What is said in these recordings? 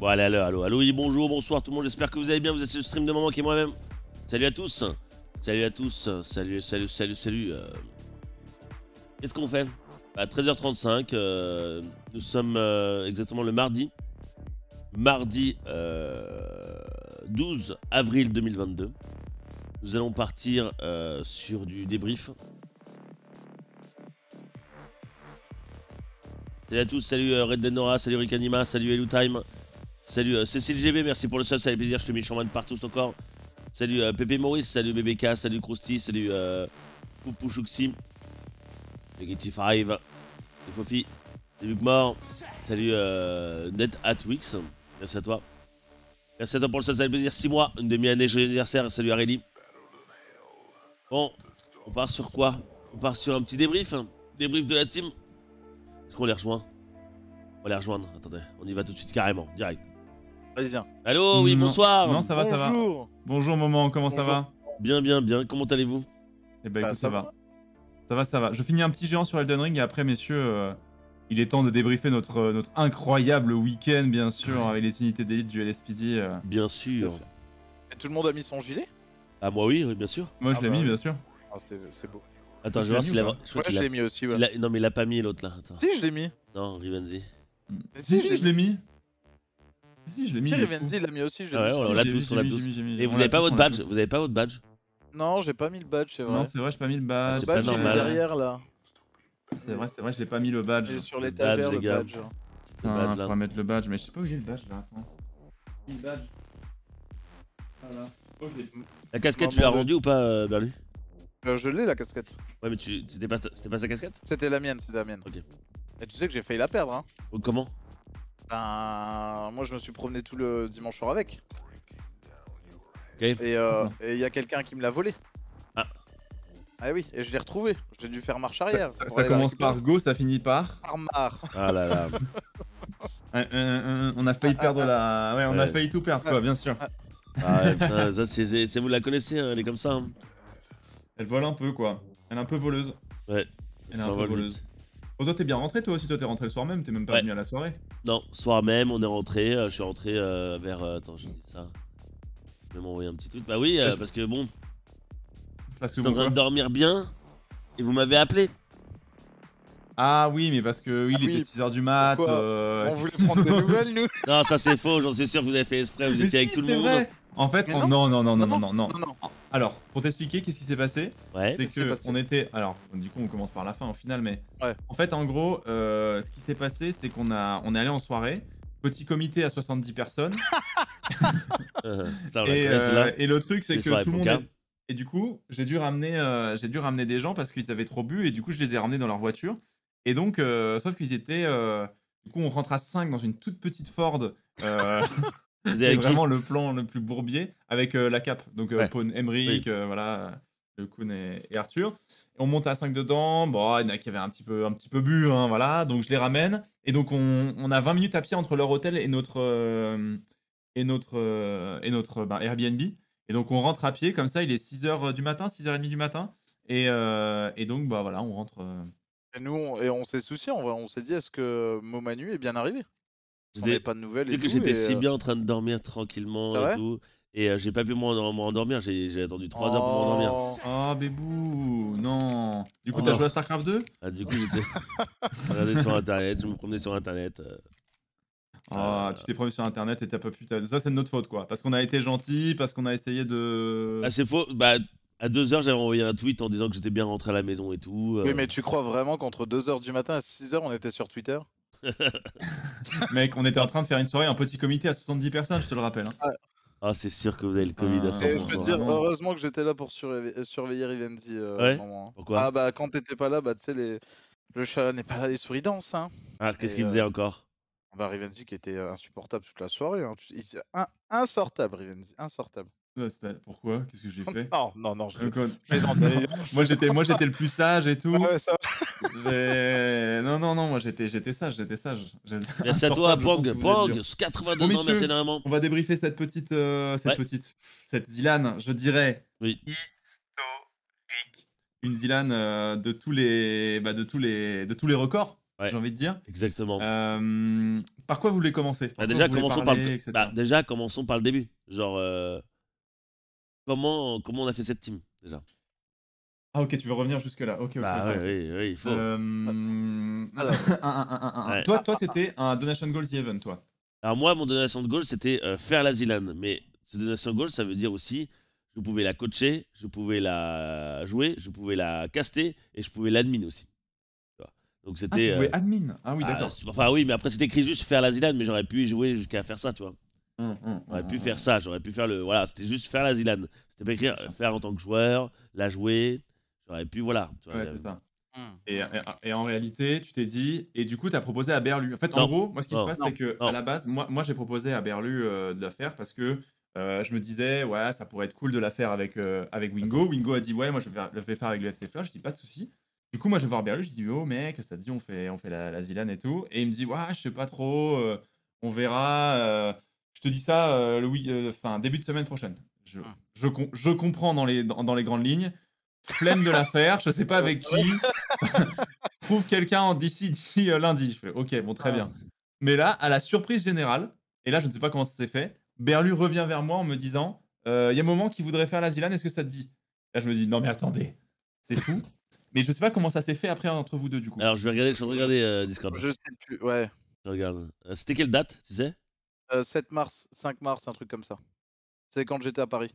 Bon, allez, allô, allô, allô, bonjour, bonsoir tout le monde, j'espère que vous allez bien, vous êtes sur le stream de Maman qui est moi-même. Salut à tous, salut à tous, salut, salut, salut, salut. Euh. Qu'est-ce qu'on fait À 13h35, bah, euh, nous sommes euh, exactement le mardi, mardi 12 avril 2022. Nous allons partir sur du débrief. Salut à tous, salut Red Denora, salut Rick salut Elutime. Salut euh, Cécile GB, merci pour le sub, ça fait plaisir, je te mets de partout encore. ton corps. Salut euh, Pépé Maurice, salut BBK, salut Krusty, salut euh, Poupou Chouxim. Negative arrive. Salut Fofi, salut Mort, salut euh, Atwix, merci à toi. Merci à toi pour le sub, ça fait plaisir, 6 mois, une demi-année, joyeux anniversaire, salut Aurélie. Bon, on part sur quoi On part sur un petit débrief, hein, débrief de la team. Est-ce qu'on les rejoint On va les rejoindre, attendez, on y va tout de suite carrément, direct. Allo Allô, oui, bonsoir. Non, ça va, Bonjour. ça va. Bonjour. Bonjour, maman, comment ça va Bien, bien, bien. Comment allez-vous Eh ben, bah, écoute, ça, va. Ça va, ça va. Je finis un petit géant sur Elden Ring et après, messieurs, euh, il est temps de débriefer notre, euh, notre incroyable week-end, bien sûr, avec les unités d'élite du LSPD. Euh. Bien sûr. Tout le monde a mis son gilet Ah, moi, oui, bien sûr. Moi, je ah, l'ai bah mis, bien sûr. Ah, c'est beau. Attends, je vais voir s'il a. Moi, je l'ai mis aussi. Non, mais il l'a pas mis l'autre là. Si, je l'ai mis. Non, Rivenzi. si, je l'ai mis. Si, je l'ai mis. Si, Rivenzi, il l'a mis aussi. on l'a tous, on l'a tous. Et vous avez pas votre badge Vous avez pas votre badge Non, j'ai pas mis le badge, c'est vrai. Non, c'est vrai, j'ai pas mis le badge. Ah, c'est pas normal. derrière là. C'est vrai, c'est vrai, je l'ai pas mis le badge. J'ai sur l'étagère badge, les gars. badge. Le badge, Putain, faudra mettre le badge, mais je sais pas où il est le badge là, attends. le badge. Voilà. Oh, la casquette, tu l'as rendue ou pas, euh, Berlu euh, Je l'ai la casquette. Ouais, mais tu... c'était pas, sa casquette C'était la mienne, c'était la mienne. Ok. Et tu sais que j'ai failli la perdre, hein. Oh, comment ben, moi je me suis promené tout le dimanche soir avec. Euh, et il y a quelqu'un qui me l'a volé. Ah. Ah oui, et je l'ai retrouvé. J'ai dû faire marche arrière. Ça, commence par go, ça finit par. Par marre. Ah là là. Euh, euh, on a failli ah, perdre ah, la. Ah. Ouais, on a failli tout perdre, quoi, bien sûr. ça, c'est vous la connaissez, hein, elle est comme ça. Hein. Elle vole un peu, quoi. Elle est un peu voleuse. Ouais. Elle est un peu voleuse. Oh, toi, t'es bien rentré, toi aussi. Toi, t'es rentré le soir même. T'es même pas venu à la soirée. Non, soir même, on est rentré. Euh, je suis rentré euh, vers. Euh, attends, je dis ça. Je vais m'envoyer un petit tweet. Bah oui, parce que bon. Parce que en train de dormir bien et vous m'avez appelé. Ah oui, mais parce que oui, ah il était 6h du mat. On voulait prendre des nouvelles, nous. Non, ça c'est faux, j'en suis sûr que vous avez fait exprès, vous étiez avec tout le monde. En fait, non, non, non, non, non, non, Alors, pour t'expliquer, qu'est-ce qui s'est passé C'est que on était. Alors, du coup, on commence par la fin au final, mais en fait, en gros, euh, ce qui s'est passé, c'est qu'on a, on est allé en soirée, petit comité à 70 personnes. Euh, euh, et, le truc, c'est que tout le monde. Et du coup, j'ai dû ramener, j'ai dû ramener des gens parce qu'ils avaient trop bu, et du coup, je les ai ramenés dans leur voiture. Et donc, sauf qu'ils étaient. du coup, on rentre à 5 dans une toute petite Ford. C'est vraiment le plan le plus bourbier avec euh, la cape. Donc, euh, Pawn, euh, voilà, le Kun et, Arthur. on monte à 5 dedans. Bon, il y en a qui avaient un petit peu, un petit peu bu, hein, voilà. Donc, je les ramène. Et donc, on, a 20 minutes à pied entre leur hôtel et notre, euh, et notre, et notre ben, Airbnb. Et donc, on rentre à pied. Comme ça, il est 6h du matin, 6h30 du matin. Et, donc, bah voilà, on rentre. Et nous, on, on s'est soucié, on, on s'est dit, est-ce que Momanu est bien arrivé j'avais pas de nouvelles. que j'étais si euh, bien en train de dormir tranquillement et tout. Et euh, j'ai pas pu m'endormir, j'ai attendu 3 heures pour m'endormir. Oh. Ah, bébou, non. Du coup, oh t'as joué à StarCraft 2 ah, Du coup, j'étais. Regardé sur internet, je me promenais sur internet. Euh. Ah, tu t'es promené sur internet et t'as pas pu. Ça, c'est de notre faute, quoi. Parce qu'on a été gentil, parce qu'on a essayé de. Ah, c'est faux. Bah, à 2h, j'avais envoyé un tweet en disant que j'étais bien rentré à la maison et tout. Oui, mais tu crois vraiment qu'entre 2h du matin à 6h, on était sur Twitter Mec, on était en train de faire une soirée, un petit comité à 70 personnes, je te le rappelle. Hein. Ah, c'est sûr que vous avez le Covid à ah. je dire, heureusement que j'étais là pour surveiller, euh, euh, hein. Ah bah quand t'étais pas là, bah tu sais, les... le chat n'est pas là, les souris dansent. Hein. Ah, qu'est-ce qu'il euh, faisait encore Bah Rivenzi qui était insupportable toute la soirée. Insortable Rivenzi, insortable. Pourquoi Qu'est-ce que j'ai fait Non, non, euh, non, je, moi j'étais moi j'étais le plus sage et tout. Ah ouais, ça Non non non, moi j'étais j'étais sage, j'étais sage. Merci à toi, Pog, 82 ans, merci énormément. On va débriefer cette petite euh, cette petite cette Zilane, je dirais. Oui. Une Zilane euh, de tous les bah, de tous les de tous les records, j'ai envie de dire. Exactement. par quoi vous voulez commencer bah, déjà, vous commençons par le... Bah, déjà, commençons par le début. Genre, comment, comment on a fait cette team déjà. Ah ok, tu veux revenir jusque là. Ok, ok. Bah, oui, il faut. Euh, toi, toi c'était un donation goals event, toi. Alors moi, mon donation de goal, c'était euh, faire la ZLAN. Mais ce donation goal, ça veut dire aussi, je pouvais la coacher, je pouvais la jouer, je pouvais la caster et je pouvais l'admin aussi. Donc ah, c'était. Ah, admin. Ah oui, ah, d'accord. enfin oui, mais après c'était écrit juste faire la mais j'aurais pu y jouer jusqu'à faire ça, tu vois. Mmh, mmh, mmh, j'aurais pu faire ça, j'aurais pu faire le. Voilà, c'était juste faire la Zilane. C'était pas écrire faire en tant que joueur, la jouer. J'aurais pu, voilà. c'est ça. Et, en réalité, tu t'es dit, et du coup, tu as proposé à Berlu. En fait, en gros, moi, ce qui se passe, c'est que à la base, moi, moi j'ai proposé à Berlu euh, de la faire parce que euh, je me disais, ouais, ça pourrait être cool de la faire avec, euh, avec Wingo. Wingo a dit, ouais, moi, je vais faire, faire avec le FC Flash. Je dis, pas de souci. Du coup, moi, je vais voir Berlu. Je dis, oh, mec, ça te dit, on fait, on fait la, la Zilane et tout. Et il me dit, ouais, je sais pas trop, on verra. Je te dis ça euh, le euh, début de semaine prochaine. Je, ah. je, comprends dans les, dans, les grandes lignes. Pleine de l'affaire, je ne sais pas avec qui. Trouve quelqu'un d'ici d'ici euh, lundi. Je fais, ok, bon, très ah. bien. Mais là, à la surprise générale, et là, je ne sais pas comment ça s'est fait, Berlu revient vers moi en me disant il y a un moment qui voudrait faire la Zilan, est-ce que ça te dit Là, je me dis non, mais attendez, c'est fou. mais je ne sais pas comment ça s'est fait après entre vous deux, du coup. Alors, je vais regarder, je vais regarder Discord. Je sais plus, ouais. Je regarde. C'était quelle date, tu sais 7 euh, mars, 5 mars, un truc comme ça. C'est quand j'étais à Paris.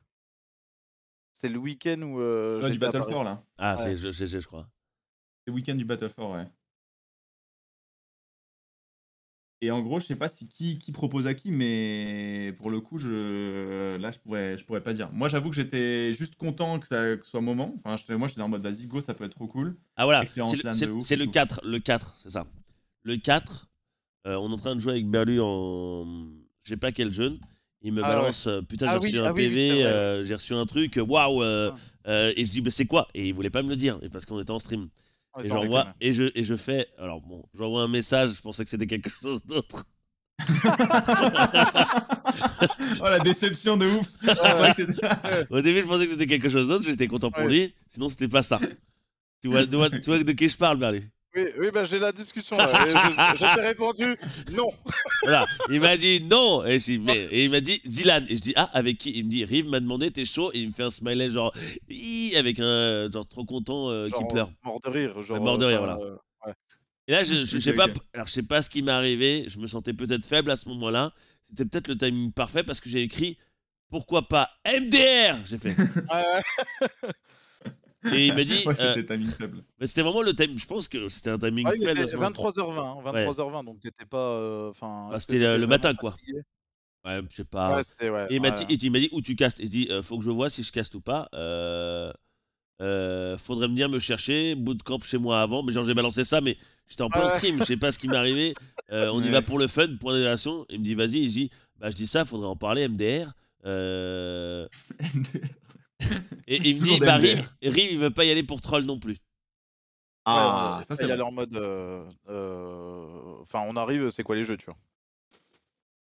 C'est le week-end où. Euh, du Battle à là. Ah, c'est GG, je crois. C'est le week-end du Battle ouais. Et en gros, je sais pas si qui, propose à qui, mais pour le coup, je, là, je pourrais, je pourrais pas dire. Moi, j'avoue que j'étais juste content que ça soit moment. Enfin, moi, j'étais en mode vas-y, go, ça peut être trop cool. Ah voilà, c'est le, 4, le 4, c'est ça. Le 4, euh, on est en train de jouer avec Berlu en, je sais pas quel jeune. Il me ah balance, euh, putain, j'ai ah reçu un ah PV, euh, j'ai reçu un truc, euh, waouh! et je dis, mais bah, c'est quoi? Et il voulait pas me le dire, parce qu'on était en stream. Et et je, et je fais, alors bon, j'envoie un message, je pensais que c'était quelque chose d'autre. oh la déception de ouf! Au début, je pensais que c'était quelque chose d'autre, j'étais content pour lui, sinon c'était pas ça. Tu vois, tu de qui je parle, Berlé? Oui, oui ben, j'ai la discussion. j'ai répondu non. Il m'a dit non. Et, il m'a dit Zilan. Et je dis ah, avec qui Il me dit Rive m'a demandé, t'es chaud Et il me fait un smiley genre avec un genre trop content euh, qui pleure. Mort de rire. Genre, mort de rire, voilà. Euh, et là, je, sais pas, je sais pas ce qui m'est arrivé. Je me sentais peut-être faible à ce moment-là. C'était peut-être le timing parfait parce que j'ai écrit pourquoi pas MDR J'ai fait. Et il m'a dit. c'était euh, timing Mais c'était vraiment le timing. Je pense que c'était un timing ah faible. 23h20, 23h20, hein, donc t'étais pas. Euh, enfin. Ah, c'était le, matin, quoi. Ouais, je sais pas. et, il m'a dit, où tu castes. Il dit euh, faut que je vois si je caste ou pas. faudrait venir me chercher. Bootcamp chez moi avant. Mais genre, j'ai balancé ça, mais j'étais en plein stream. Je sais pas ce qui m'est arrivé. on y va pour le fun, pour la Il me dit vas-y. Il dit bah, je dis ça, faudrait en parler, MDR. MDR. Et, il me dit, bah, Rive, il veut pas y aller pour troll non plus. Ah, ça c'est. Il y a leur mode. Euh, euh, enfin, on arrive, c'est quoi les jeux, tu vois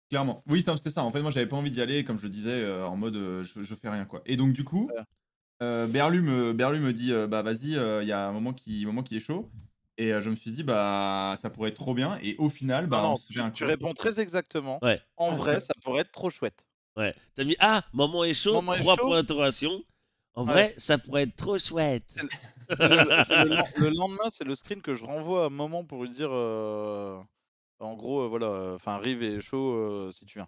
Clairement. Oui, c'était ça. En fait, moi, j'avais pas envie d'y aller, comme je le disais, euh, en mode je, fais rien, quoi. Et donc, du coup, Berlu, me, dit bah vas-y, il y a un moment qui, moment qui est chaud. Et je me suis dit bah ça pourrait être trop bien. Et au final, bah, Non, tu, réponds très exactement. Ouais. En vrai, ça pourrait être trop chouette. Ouais. T'as mis Ah, maman est chaud, maman points En vrai, ça pourrait être trop chouette. Le, lendemain, c'est le screen que je renvoie à moment pour lui dire euh, En gros, euh, voilà, euh, enfin, Rive est chaud si tu viens.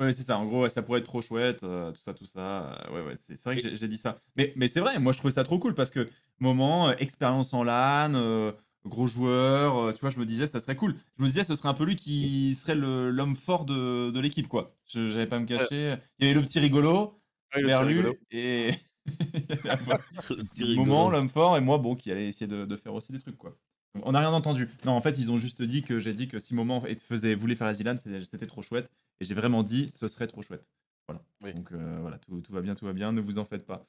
Ouais, c'est ça. En gros, ça pourrait être trop chouette, tout ça, tout ça. ouais, ouais, c'est vrai que j'ai dit ça. Mais, mais c'est vrai, moi, je trouvais ça trop cool parce que moment, expérience en LAN, gros joueur. Euh, tu vois, je me disais, ça serait cool. Je me disais, ce serait un peu lui qui serait l'homme fort de, l'équipe, quoi. Je n'avais pas me cacher. Il y avait le petit rigolo, et. le petit rigolo. moment, l'homme fort, et moi, bon, qui allait essayer de, faire aussi des trucs, quoi. On n'a rien entendu. Non, en fait, ils ont juste dit que j'ai dit que si Moment faisait, voulait faire la Zilane, c'était trop chouette. Et j'ai vraiment dit, ce serait trop chouette. Donc euh, voilà, tout, va bien, tout va bien, ne vous en faites pas.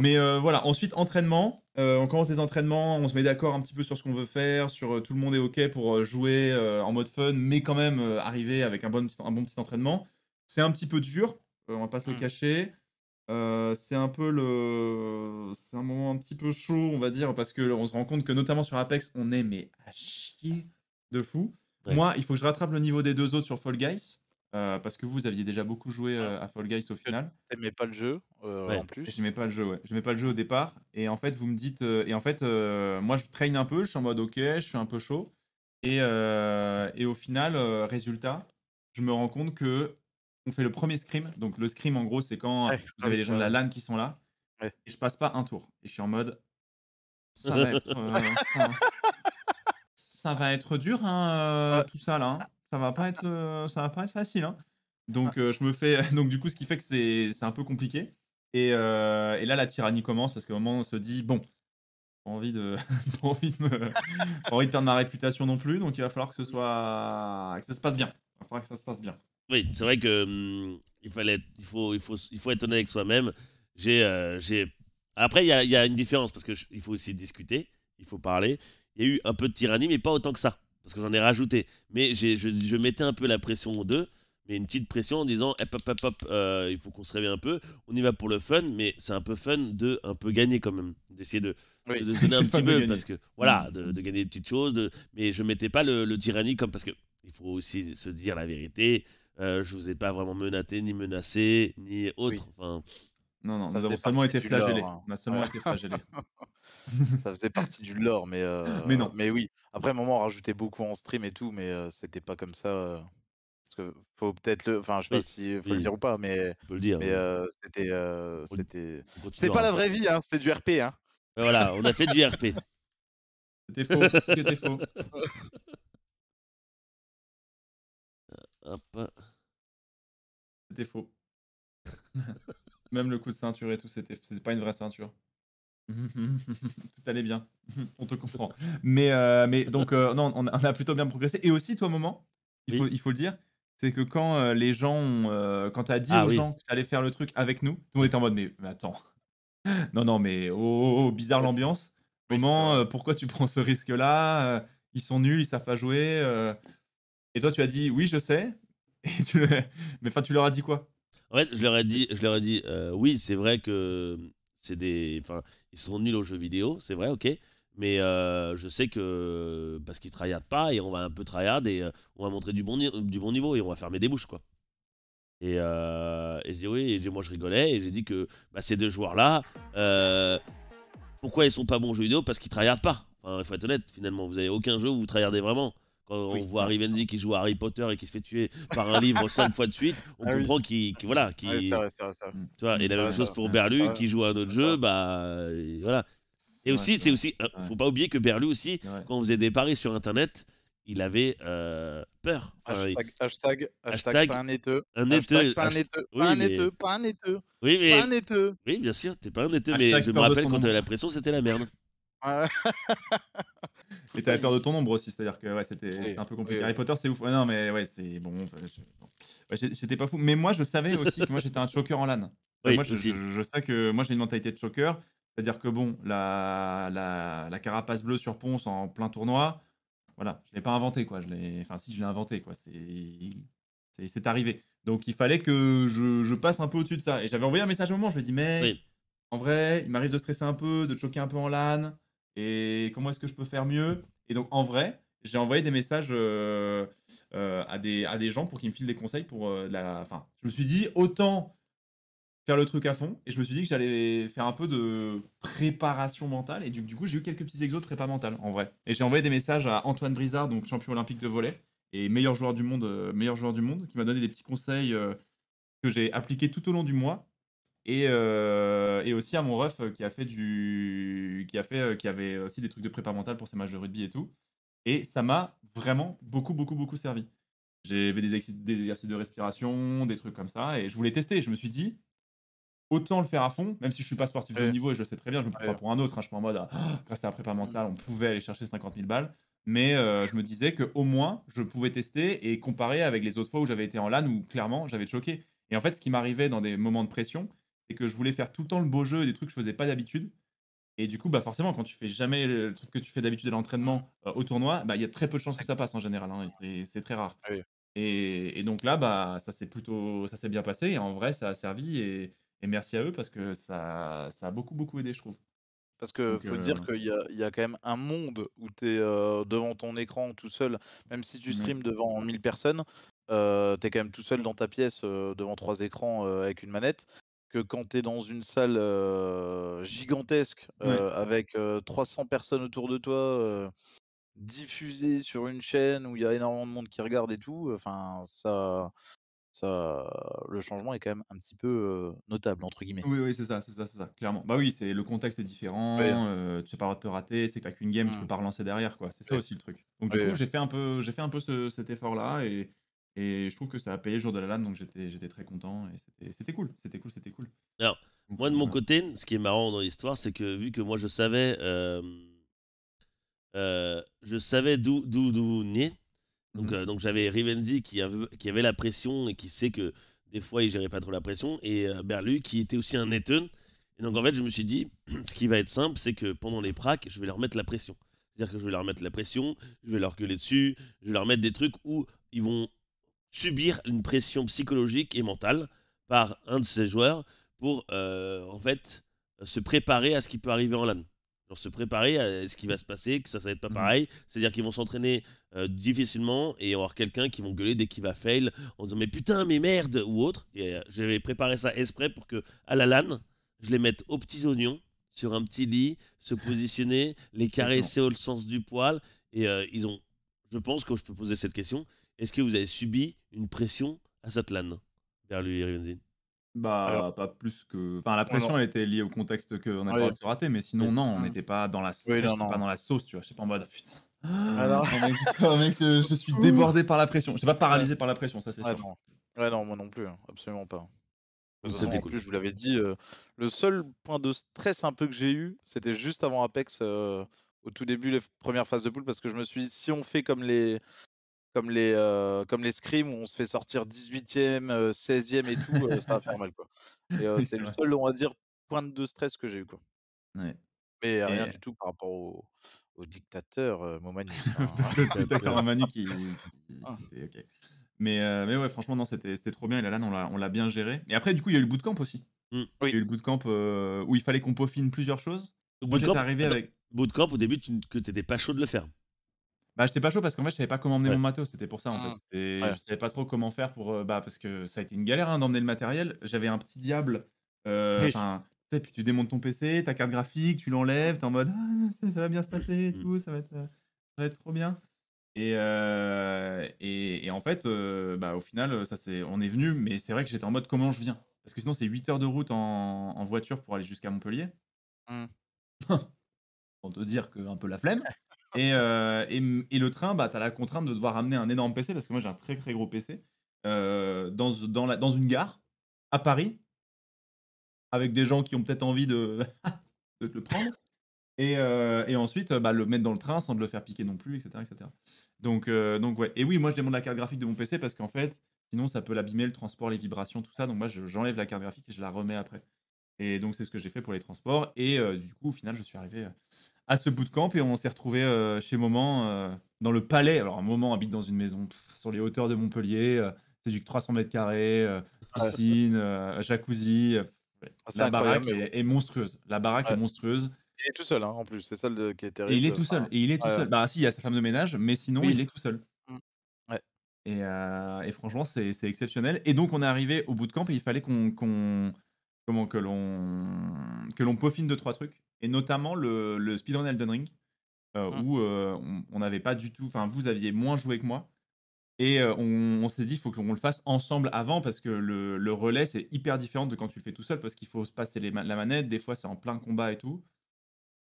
Mais euh, voilà, ensuite entraînement. Euh, on commence les entraînements, on se met d'accord un petit peu sur ce qu'on veut faire, sur tout le monde est ok pour jouer en mode fun, mais quand même arriver avec un bon, petit, bon entraînement. C'est un petit peu dur, on va pas se le mmh. cacher. c'est un peu le, c'est un moment un petit peu chaud, on va dire, parce que on se rend compte que notamment sur Apex, on est mais à chier de fou. Moi, il faut que je rattrape le niveau des deux autres sur Fall Guys. Euh, parce que vous aviez déjà beaucoup joué euh, à Fall Guys au final. T'aimais pas le jeu euh, en plus. J'aimais pas le jeu, ouais. J'aimais pas le jeu au départ. Et en fait, vous me dites, et en fait, moi je traîne un peu, je suis en mode ok, je suis un peu chaud. Et, et au final, résultat, je me rends compte que on fait le premier scrim. Donc le scrim en gros, c'est quand vous avez les gens de la LAN qui sont là. Et je passe pas un tour. Et je suis en mode, ça va être, ça, va être dur, hein, tout ça là. Hein. Ah, ça va pas être, euh, ça va pas être facile. Hein. Ah. Donc euh, je me fais, donc du coup, ce qui fait que c'est, un peu compliqué. Euh, et, là, la tyrannie commence parce qu'au moment on se dit bon, pas envie de, pas envie de, envie de perdre ma réputation non plus, donc il va falloir que ce soit, que ça se passe bien. Il va falloir que ça se passe bien. Oui, c'est vrai que hum, il fallait, il faut, il faut, il faut être honnête avec soi-même. J'ai, j'ai. Après, il y a, y a, une différence parce que il faut aussi discuter, il faut parler. Il y a eu un peu de tyrannie, mais pas autant que ça parce que j'en ai rajouté. Mais je, mettais un peu la pression aux deux, mais une petite pression en disant hop hop hop euh, il faut qu'on se réveille un peu. On y va pour le fun, mais c'est un peu fun de un peu gagner quand même, d'essayer de, donner un petit peu parce que voilà, mm. de, gagner des petites choses. mais je mettais pas le, le tyrannie comme parce que il faut aussi se dire la vérité. Euh, je vous ai pas vraiment menacé, ni menacé, ni autre. Enfin, non, non, ça seulement été hein. On a seulement été flagellés. ça faisait partie du lore, mais, euh, mais non. Mais oui. Après, à un moment, on rajoutait beaucoup en stream et tout, mais c'était pas comme ça. parce que faut peut-être le. Enfin, je sais pas si faut le dire ou pas, mais. le dire. Mais c'était. c'était. C'était pas la vraie vie, hein, c'était du RP. Hein. voilà, on a fait du RP. c'était faux. C'était faux. Euh, c'était faux. Même le coup de ceinture et tout, c'était pas une vraie ceinture. tout allait bien, on te comprend. Mais, euh, mais donc, euh, non, on a, plutôt bien progressé. Et aussi, toi, moment, il, faut, le dire, c'est que quand euh, les gens, quand quand as dit ah aux gens que tu allais faire le truc avec nous, tout le monde était en mode, mais, attends, non, non, mais oh, oh, oh, oh bizarre l'ambiance. Moment, pourquoi tu prends ce risque-là Ils sont nuls, ils savent pas jouer. Et toi, tu as dit, oui, je sais. Et tu... mais enfin, tu leur as dit quoi en fait, je leur ai dit, je leur ai dit euh, oui, c'est vrai que c'est des. Enfin, ils sont nuls aux jeux vidéo, c'est vrai, ok. Mais euh, je sais que parce qu'ils tryhardent pas et on va un peu tryhard et euh, on va montrer du bon, du bon niveau et on va fermer des bouches quoi. Et, euh, et oui, moi je rigolais et j'ai dit que bah, ces deux joueurs là, pourquoi ils sont pas bons aux jeux vidéo Parce qu'ils tryhardent pas. Enfin, il faut être honnête finalement, vous n'avez aucun jeu où vous tryhardez vraiment. Quand on voit Rivenzi qui joue à Harry Potter et qui se fait tuer par un livre cinq fois de suite, on ah comprend qu'il voilà, tu vois, et la même chose pour Berlu qui joue à un autre jeu, bah voilà. Et aussi, c'est aussi, hein, faut pas oublier que Berlu aussi, quand on faisait des paris sur Internet, il avait euh, peur. hashtag, hashtag, pas un éteux. Un éteux. Pas un éteu. pas un mais... un éteux. Oui, Oui, bien sûr, t'es pas un éteux, mais je me rappelle quand t'avais la pression, c'était la merde. Et t'avais peur de ton nombre aussi, c'est-à-dire que ouais, c'était un peu compliqué. Harry Potter, c'est ouf. non, mais ouais, c'est bon. J'étais pas fou. Mais moi, je savais aussi que moi, j'étais un choker en LAN. moi, je, sais que moi, j'ai une mentalité de choker. C'est-à-dire que bon, la, la, la, carapace bleue sur Ponce en plein tournoi, voilà, je l'ai pas inventé, quoi. Je enfin, si, je l'ai inventé, quoi. C'est arrivé. Donc, il fallait que je, je passe un peu au-dessus de ça. Et j'avais envoyé un message au moment, je me dis, mais en vrai, il m'arrive de stresser un peu, de choquer un peu en LAN et comment est-ce que je peux faire mieux Et donc, en vrai, j'ai envoyé des messages euh, euh, à, des, à des gens pour qu'ils me filent des conseils pour euh, la. Enfin, je me suis dit, autant faire le truc à fond, et je me suis dit que j'allais faire un peu de préparation mentale, et du, du coup, j'ai eu quelques petits exos de prépa mentale, en vrai. Et j'ai envoyé des messages à Antoine Brizard, donc champion olympique de volet, et meilleur joueur du monde, meilleur joueur du monde, qui m'a donné des petits conseils que j'ai appliqués tout au long du mois, euh, et, aussi à mon ref euh, qui a fait du qui a fait euh, qui avait aussi des trucs de prépa mentale pour ses matchs de rugby et tout et ça m'a vraiment beaucoup beaucoup beaucoup servi j'avais des, des exercices de respiration des trucs comme ça et je voulais tester je me suis dit autant le faire à fond même si je suis pas sportif de niveau et je le sais très bien je me prends pas pour un autre hein. je suis en mode ah, ah, grâce à la prépa mentale mm. on pouvait aller chercher 50 000 balles mais je me disais que au moins je pouvais tester et comparer avec les autres fois où j'avais été en LAN où clairement j'avais choqué et en fait ce qui m'arrivait dans des moments de pression et que je voulais faire tout le temps le beau jeu, et des trucs que je faisais pas d'habitude. Et du coup, bah forcément, quand tu fais jamais le truc que tu fais d'habitude à l'entraînement euh, au tournoi, bah il y a très peu de chances que ça passe en général. Hein, c'est très rare. Ah et, donc là, bah ça s'est plutôt, ça bien passé. Et en vrai, ça a servi. Et, merci à eux parce que ça, ça a beaucoup beaucoup aidé, je trouve. Parce que faut euh, dire qu'il y a, quand même un monde où tu es euh, devant ton écran tout seul, même si tu mmh. stream devant 1000 personnes, tu es quand même tout seul dans ta pièce devant trois écrans avec une manette que quand tu es dans une salle gigantesque avec 300 personnes autour de toi, diffusée sur une chaîne où il y a énormément de monde qui regarde et tout, enfin, ça, ça, le changement est quand même un petit peu notable, entre guillemets. Oui, oui, c'est ça, c'est ça, c'est ça, clairement. Bah oui, c'est le contexte est différent, tu sais pas te rater, c'est que tu qu'une game, mmh. tu peux mmh. pas relancer derrière, quoi. C'est ça aussi le truc. Donc, du coup, j'ai fait un peu, j'ai fait un peu ce, cet effort-là et et je trouve que ça a payé le jour de la lame, donc j'étais, très content. Et c'était, cool, c'était cool, c'était cool. Alors, moi de mon côté, ce qui est marrant dans l'histoire, c'est que vu que moi je savais, euh, euh, je savais d'où, vous d'où nier. Donc, mhm. euh, donc j'avais Rivenzi qui avait, qui avait la pression et qui sait que des fois il gérait pas trop la pression. Et Berlu qui était aussi un Nathan. Et donc en fait, je me suis dit, ce qui va être simple, c'est que pendant les pracs, je vais leur mettre la pression. C'est-à-dire que je vais leur mettre la pression, je vais leur gueuler dessus, je vais leur mettre des trucs où ils vont subir une pression psychologique et mentale par un de ces joueurs pour euh, en fait se préparer à ce qui peut arriver en LAN. se préparer à ce qui va se passer, que ça, ça va être pas mhm. pareil. C'est-à-dire qu'ils vont s'entraîner euh, difficilement et avoir quelqu'un qui vont gueuler dès qu'il va fail en disant mais putain, mais merde ou autre. Et euh, j'avais préparé ça exprès pour que à la LAN, je les mette aux petits oignons sur un petit lit, se positionner, les caresser au sens du poil. Et ils ont, je pense que je peux poser cette question, est-ce que vous avez subi une pression à Satlan vers lui, Rivenzin bah, pas plus que. Enfin, la pression, elle était liée au contexte qu'on n'a pas se rater, mais sinon, non, on n'était pas dans la, sauce, tu vois. sais pas en mode, ah, putain. Ah, mec, mec, je, suis débordé par la pression. Je suis pas paralysé par la pression, ça, c'est sûr. Ouais, non, moi non plus, hein, absolument pas. C'était plus, je vous l'avais dit, euh, le seul point de stress un peu que j'ai eu, c'était juste avant Apex, euh, au tout début, les premières phases de poule, parce que je me suis dit, si on fait comme les, comme les, comme les scrims où on se fait sortir 18e, 16e et tout, ça va faire mal. Quoi. c'est le seul, on va dire, point de stress que j'ai eu. Quoi. Mais rien du tout par rapport au, au dictateur dictateur hein. ah. Mais, mais ouais, franchement, non, c'était trop bien. Et là, là on l'a bien géré. Et après, du coup, il y a eu le bootcamp aussi. Mmh. Il y a eu le bootcamp où il fallait qu'on peaufine plusieurs choses. Bootcamp, arrivé avec... camp au début, tu, que tu n'étais pas chaud de le faire. Bah, j'étais pas chaud parce qu'en fait, je savais pas comment emmener mon matos. C'était pour ça, en fait. Mmh. Je savais pas trop comment faire pour. bah, parce que ça a été une galère hein, d'emmener le matériel. J'avais un petit diable. Enfin, tu puis tu démontes ton PC, ta carte graphique, tu l'enlèves, t'es en mode «Ah, ça, va bien se passer et mmh. tout, ça va être, trop bien. Et, et, en fait, bah, au final, ça c'est, on est venu, mais c'est vrai que j'étais en mode comment je viens. Parce que sinon, c'est 8 heures de route en, voiture pour aller jusqu'à Montpellier. On mmh. Pour te dire que un peu la flemme. Et, euh, et, le train, bah, tu as la contrainte de devoir amener un énorme PC, parce que moi j'ai un très très gros PC, euh, dans, dans, la, dans, une gare, à Paris, avec des gens qui ont peut-être envie de, de, le prendre. Et, euh, et ensuite, bah, le mettre dans le train sans te le faire piquer non plus, etc. etc. Donc, donc ouais. Et oui, moi je demande la carte graphique de mon PC parce qu'en fait, sinon ça peut l'abîmer, le transport, les vibrations, tout ça. Donc moi j'enlève la carte graphique et je la remets après. Et donc c'est ce que j'ai fait pour les transports. Et du coup, au final, je suis arrivé à ce camp, et on s'est retrouvé euh, chez Moment euh, dans le palais. Alors Moment habite dans une maison sur les hauteurs de Montpellier, euh, c'est du 300 mètres carrés, piscine, jacuzzi. Ah, la baraque est, monstrueuse. La baraque est monstrueuse. Il est tout seul hein, en plus, c'est celle qui est terrible. il est tout seul. Et il est tout seul. Bah si, il y a sa femme de ménage, mais sinon il est tout seul. Mm. Et, franchement, c'est exceptionnel. Et donc on est arrivé au bout camp, et il fallait qu'on comment que l'on que l'on peaufine deux trois trucs et notamment le, le speedrun Elden Ring, euh, mmh. où euh, on n'avait pas du tout, enfin vous aviez moins joué que moi, et euh, on, s'est dit, il faut qu'on le fasse ensemble avant, parce que le, le relais, c'est hyper différent de quand tu le fais tout seul, parce qu'il faut se passer les, la manette, des fois c'est en plein combat et tout.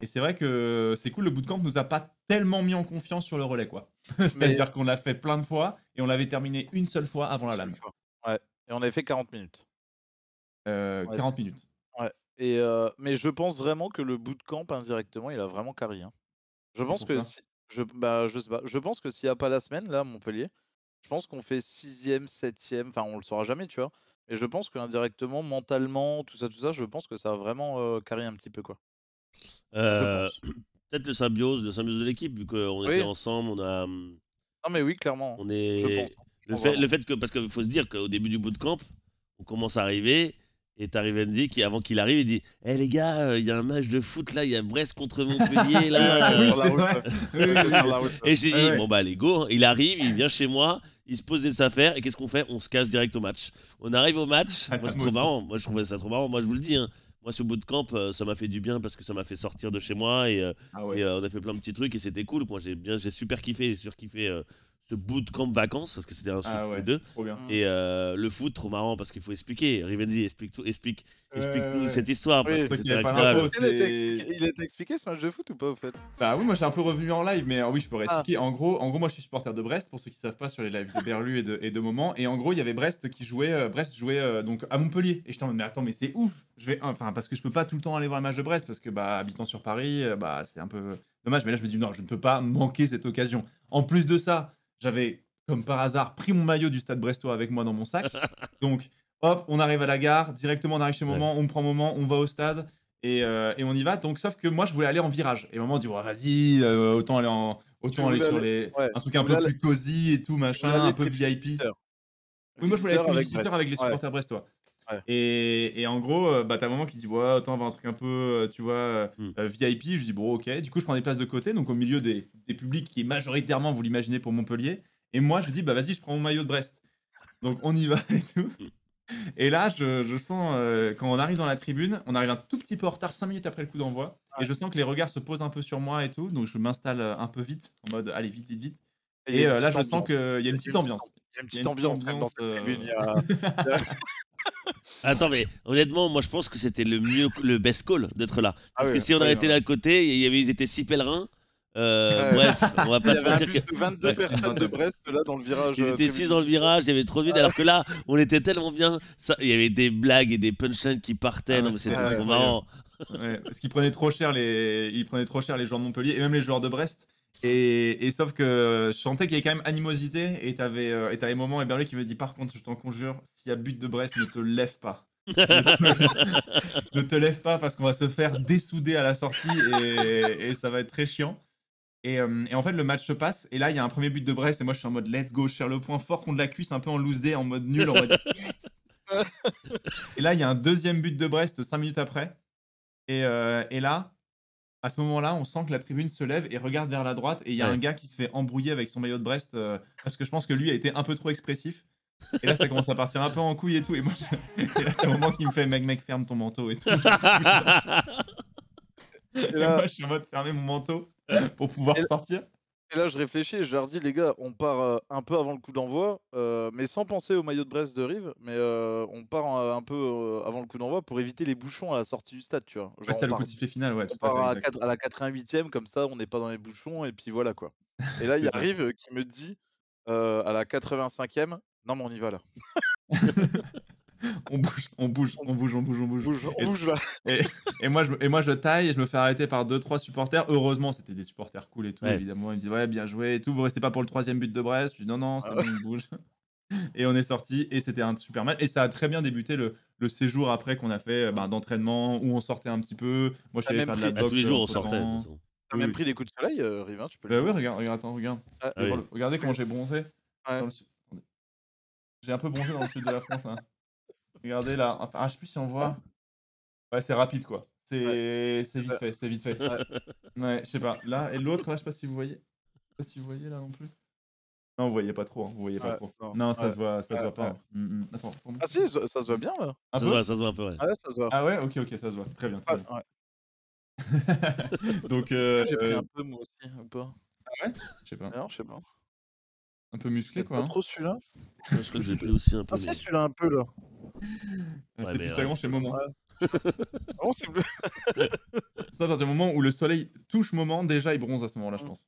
Et c'est vrai que c'est cool, le bootcamp nous a pas tellement mis en confiance sur le relais, quoi. C'est-à-dire qu'on l'a fait plein de fois, et on l'avait terminé une seule fois avant la lame. Ouais. Et on avait fait 40 minutes. 40 minutes mais je pense vraiment que le bootcamp indirectement, il a vraiment carré. Hein. Je pense que je, bah, je Je pense que s'il n'y a pas la semaine là, Montpellier, je pense qu'on fait sixième, septième. Enfin, on le saura jamais, tu vois. Mais je pense que indirectement, mentalement, tout ça, tout ça, je pense que ça a vraiment carré un petit peu quoi. Peut-être le symbiose, le symbiose de l'équipe, vu qu'on était ensemble, on a. Mmh, non mais oui, clairement. On est. Hein, le, fait, le fait que parce qu'il faut se dire qu'au début du bootcamp, on commence à arriver et t'arrives Andy, qui, avant qu'il arrive, il dit Eh les gars, euh, il y a un match de foot là, il y a Brest contre Montpellier là. Et j'ai dit Bon bah, allez, go. Hein. Il arrive, il vient chez moi, il se pose des affaires, et qu'est-ce qu'on fait On se casse direct au match. On arrive au match. moi, c'est trop marrant. Moi, je trouvais ça trop marrant. Moi, je vous le dis. Hein. Moi, ce bootcamp, euh, ça m'a fait du bien parce que ça m'a fait sortir de chez moi et, euh, ah on a fait plein de petits trucs et c'était cool. Moi, j'ai bien, j'ai super kiffé, surkiffé ce camp vacances, parce que c'était un ah ouais, deux. Et euh, le foot, trop marrant, parce qu'il faut expliquer. Rivenzi, explique-nous explique, explique cette histoire, parce que Il a été expliqué ce match de foot ou pas, au fait Bah oui, moi j'ai un peu revenu en live, mais ah oui, je pourrais ah. expliquer. En gros, en gros, moi je suis supporter de Brest, pour ceux qui ne savent pas, sur les lives de Berlu et de, et de Moment. Et en gros, il y avait Brest qui jouait, euh, Brest jouait euh, donc à Montpellier. Et je t'en mais attends, mais c'est ouf je vais, Enfin, parce que je peux pas tout le temps aller voir le match de Brest, parce que, bah, habitant sur Paris, bah, c'est un peu dommage. Mais là, je me dis, non, je ne peux pas manquer cette occasion. En plus de ça, j'avais, comme par hasard, pris mon maillot du Stade Brestois avec moi dans mon sac. Donc, hop, on arrive à la gare, directement on arrive chez Moment, on prend Moment, on va au stade euh, et, on y va. Donc, sauf que moi, je voulais aller en virage. Et Moment dit, vas-y, euh, autant aller, en, autant aller sur les, un truc un peu plus cosy et tout, machin, un peu VIP. Oui, moi, je voulais être avec, avec les supporters brestois. Et, en gros, euh, bah, un moment qui dit ouais, attends, on va un truc un peu, euh, tu vois, hmm. euh, VIP. Je dis bon, ok. Du coup, je prends des places de côté, donc au milieu des, publics qui est majoritairement, vous l'imaginez, pour Montpellier. Et moi, je dis bah vas-y, je prends mon maillot de Brest. Donc on y va et tout. Hmm. Et là, je, sens, quand on arrive dans la tribune, on arrive un tout petit peu en retard, 5 minutes après le coup d'envoi, et je sens que les regards se posent un peu sur moi et tout, donc je m'installe un peu vite, en mode allez, vite, vite, vite. Et, euh, là, je sens qu'il y a une petite ambiance. Il y a une petite ambiance dans cette tribune. Euh. Attends, mais honnêtement, moi je pense que c'était le mieux, le best call d'être là. Ah parce que si on avait été là à côté, ils étaient six pèlerins. Euh, bref, on va pas il se mentir que. De 22 personnes de Brest là dans le virage. Ils étaient 6 dans le virage, il y avait trop de vide, ah. alors que là, on était tellement bien. il y avait des blagues et des punchlines qui partaient, ah, c'était trop marrant. parce qu'ils prenaient trop cher les, ils prenaient trop cher les joueurs de Montpellier et même les joueurs de Brest. Et, sauf que je sentais qu'il y avait quand même animosité et t'avais euh, et moment et lui qui me dit par contre je t'en conjure s'il y a but de Brest ne te lève pas ne te lève pas parce qu'on va se faire dessouder à la sortie et, ça va être très chiant euh, et, en fait le match se passe et là il y a un premier but de Brest et moi je suis en mode let's go je le point fort contre la cuisse un peu en loose day en mode nul et là il y a un deuxième but de Brest 5 minutes après et euh, là à ce moment-là, on sent que la tribune se lève et regarde vers la droite. Et il y a un gars qui se fait embrouiller avec son maillot de Brest euh, parce que je pense que lui a été un peu trop expressif. Et là, ça commence à partir un peu en couille et tout. Et moi, je... moment qui me fait mec, mec, ferme ton manteau et tout. et, moi, je suis en mode fermer mon manteau pour pouvoir sortir. Et là, je réfléchis et je leur dis, les gars, on part un peu avant le coup d'envoi, mais sans penser au maillot de Brest de Rive, mais on part un, peu avant le coup d'envoi pour éviter les bouchons à la sortie du stade, tu vois. final, On part à, la 88e, comme ça, on n'est pas dans les bouchons, et puis voilà, quoi. Et là, il y a Rive qui me dit, à la 85e, non, mais on y va là. on bouge, on bouge, on bouge, on bouge, on bouge. et, et, et, moi, je, et moi, je taille et je me fais arrêter par deux, trois supporters. Heureusement, c'était des supporters cool et tout, évidemment. Ils me disent, ouais, bien joué et tout. Vous restez pas pour le troisième but de Brest. Je dis, non, non, c'est ah bon, bouge. Et on est sorti et c'était un super match. Et ça a très bien débuté le, le séjour après qu'on a fait ben, d'entraînement où on sortait un petit peu. Moi, je savais faire de la boxe. Bah, tous les euh, jours, on sortait. T'as même pris des coups de soleil, euh, tu peux bah Oui, regarde, regarde, attends, regarde. Ah, regardez comment j'ai bronzé. J'ai un peu bronzé dans le sud de la France. Hein. Regardez là, enfin, ah, je sais plus si on voit. Ouais, c'est rapide quoi. C'est vite fait, c'est vite fait. Ouais, je sais pas. Là, et l'autre, là, je sais pas si vous voyez. Je sais pas si vous voyez là non plus. Non, vous voyez pas trop, hein. vous voyez pas trop. Non, ça se voit, ça se voit pas. Hein. Mmh, mmh. Attends, ah si, ça se voit bien là. ça se voit, ça se voit un peu. Ouais. Ah, ça se voit. ah ouais, ok, ok, ça se voit. Très bien, très bien. Donc, euh, j'ai pris euh, un peu moi aussi, un peu. Ah ouais Je sais pas. Non, je sais pas. Un peu musclé, quoi. Pas hein. trop celui-là Je crois que j'ai pris aussi un peu. Ah, c'est celui-là un peu, là. Ah c'est plus flagrant chez Moment. Ouais. c'est bleu. ça, à partir du moment où le soleil touche Moment, déjà, il bronze à ce moment-là, je mmh. pense.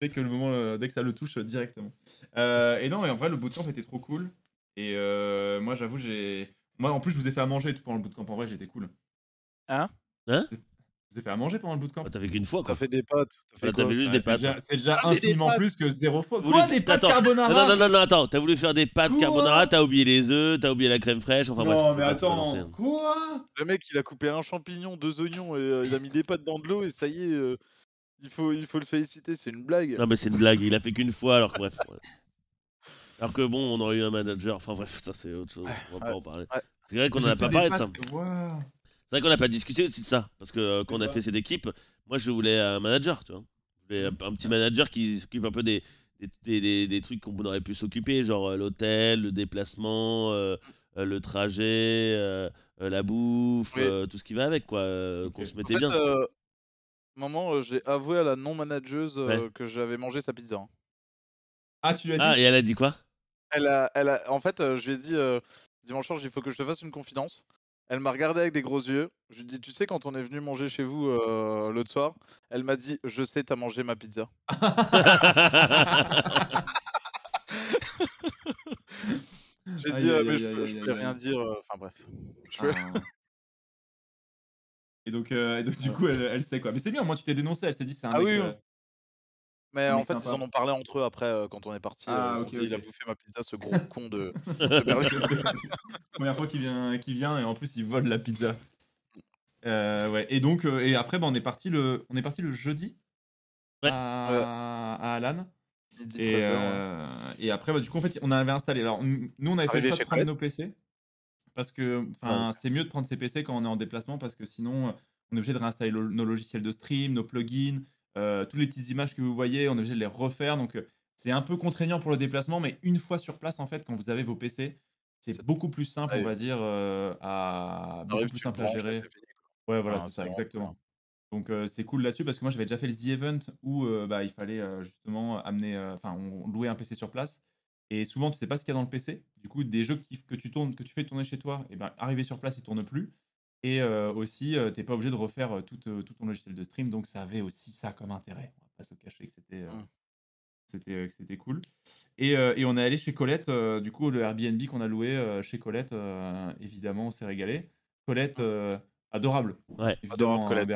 Dès que, le moment, euh, dès que ça le touche euh, directement. Euh, et non, et en vrai, le bootcamp était trop cool. Et moi, j'avoue, j'ai. Moi, en plus, je vous ai fait à manger tout pendant le bootcamp. En vrai, j'étais cool. Hein Hein vous fait à manger pendant le bootcamp. Bah, t'as fait qu'une fois, quoi. T'as fait des pâtes. T'as fait juste ah, des pâtes. C'est déjà, ah, infiniment plus que zéro fois. Quoi, des pâtes carbonara Non, non, non, attends. T'as voulu faire des pâtes carbonara, t'as oublié les œufs, t'as oublié la crème fraîche. Enfin, non, mais attends. Hein. Quoi, Le mec, il a coupé un champignon, deux oignons, et euh, il a mis des pâtes dans de l'eau, et ça y est, euh, il, faut, il faut le féliciter, c'est une blague. Non, mais c'est une blague, il a fait qu'une fois, alors que bref. Alors que bon, on aurait eu un manager. Enfin, bref, ça, c'est autre chose. On va pas en parler. C'est vrai qu'on en a pas parlé de ça. C'est vrai qu'on n'a pas discuté aussi de ça, parce que euh, quand on a fait cette équipe, moi je voulais un manager, tu vois. Mmh. un, petit manager qui s'occupe un peu des, des, trucs qu'on aurait pu s'occuper, genre euh, l'hôtel, le déplacement, euh, le trajet, la bouffe, tout ce qui va avec, quoi. Qu'on se mettait En fait, bien. Moment, maman, j'ai avoué à la non-manageuse que j'avais mangé sa pizza. Hein. Ah, tu lui as ah, dit Ah, et elle a dit quoi Elle a, elle a, en fait, je lui ai dit dimanche soir, il faut que je te fasse une confidence. Elle m'a regardé avec des gros yeux. Je lui dis, tu sais, quand on est venu manger chez vous euh, l'autre soir, elle m'a dit, je sais, t'as mangé ma pizza. J'ai dit, «Ah, mais je, peux- rien dire. Euh, enfin bref. Je ah. Et donc, euh, et donc du coup, elle, sait quoi. Mais c'est bien, Moi, tu t'es dénoncé, elle s'est dit c'est un Ah oui, euh, Mais en fait, ils en ont parlé entre eux après quand on est parti. Ah, Il a bouffé ma pizza, ce gros con de, de première fois qu'il vient, qu'il vient, et en plus, il vole la pizza. Euh, ouais. Et donc, euh, et après, bah, on est parti le, on est parti le jeudi à, à, Alan. Et, euh, et, après, bah, du coup, en fait, on avait installé. Alors, nous, on avait fait le choix de prendre nos PC parce que, enfin, ah, c'est mieux de prendre ses PC quand on est en déplacement parce que sinon, on est obligé de réinstaller nos logiciels de stream, nos plugins, toutes les petites images que vous voyez, on est obligé de les refaire. Donc, c'est un peu contraignant pour le déplacement, mais une fois sur place, en fait, quand vous avez vos PC, c'est beaucoup plus simple, on va dire, à beaucoup plus simple à gérer. Ouais, voilà, ah, c'est ça, exactement. Donc c'est cool là-dessus parce que moi j'avais déjà fait le The Event où bah, il fallait justement amener, enfin on louait un PC sur place et souvent tu sais pas ce qu'il y a dans le PC. Du coup des jeux que tu tournes, que tu fais tourner chez toi, et eh ben arrivé sur place ils tournent plus et aussi tu t'es pas obligé de refaire tout, ton logiciel de stream donc ça avait aussi ça comme intérêt. On va pas se cacher que c'était mmh. C'était euh, c'était cool. Euh, et, on est allé chez Colette, euh, du coup, le Airbnb qu'on a loué chez Colette, évidemment, on s'est régalé. Colette, ah. adorable. Ouais, adorable, Colette.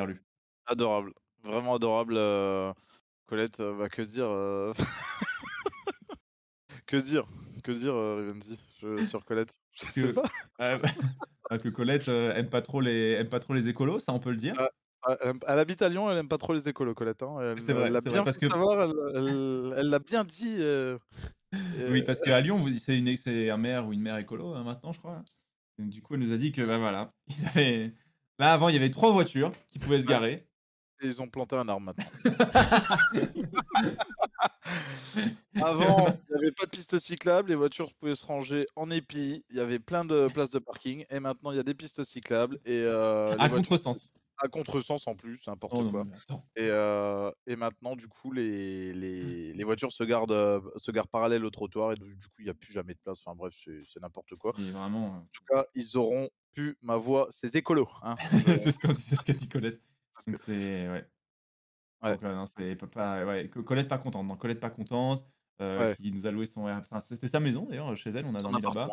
Adorable. Vraiment adorable. Colette, bah, que dire Que dire Que dire, sur Colette Je que, sais pas. Ah, ah, que Colette aime, pas trop les, aime pas trop les écolos, ça on peut le dire. Ah, elle habite à Lyon, elle aime pas trop les écolos, Colette. Hein. C'est vrai, elle a bien parce elle l'a bien dit. Euh, euh, oui, parce qu'à euh. Lyon, vous c'est un maire ou une mère écolo hein, maintenant, je crois. du coup, elle nous a dit que ben voilà, là avant, il y avait trois voitures qui pouvaient se garer. Et ils ont planté un arbre maintenant. Avant, il n'y avait pas de piste cyclables les voitures pouvaient se ranger en épi, il y avait plein de places de parking, et maintenant il y a des pistes cyclables. Et, euh, à contresens à contresens en plus, n'importe oh quoi. Et, et, maintenant, du coup, les, les, voitures se gardent, se gardent parallèles au trottoir et du coup, il n'y a plus jamais de place. Enfin bref, c'est n'importe quoi. Vraiment... En tout cas, ils auront pu ma voix, ces écolos. Hein, euh, c'est ce qu'a dit Colette. c'est. Ouais. non, pas, ouais. Colette pas contente. Non, Colette pas contente. Il Qui nous a loué son. Enfin, c'était sa maison d'ailleurs, chez elle, on a dans dormi là-bas.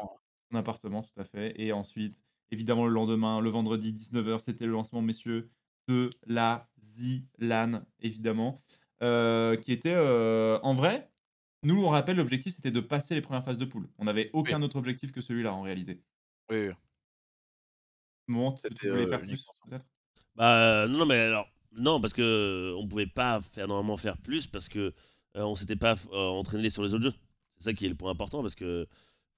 Son appartement, tout à fait. Et ensuite. Évidemment, le lendemain, le vendredi 19h, c'était le lancement, messieurs, de la Z-LAN, évidemment, euh, qui était euh, en vrai. Nous, on rappelle, l'objectif, c'était de passer les premières phases de poule. On n'avait aucun autre objectif que celui-là, en réalité. Oui. tu voulais faire euh, plus, peut-être Bah, non, mais alors, non, parce que on pouvait pas faire normalement faire plus parce que ne on s'était pas entraîné sur les autres jeux. C'est ça qui est le point important parce que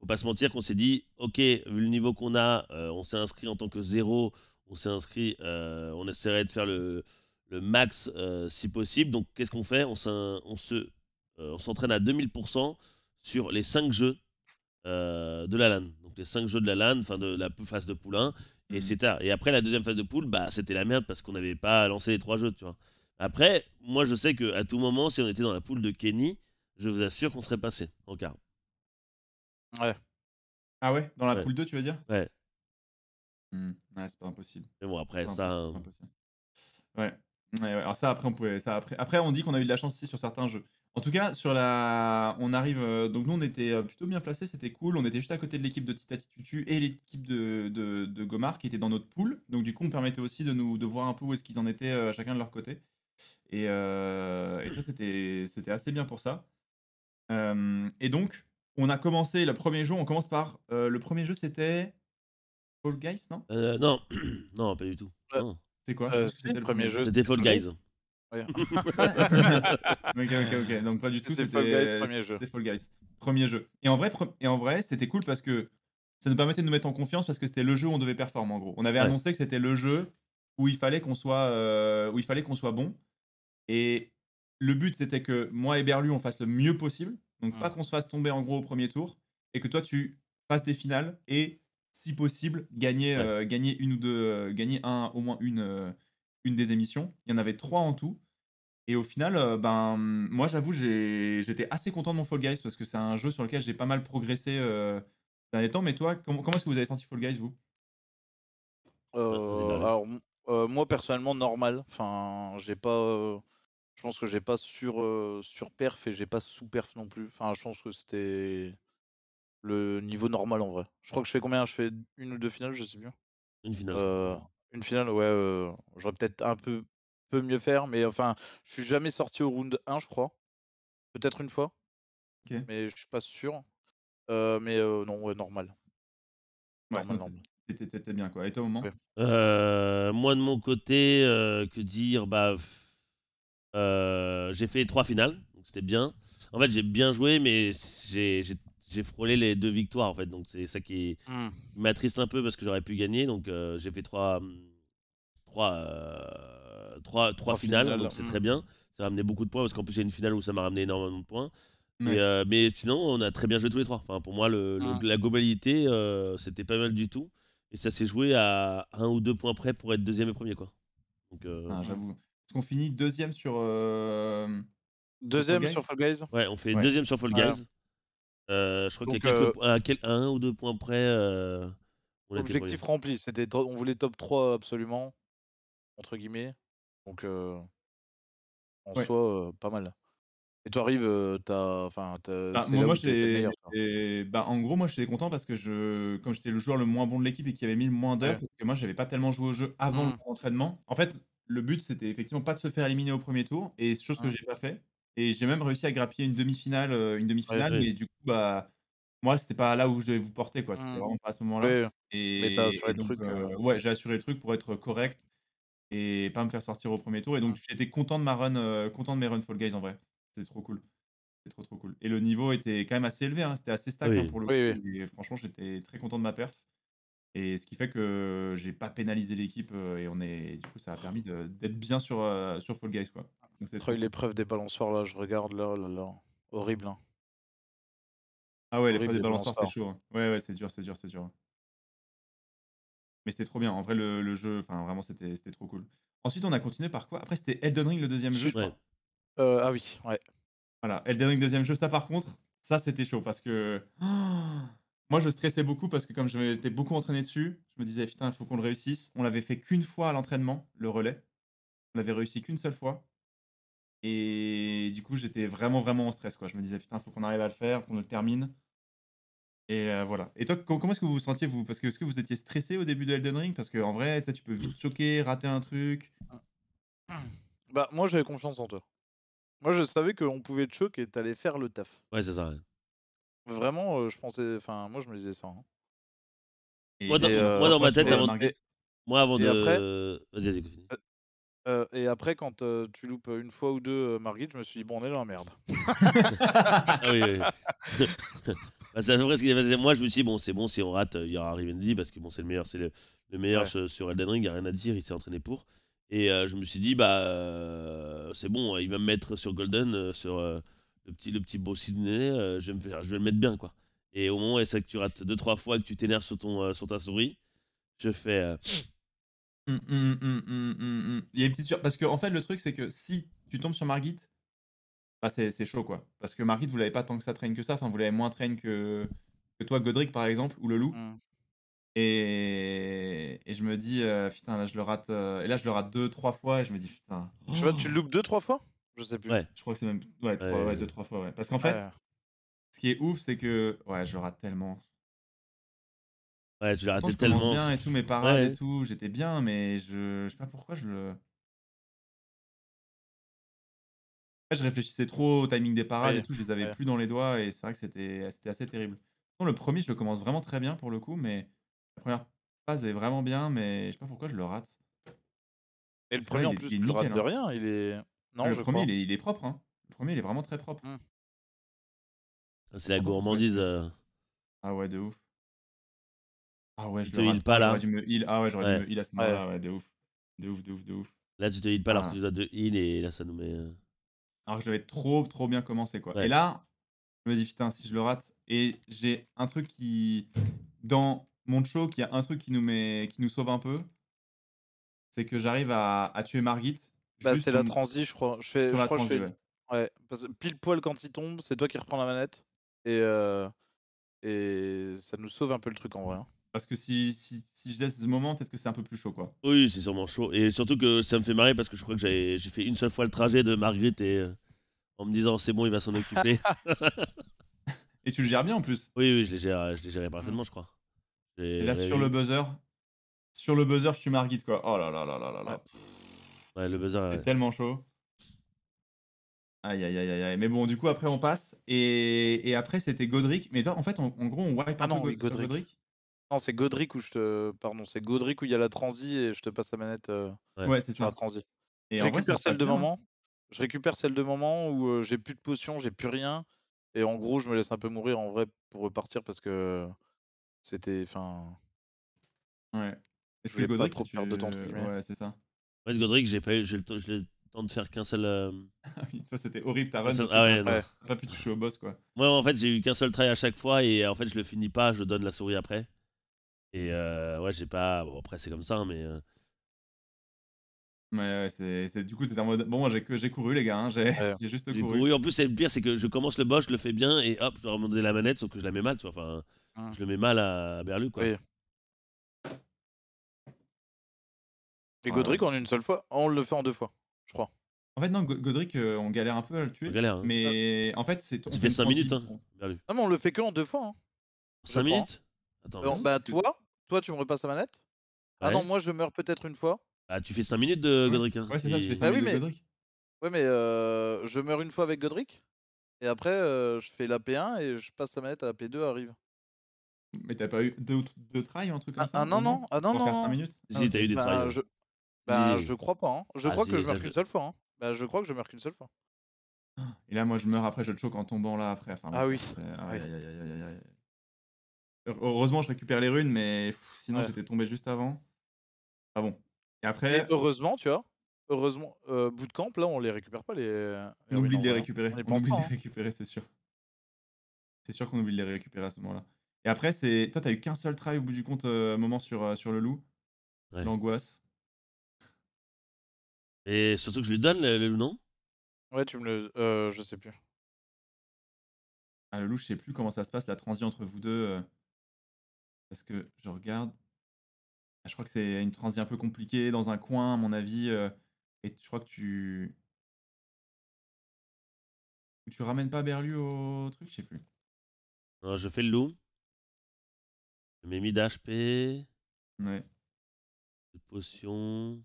faut pas se mentir qu'on s'est dit, ok, vu le niveau qu'on a, euh, on s'est inscrit en tant que zéro, on s'est inscrit, euh, on essaierait de faire le, max euh, si possible. Donc qu'est-ce qu'on fait On s'entraîne à 2000% sur les cinq jeux de la LAN. Donc les cinq jeux de la LAN, enfin de la phase de poule 1. Et, mhm. c'est tard. et après la deuxième phase de poule, bah, c'était la merde parce qu'on n'avait pas lancé les trois jeux, tu vois. Après, moi je sais qu'à tout moment, si on était dans la poule de Kenny, je vous assure qu'on serait passé en quart. Ouais. Ah ouais Dans la poule 2, tu veux dire Ouais. Mmh. Ouais, c'est pas impossible. Mais bon, après, ça. Hein. Ouais. Alors ça, après, on pouvait. après, on dit qu'on a eu de la chance aussi sur certains jeux. En tout cas, sur la, on arrive. Euh, donc nous, on était euh, plutôt bien placés, c'était cool. On était juste à côté de l'équipe de Titatitutu et l'équipe de, de, Gomar qui était dans notre poule. Donc du coup, on permettait aussi de nous de voir un peu où est-ce qu'ils en étaient euh, chacun de leur côté. Et, ça, c'était c'était assez bien pour ça. et donc, on a commencé le premier jeu, on commence par. Euh, le premier jeu, c'était. Fall Guys, non euh, Non, pas du tout. C'est quoi euh, C'était le premier jeu. C'était Fall Guys. ok, ok, ok. Donc pas du tout. C'était Fall Guys, premier jeu. C'était Fall Guys, premier jeu. Et en vrai, vrai, c'était cool parce que ça nous permettait de nous mettre en confiance parce que c'était le jeu où on devait performer en gros. On avait annoncé que c'était le jeu où il fallait qu'on soit, où il fallait qu'on soit bon. Et le but c'était que moi et Berlu on fasse le mieux possible donc, pas mmh. qu'on se fasse tomber en gros au premier tour et que toi, tu fasses des finales et, si possible, gagner, euh, gagner une ou deux, euh, gagner un, au moins une, euh, une des émissions. Il y en avait trois en tout. Et au final, ben, moi, j'avoue, j'étais assez content de mon Fall Guys parce que c'est un jeu sur lequel j'ai pas mal progressé les temps. Mais toi, comment, est-ce que vous avez senti Fall Guys, vous bah, bah, Alors, moi, personnellement, normal. Enfin, j'ai pas je pense que j'ai pas sur, sur perf et j'ai pas sous perf non plus. Enfin, je pense que c'était le niveau normal en vrai. Je crois que je fais combien Je fais une ou deux finales, je sais plus. Une finale. une finale, ouais. J'aurais peut-être un peu, peu mieux faire, mais enfin, je suis jamais sorti au round 1, je crois. Peut-être une fois. Mais je suis pas sûr. mais non, normal. Ouais, normal, bien quoi. Et toi moment mmh. Moi de mon côté, que dire Bah. Euh, j'ai fait trois finales, donc c'était bien. En fait, j'ai bien joué, mais j'ai frôlé les deux victoires en fait donc c'est ça qui hmm. m'attriste un peu parce que j'aurais pu gagner donc euh, j'ai fait trois hmm, euh, trois, trois, trois finales, donc c'est hmm. très bien ça a ramené beaucoup de points parce qu'en plus il y a une finale où ça m'a ramené énormément de points mais, mais, sinon on a très bien joué tous les trois enfin pour moi ah. la globalité c'était pas mal du tout et ça s'est joué à un ou deux points près pour être deuxième et premier quoi donc ah, j'avoue est-ce qu'on finit deuxième sur. Euh, deuxième sur, Fall Guys Ouais, on fait deuxième sur Fall Guys. Euh, je crois qu'il y a quelques, à euh, un ou deux points près. On Objectif rempli. C'était, on voulait top 3 absolument, entre guillemets. Donc, en soi, pas mal. Et toi, Rive, t'as. Enfin, bah, moi, j'étais. Bah, en gros, moi, je suis content parce que je, comme j'étais le joueur le moins bon de l'équipe et qui avait mis le moins d'heures, parce que moi, j'avais pas tellement joué au jeu avant mmh. le entraînement. En fait, le but, c'était effectivement pas de se faire éliminer au premier tour, et chose que j'ai pas fait. Et j'ai même réussi à grappiller une demi-finale, une demi-finale, et du coup, bah, moi, c'était pas là où je devais vous porter, quoi. C'était mmh. vraiment pas à ce moment-là. Et, hein. ouais, j'ai assuré le truc pour être correct et pas me faire sortir au premier tour. Et donc, mmh. j'étais content de ma run, content de mes run Fall Guys en vrai. C'est trop cool. c'est trop trop cool. Et le niveau était quand même assez élevé. Hein. C'était assez stable pour le coup. Et franchement, j'étais très content de ma perf. Et ce qui fait que j'ai pas pénalisé l'équipe euh, et on est du coup ça a permis d'être bien sur, euh, sur Fall Guys quoi. Donc c'est l'épreuve des balançoires là, je regarde là, là, là. Horrible. Hein. Ah ouais, l'épreuve des balançoires c'est chaud. Hein. Ouais ouais, c'est dur, c'est dur, c'est dur. Hein. Mais c'était trop bien. En vrai le, jeu, enfin vraiment c'était c'était trop cool. Ensuite, on a continué par quoi Après c'était Elden Ring le deuxième jeu, je crois. Euh, ah oui, ouais. Voilà, Elden Ring deuxième jeu, ça par contre, ça c'était chaud parce que moi, je stressais beaucoup parce que comme j'étais beaucoup entraîné dessus, je me disais, putain, il faut qu'on le réussisse. On l'avait fait qu'une fois à l'entraînement, le relais. On l'avait réussi qu'une seule fois. Et du coup, j'étais vraiment, vraiment en stress. Quoi. Je me disais, putain, il faut qu'on arrive à le faire, qu'on le termine. Et euh, voilà. Et toi, comment est-ce que vous vous sentiez vous Parce que est-ce que vous étiez stressé au début de Elden Ring Parce qu'en vrai, tu peux vous choquer, rater un truc. Bah, moi, j'avais confiance en toi. Moi, je savais qu'on pouvait te choquer et t'allais faire le taf. Ouais, c'est ça. Vraiment, euh, je pensais. Enfin, moi, je me disais ça. Hein. Euh, moi, dans, ma tête, avant, de- moi, avant de. Vas-y, vas-y, euh, et après, quand tu loupes une fois ou deux euh, Margit, je me suis dit, bon, on est dans la merde. Ah oui, oui. Bah, moi, je me suis dit, bon, c'est bon, si on rate, il y aura Rivenzi, parce que bon, c'est le meilleur, c'est le, meilleur sur- Elden Ring, il n'y a rien à dire, il s'est entraîné pour. Et je me suis dit, bah, c'est bon, il va me mettre sur Golden, sur, le petit, le petit beau Sydney, euh, je, vais me je vais le mettre bien, quoi. Et au moment où ça que tu rates deux, trois fois et que tu t'énerves sur, ton, euh, sur ta souris, je fais. Euh, hum, hum, hum, Il y a une petite sur... Parce que, en fait, le truc, c'est que si tu tombes sur Margit, bah, c'est chaud, quoi. Parce que Margit, vous l'avez pas tant que ça traîne que ça. Enfin, vous l'avez moins traîne que, que toi, Godric, par exemple, ou le loup. Et... et... je me dis, putain, là, je le rate. Et là, je le rate deux, trois fois. Et je me dis, putain. Je vois, tu le loupes deux, trois fois je sais plus. Je crois que c'est même. Ouais, deux, trois fois, Parce qu'en fait, ce qui est ouf, c'est que. Ouais, je rate tellement. Ouais, je l'ai raté tellement. bien et tout, mes parades et tout, j'étais bien, mais je... je sais pas pourquoi je le. Je réfléchissais trop au timing des parades et tout, je les avais plus dans les doigts et c'est vrai que c'était assez terrible. le premier, je le commence vraiment très bien pour le coup, mais la première phase est vraiment bien, mais je sais pas pourquoi je le rate. Et le premier, en plus, il, rate de hein. rien. Il est... Ah, le premier, il est, propre. Hein. Le premier, il est vraiment très propre. Mmh. Ah, c'est la gourmandise. Euh. Ah ouais, de ouf. Ah ouais, je te heal pas là. Dû Ah ouais, j'aurais ouais. dû me heal à ce moment-là, ouais. de ouf. De ouf, de ouf, de ouf. Là, tu te heal pas alors ah. que tu dois te heal et là, ça nous met. Euh. Alors que je trop, trop bien commencé quoi. Et là, je me dis putain, si je le rate. Et j'ai un truc qui. Dans mon show, il y a un truc qui nous, met... qui nous sauve un peu. C'est que j'arrive à... à... tuer Margit bah, c'est la transi, je crois. Je fais, je crois que Ouais. Parce que pile poil quand il tombe, c'est toi qui reprends la manette. Et, et ça nous sauve un peu le truc en vrai. Hein. Parce que si, si, si, je laisse ce moment, peut-être que c'est un peu plus chaud, quoi. Oui, c'est sûrement chaud. Et surtout que ça me fait marrer parce que je crois que j'ai fait une seule fois le trajet de Marguerite et en me disant c'est bon, il va s'en occuper. et tu le gères bien en plus. Oui, oui, je l'ai géré, ah. parfaitement, je crois. Et là, sur le buzzer, sur le buzzer, je suis Marguerite, quoi. Oh là là là là là là. Ouais, le buzzer. C'est tellement chaud. Aïe, aïe, aïe, aïe. Mais bon, du coup, après, on passe. Et, et après, c'était Godric. Mais toi, en fait, en gros, on wipe ah pas non, Godric. Non, c'est Godric où je te. Pardon, c'est Godric où il y a la transi et je te passe la manette. Euh, ouais, c'est ça. La transi. Et je en récupère celle de hein. moment. Je récupère celle de moment où euh, j'ai plus de potions, j'ai plus rien. Et en gros, je me laisse un peu mourir en vrai pour repartir parce que c'était. Enfin. Ouais. Est-ce que Godric. trop de temps. ouais c'est ça. Ouais, fait, Godric, j'ai pas eu, le, temps, de faire qu'un seul. Euh, toi, c'était horrible ta run. Ah ouais, pas pu toucher au boss, quoi. Moi, en fait, j'ai eu qu'un seul try à chaque fois et en fait, je le finis pas, je donne la souris après. Et euh, ouais, j'ai pas. Bon, après, c'est comme ça, hein, mais. Mais euh. Ouais, c'est du coup, c'est un mode. Bon, moi, j'ai couru, les gars, hein, j'ai juste couru. couru. En plus, c'est le pire, c'est que je commence le boss, je le fais bien et hop, je dois remonter la manette, sauf que je la mets mal, tu vois. Enfin, hein. je le mets mal à Berlu, quoi. Et ah Godric, en une seule fois, on le fait en deux fois, je crois. En fait, non, Godric, euh, on galère un peu à le tuer. On galère, hein. Mais ah. en fait, c'est. Tu fais 5 minutes, hein, Non, mais on le fait que en deux fois. Hein. 5 minutes Attends. Alors, bah, toi, toi, tu me repasses la manette Ah non, moi, je meurs peut-être une fois. Bah, tu fais 5 minutes de Godric. Hein. Ouais, c'est ça, fais bah minutes mais... de Godric. Ouais, mais euh, je meurs une fois avec Godric. Et après, euh, je fais la P1 et je passe la manette à la P2 arrive. Mais t'as pas eu deux, deux tries ou un truc comme ah, ça Ah non, non, ah non, non. Pour faire 5 minutes Si, t'as eu des bah, bah, je crois pas. Hein. Je crois que je meurs qu'une seule fois. Hein. Bah, je crois que je meurs qu'une seule fois. Et là, moi, je meurs après, je te choque en tombant là après. ah oui. heureusement, je récupère les runes, mais sinon, j'étais tombé juste avant. Ah bon. Et après. heureusement, tu vois. Heureusement, de bootcamp, là, on les récupère pas. Les... on oublie de les hein. récupérer. On, oublie de les hein. récupérer, c'est sûr. C'est sûr qu'on oublie de les récupérer à ce moment-là. Et après, c'est toi, t'as eu qu'un seul try au bout du compte, euh, moment sur, euh, sur le loup. L'angoisse. Et surtout que je lui donne le, nom loup, non Ouais, tu me le. Euh, je sais plus. Ah, le loup, je sais plus comment ça se passe, la transition entre vous deux. Euh. parce que je regarde. Ah, je crois que c'est une transition un peu compliquée dans un coin, à mon avis. Euh, et je crois que tu. Tu ramènes pas Berlu au truc, je sais plus. je fais le loup. Je mets mis d'HP, Ouais. de potion.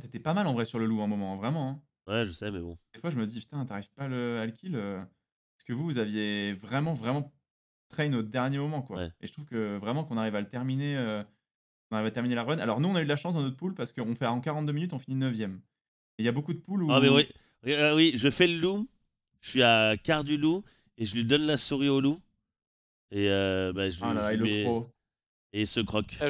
T'étais pas mal en vrai sur le loup à un moment, hein, vraiment. Hein. Ouais, je sais, mais bon. Des fois, je me dis, putain, t'arrives pas le, à le kill. Euh, parce que vous, vous aviez vraiment, vraiment train au dernier moment, quoi. Et je trouve que vraiment qu'on arrive à le terminer, euh, on arrive à terminer la run. Alors, nous, on a eu de la chance dans notre pool parce qu'on fait en 42 minutes, on finit 9ème. il y a beaucoup de poules où. Ah, mais oui. Euh, oui, je fais le loup. Je suis à quart du loup et je lui donne la souris au loup. Et bah, je ah lui et le et croque. Ah,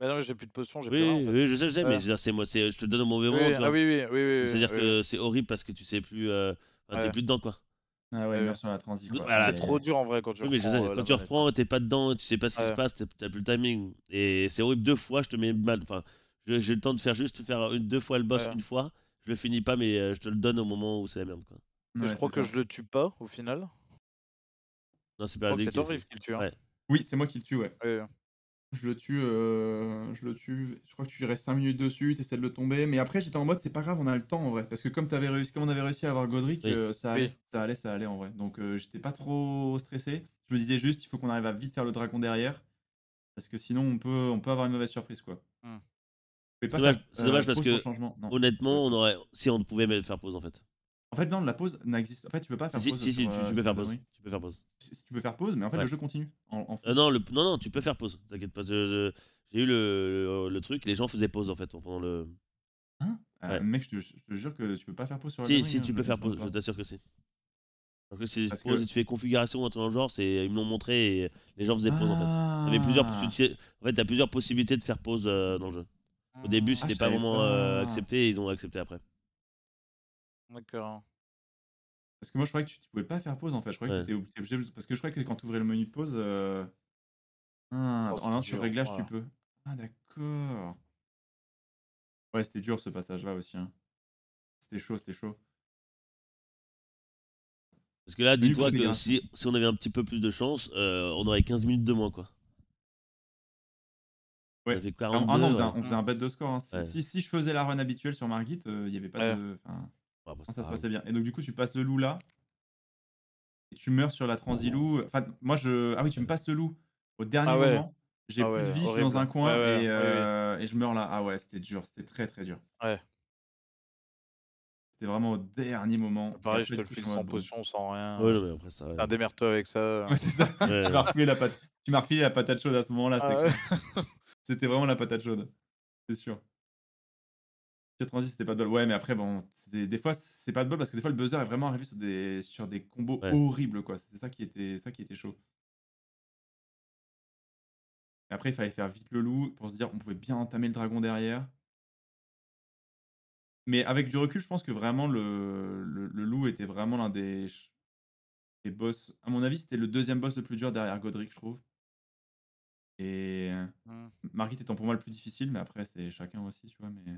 mais bah non, j'ai plus de potions, j'ai plus rien, en fait. oui, je sais, je sais, mais je, c'est moi, c'est, je te donne au mauvais moment. ah oui, oui, oui, oui, C'est-à-dire que c'est horrible parce que tu sais plus, euh, t'es plus dedans, quoi. Ah ouais, merci sûr, la transi. quoi. Voilà. C'est trop dur en vrai quand tu Oui, mais sais, reprends, euh, quand tu reprends, t'es pas dedans, tu sais pas ce qui se passe, t'as plus le timing. Et c'est horrible, deux fois, je te mets mal. Enfin, j'ai le temps de faire juste faire deux fois le boss une fois. Je le finis pas, mais euh, je te le donne au moment où c'est la merde, quoi. je crois que je le tue pas au final. Non, c'est pas la c'est toi tue. Hein. Oui, c'est moi qui le tue, Ouais je le tue, euh, je le tue. Je crois que tu restes 5 minutes dessus, tu essaies de le tomber. Mais après, j'étais en mode, c'est pas grave, on a le temps en vrai. Parce que comme, avais réussi, comme on avait réussi à avoir Godric, euh, ça, allait, ça, allait, ça allait, en vrai. Donc euh, j'étais pas trop stressé. Je me disais juste, il faut qu'on arrive à vite faire le dragon derrière. Parce que sinon, on peut, on peut avoir une mauvaise surprise quoi. Hmm. C'est dommage, parce que honnêtement, on aurait, si on pouvait faire pause en fait. En fait, non, la pause n'existe. En fait, tu peux pas faire pause. Si, si, euh, tu, peux faire pause. Tu peux faire pause. tu peux faire pause, mais en fait, le jeu continue. Euh, non, non, non, tu peux faire pause. T'inquiète pas. J'ai eu le, le, truc, les gens faisaient pause en fait pendant le. Hein ah, Mec, je te, jure que tu peux pas faire pause sur. Si, si, si, tu hein, peux faire pause. Je t'assure que c'est... Parce que si tu, fais configuration ou dans le genre, c'est ils me l'ont montré et les gens faisaient pause en fait. Plusieurs... Ah. En fait, t'as plusieurs possibilités de faire pause euh, dans le jeu. Au ah, début, c'était pas vraiment accepté, ils ont accepté après. D'accord. Parce que moi, je croyais que tu, pouvais pas faire pause en fait. Je crois que Parce que je croyais que quand tu ouvrais le menu pause, euh, ah, oh, en réglage, tu peux. Ah, d'accord. Ouais, c'était dur ce passage-là aussi. Hein. C'était chaud, c'était chaud. Parce que là, dis-toi que si, on avait un petit peu plus de chance, euh, on aurait 15 minutes de moins, quoi. Ouais. Ah, ah, on, faisait un, bête de score. Hein. Si, si, je faisais la run habituelle sur Margit, euh, il n'y avait pas de ça, se passait bien. Et donc, du coup, tu passes le loup là. Et tu meurs sur la transilou. Oh. Enfin, moi, je. Ah oui, tu me passes le loup au dernier ah moment. J'ai ah plus de vie, je suis dans un coin et, euh, et, je meurs là. Ah ouais, c'était dur, c'était très très dur. Ouais. C'était vraiment au dernier moment. Pareil, je te le fais sans potion, sans rien. Ouais, après ça. démerde-toi avec ça. c'est ça. tu m'as refilé, refilé, la patate chaude à ce moment-là. Ah c'était vraiment la patate chaude. C'est sûr c'était pas de bol. Ouais, mais après, bon, des, fois, c'est pas de bol parce que des fois, le buzzer est vraiment arrivé sur des, sur des combos horribles, quoi. C'était ça qui était, ça qui était chaud. Après, il fallait faire vite le loup pour se dire on pouvait bien entamer le dragon derrière. Mais avec du recul, je pense que vraiment le, le, loup était vraiment l'un des, boss. À mon avis, c'était le deuxième boss le plus dur derrière Godric, je trouve. Et mmh. Marguerite étant pour moi le plus difficile, mais après, c'est chacun aussi, tu vois. Mais...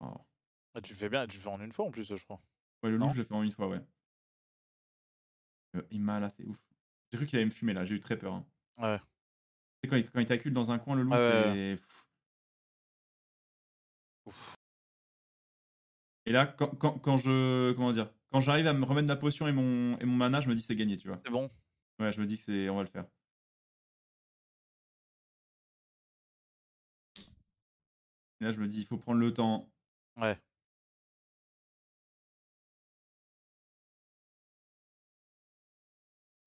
Hein. Ah, tu le fais bien, tu le fais en une fois en plus, je crois. Ouais, le loup, je le fais en une fois, ouais. il m'a là, c'est ouf. J'ai cru qu'il allait me fumer là, j'ai eu très peur. Hein. Ouais. quand il, t'accule dans un coin, le loup, c'est. Ouf. Et là, quand, je. Comment dire Quand j'arrive à me remettre La potion et mon, et mon mana, je me dis c'est gagné, tu vois. C'est bon. Ouais, je me dis que c'est. On va le faire. là, je me dis, il faut prendre le temps. Ouais.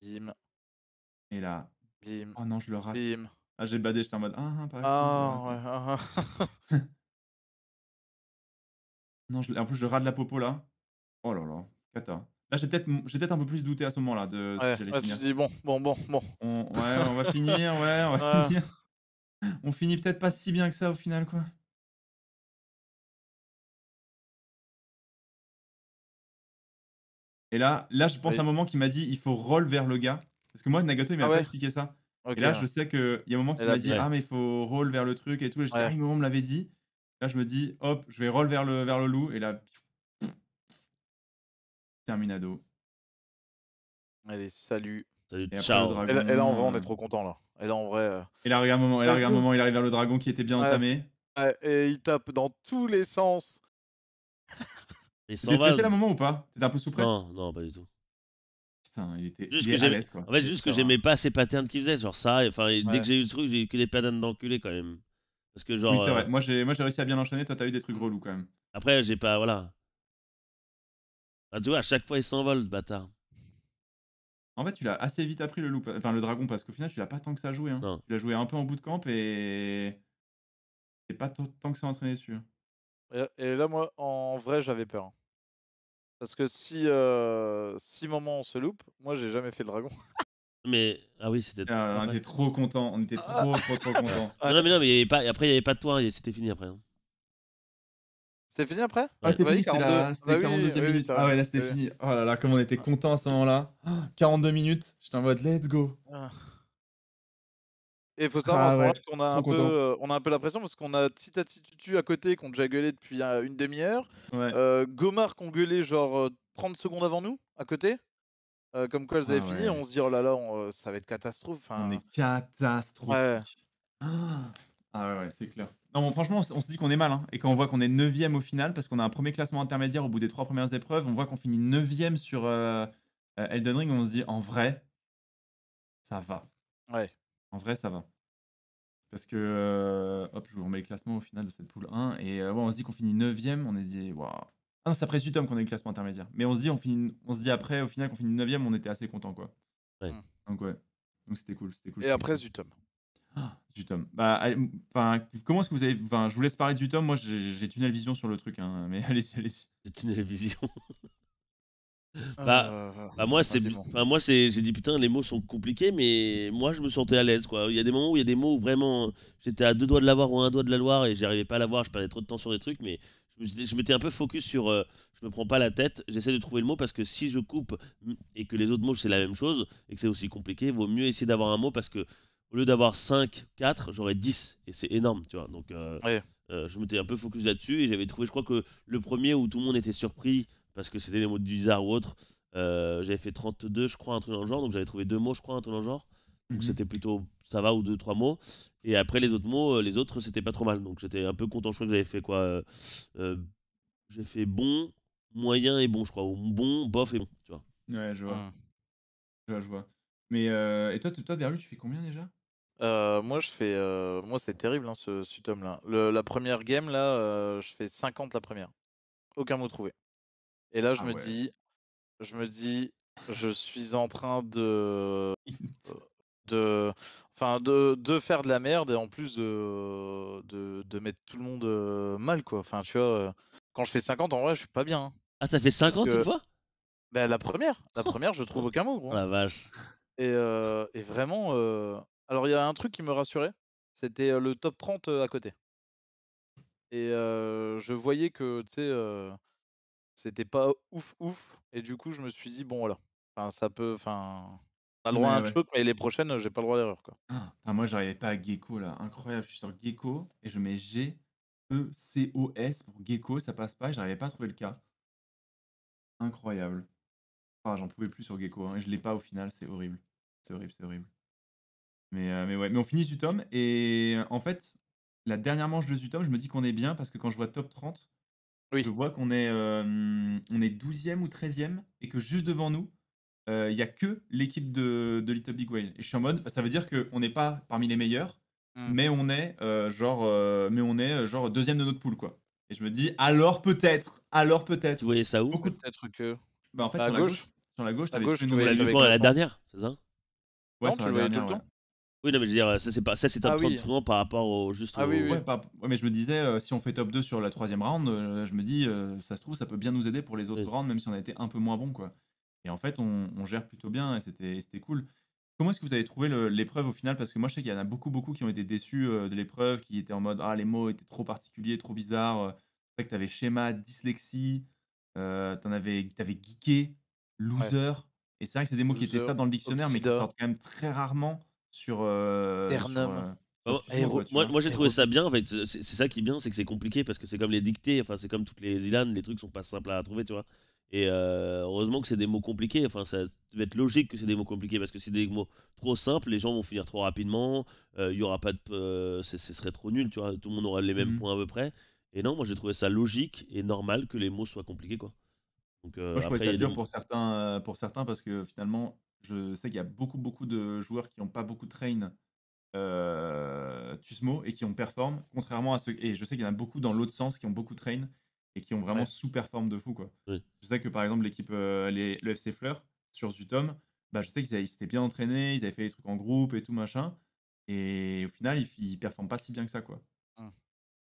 Bim. Et là, Bim. oh non, je le rate. Bim. Ah, j'ai badé, j'étais en mode. Ah, ah, par Ah, ouais, ah, ah. Non, je- en plus, je rate la popo là. Oh là là, cata. Là, j'ai peut-être j'ai peut-être un peu plus douté à ce moment-là de si dis bon, bon, bon, bon. ouais, on va finir, ouais, on va ah. finir. On finit peut-être pas si bien que ça au final, quoi. Et là, là, je pense à un moment qui m'a dit il faut roll vers le gars. Parce que moi, Nagato, il m'a ah pas expliqué ça. et là, je sais qu'il y a un moment qui m'a dit ah, mais il faut roll vers le truc et tout. Et je dis ah, il me l'avait dit. Là, je me dis hop, je vais roll vers le, vers le loup. Et là, terminado. Allez, salut. Salut, et ciao. et, là, en vrai, on est trop content là. Et là, en vrai. Euh, et là, regarde un moment, et là, regarde un moment, il arrive vers le dragon qui était bien entamé. et il tape dans tous les sens. T'es stressé à un moment ou pas T'étais un peu sous presse Non, non, pas du tout. Putain, il était juste que quoi. En fait, juste que j'aimais pas ces patterns qu'il faisait, genre ça. Enfin, dès que j'ai eu le truc, j'ai eu que des patterns d'enculé quand même. Parce que genre. Oui, c'est vrai. Euh moi, j'ai, moi, j'ai réussi à bien enchaîner. Toi, t'as eu des trucs relous quand même. Après, j'ai pas, voilà. tu vois, à chaque fois, il s'envole, le bâtard. En fait, tu l'as assez vite appris le loup, enfin le dragon, parce qu'au final, tu l'as pas tant que ça joué. Hein. Tu l'as joué un peu en bout de camp et c'est pas tant que ça entraîné dessus. Hein. Et, là, moi, en vrai, j'avais peur. Hein. Parce que si, euh, si moment on se loupe, moi, j'ai jamais fait le dragon. Mais ah oui, c'était. on était trop content. On était trop trop trop content. non mais non mais y avait pas. Après il y avait pas de toi. Hein, c'était fini après. Hein. C'était fini après Ah c'était C'était la 42e ah minute. ah ouais là c'était fini. Oh là là comme on était ah. content à ce moment-là. 42 minutes. J'étais en mode let's go. Ah. Et faut savoir ah qu'on a, un peu, euh, on a un peu la pression parce qu'on a Titatitutu à côté qu'on déjà gueulé depuis une demi-heure. Euh, Gomard qu'on gueulait genre 30 secondes avant nous à côté. comme quoi elles avaient ah fini. On se dit oh là là, ça va être catastrophe. On est catastrophique. Ah. ouais, c'est clair. Non, franchement, on se dit qu'on est mal. Hein, et quand on voit qu'on est 9ème au final, parce qu'on a un premier classement intermédiaire au bout des trois premières épreuves, on voit qu'on finit 9ème sur Elden Ring, on se dit en vrai, ça va. Ouais. En vrai, ça va. Parce que, hop, je vous remets le classement au final de cette poule 1. Et on se dit qu'on finit 9ème, on est dit, waouh. Ah non, c'est après tome qu'on a eu le classement intermédiaire. Mais on se dit, on, finit, on se dit après, au final, qu'on finit 9ème, on était assez content, quoi. Mmh. Donc, ouais. Donc, c'était cool, c'était cool. Et après, tome. Du tome. Bah, enfin, comment est-ce que vous avez. Enfin, je vous laisse parler du tome, Moi, j'ai tunnel vision sur le truc, hein, mais allez-y, allez-y. Tunnel vision. Ah, bah, bah, moi c'est moi c'est j'ai dit putain les mots sont compliqués mais moi je me sentais à l'aise quoi. Il y a des moments où il y a des mots où vraiment j'étais à deux doigts de l'avoir ou un doigt de la Loire et j'arrivais pas à l'avoir, je perdais trop de temps sur des trucs mais je m'étais un peu focus sur euh, je me prends pas la tête, j'essaie de trouver le mot parce que si je coupe et que les autres mots c'est la même chose et que c'est aussi compliqué, vaut mieux essayer d'avoir un mot parce que au lieu d'avoir 5, 4, j'aurais 10 et c'est énorme, tu vois. Donc euh, euh, je m'étais un peu focus là-dessus et j'avais trouvé je crois que le premier où tout le monde était surpris parce que c'était des mots du bizarre ou autre. Euh, j'avais fait 32, je crois, un truc dans le genre. Donc j'avais trouvé deux mots, je crois, un truc dans le genre. Donc mhm. c'était plutôt ça va ou deux, trois mots. Et après, les autres mots, euh, les autres, c'était pas trop mal. Donc j'étais un peu content. Je crois que j'avais fait quoi euh, J'ai fait bon, moyen et bon, je crois. Ou bon, bof et bon, tu vois. Ouais, je vois. Mm. Je vois, je vois. Mais et toi, toi, Berlu, tu fais combien déjà moi je fais moi c'est terrible hein, ce, ce tome là. la première game là je fais 50 la première. Aucun mot trouvé. Et là, je ah me dis, je me dis, je suis en train de, de, enfin, de, de, faire de la merde et en plus de, de, de, mettre tout le monde mal, quoi. Enfin, tu vois, quand je fais 50, en vrai, je suis pas bien. Hein. Ah, t'as fait 50 une fois Ben, la première, la oh! première, je trouve aucun mot, gros. La vache. Et, et vraiment, alors il y a un truc qui me rassurait, c'était le top 30 à côté. Et je voyais que, tu sais, c'était pas ouf ouf. Et du coup, je me suis dit, bon, voilà. ça peut. Enfin. pas le droit à un mais les prochaines, euh, j'ai pas le droit d'erreur. Quoi. Ah, moi, j'arrivais pas à Gecko là. Incroyable, je suis sur Gecko et je mets G-E-C-O-S pour Gecko, ça passe pas, j'arrivais pas à trouver le cas. Incroyable. Ah, j'en pouvais plus sur Gecko, hein. je l'ai pas au final, c'est horrible. C'est horrible, c'est horrible. Mais, euh, mais ouais, mais on finit Zutom et en fait, la dernière manche de Zutom, je me dis qu'on est bien parce que quand je vois top 30, je vois qu'on est, est 12e ou 13e et que juste devant nous, euh, il y n'y a que l'équipe de, de, Little Big Wayne Et je suis en mode, bah, ça veut dire qu'on n'est pas parmi les meilleurs, mmh. mais on est, euh, genre, euh, mais on est genre deuxième de notre poule, quoi. Et je me dis, alors peut-être, alors peut-être. Vous voyez ça où Peut-être que. Bah, en fait, bah, sur, La gauche, sur la gauche, tu avais la, dernière, c'est ça Ouais, sur le temps. Oui, mais je veux dire, ça c'est pas ça c'est top ah, 30 par rapport au juste. Ah, Oui, mais je me disais, euh, si on fait top 2 sur la troisième round, euh, je me dis, euh, ça se trouve, ça peut bien nous aider pour les autres rounds, même si on a été un peu moins bon, quoi. Et en fait, on, gère plutôt bien et c'était cool. Comment est-ce que vous avez trouvé l'épreuve au final Parce que moi, je sais qu'il y en a beaucoup, beaucoup qui ont été déçus de l'épreuve, qui étaient en mode, ah, les mots étaient trop particuliers, trop bizarres. C'est vrai que t'avais schéma, dyslexie, t'en avais, t'avais geeké, loser. Et c'est vrai que c'est des mots qui étaient ça dans le dictionnaire, mais qui sortent quand même très rarement sur. Euh, euh, moi, j'ai hein. trouvé ça bien. fait, c'est ça qui est bien, c'est que c'est compliqué parce que c'est comme les dictées. Enfin, c'est comme toutes les ilan, les trucs sont pas simples à trouver, tu vois. Et euh, heureusement que c'est des mots compliqués. Enfin, ça va être logique que c'est des mots compliqués parce que c'est des mots trop simples, les gens vont finir trop rapidement. Il y aura pas de, ce serait trop nul, tu vois. Tout le monde aura les mêmes mmh. points à peu près. Et non, moi j'ai trouvé ça logique et normal que les mots soient compliqués, quoi. Donc, moi, je trouvais ça dur pour certains, pour certains parce que finalement, je sais qu'il y a beaucoup, beaucoup de joueurs qui n'ont pas beaucoup de train euh, Tusmo et qui ont performe. contrairement à ceux. Et je sais qu'il y en a beaucoup dans l'autre sens qui ont beaucoup de train et qui ont vraiment sous performe de fou. Quoi. Je sais que par exemple, l'équipe, euh, le FC Fleur, sur Zutom, bah, je sais qu'ils s'étaient bien entraînés, ils avaient fait des trucs en groupe et tout machin. Et au final, ils, ne performent pas si bien que ça. quoi. Mmh.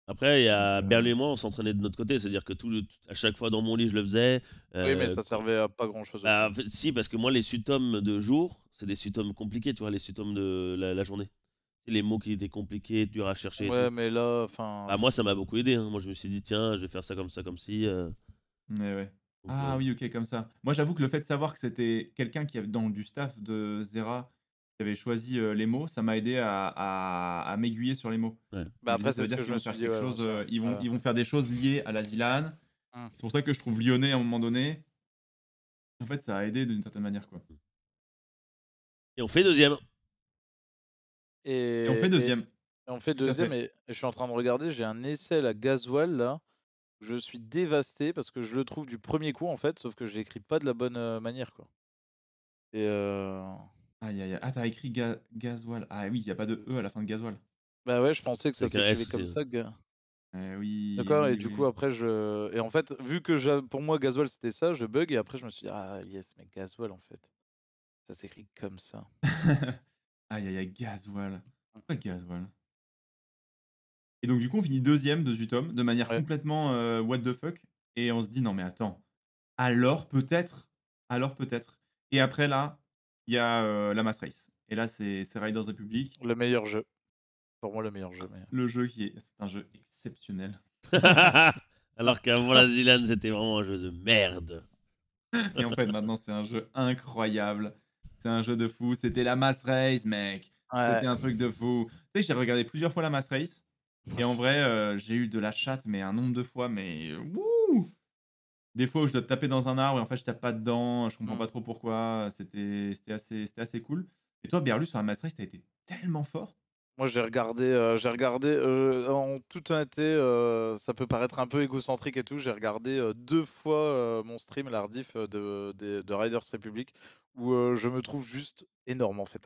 Après, il y a euh, Berlin et moi, on s'entraînait de notre côté, c'est-à-dire que tout, à chaque fois dans mon lit, je le faisais. oui, mais euh, ça servait à pas grand-chose. Bah, si, parce que moi, les Sutomes de jour, c'est des sutomes compliqués, tu vois, les Sutomes de la, journée les mots qui étaient compliqués, dur à chercher. Ouais, mais là, enfin. Bah, moi, ça m'a beaucoup aidé. Hein. Moi, je me suis dit, tiens, je vais faire ça comme ça, comme si. Mais euh. eh ouais. ah oui, ok, comme ça. Moi, j'avoue que le fait de savoir que c'était quelqu'un qui avait dans du staff de Zera avais choisi euh, les mots, ça m'a aidé à, m'aiguiller sur les mots. Bah après, ça veut dire qu'ils vont faire euh, ils, vont, ah. ils vont faire des choses liées à la Zilane. Ah. C'est pour ça que je trouve Lyonnais à un moment donné. En fait, ça a aidé d'une certaine manière, quoi. Et on fait deuxième. Et, on fait deuxième. Et on fait deuxième. Et, je suis en train de regarder, j'ai un essai à gasoil là. Je suis dévasté parce que je le trouve du premier coup en fait, sauf que je l'écris pas de la bonne euh, manière, quoi. Et Aïe, aïe, aïe. Ah, t'as écrit Gasoil. Ah oui, il n'y a pas de E à la fin de Gasoil. Bah ouais, je pensais que ça s'écrivait comme ça. Eh oui, D'accord, et du coup, après, je. Et en fait, vu que pour moi, gasoil, c'était ça, je bug, et après, je me suis dit, ah yes, mais gasoil, en fait. Ça s'écrit comme ça. aïe, aïe, aïe, Gasoil. Pourquoi Gasoil Et donc, du coup, on finit deuxième de Zutom de manière complètement euh, what the fuck. Et on se dit, non, mais attends, alors peut-être, alors peut-être. Et après, là, il y a la Mass Race. Et là, c'est Riders Republic. Le meilleur jeu. Pour moi, le meilleur jeu. Mais... Le jeu qui est. C'est un jeu exceptionnel. Alors qu'avant la Zilane, c'était vraiment un jeu de merde. Et en fait, maintenant, c'est un jeu incroyable. C'est un jeu de fou. C'était la Mass Race, mec. C'était un truc de fou. Tu sais, j'ai regardé plusieurs fois la Mass Race. Et en vrai, j'ai eu de la chatte, mais un nombre de fois, mais. Wouh des fois où je dois taper dans un arbre et en fait je tape pas dedans, je comprends mmh. pas trop pourquoi. C'était assez, assez cool. Et toi, Berlus, sur un Master, tu t'as été tellement fort. Moi, j'ai regardé, euh, j'ai regardé euh, en toute honnêteté, euh, ça peut paraître un peu égocentrique et tout. J'ai regardé deux fois mon stream, l'ardif de, de, Riders Republic, où je me trouve juste énorme en fait.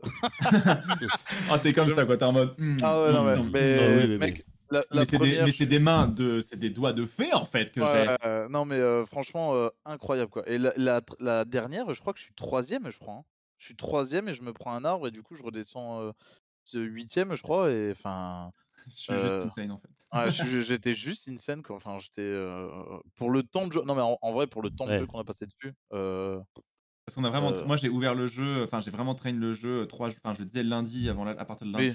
ah, t'es comme ça, quoi, t'es en mode. ah mmh, ouais, mmh, non, mais, mais bah mec, mais c'est des, mains, de, c'est des doigts de fée en fait que j'ai. Euh, non mais euh, franchement euh, incroyable quoi. Et la, dernière, je crois que je suis troisième, je crois. Hein. Je suis troisième et je me prends un arbre et du coup je redescends huitième, je crois. Et enfin. Je suis juste insane en fait. j'étais juste insane quoi. Enfin j'étais pour le temps de jeu. Non mais en, vrai pour le temps de jeu qu'on a passé dessus. Parce qu'on a vraiment, moi j'ai ouvert le jeu, enfin j'ai vraiment trainé le jeu trois, enfin je le disais lundi avant la, à partir de lundi.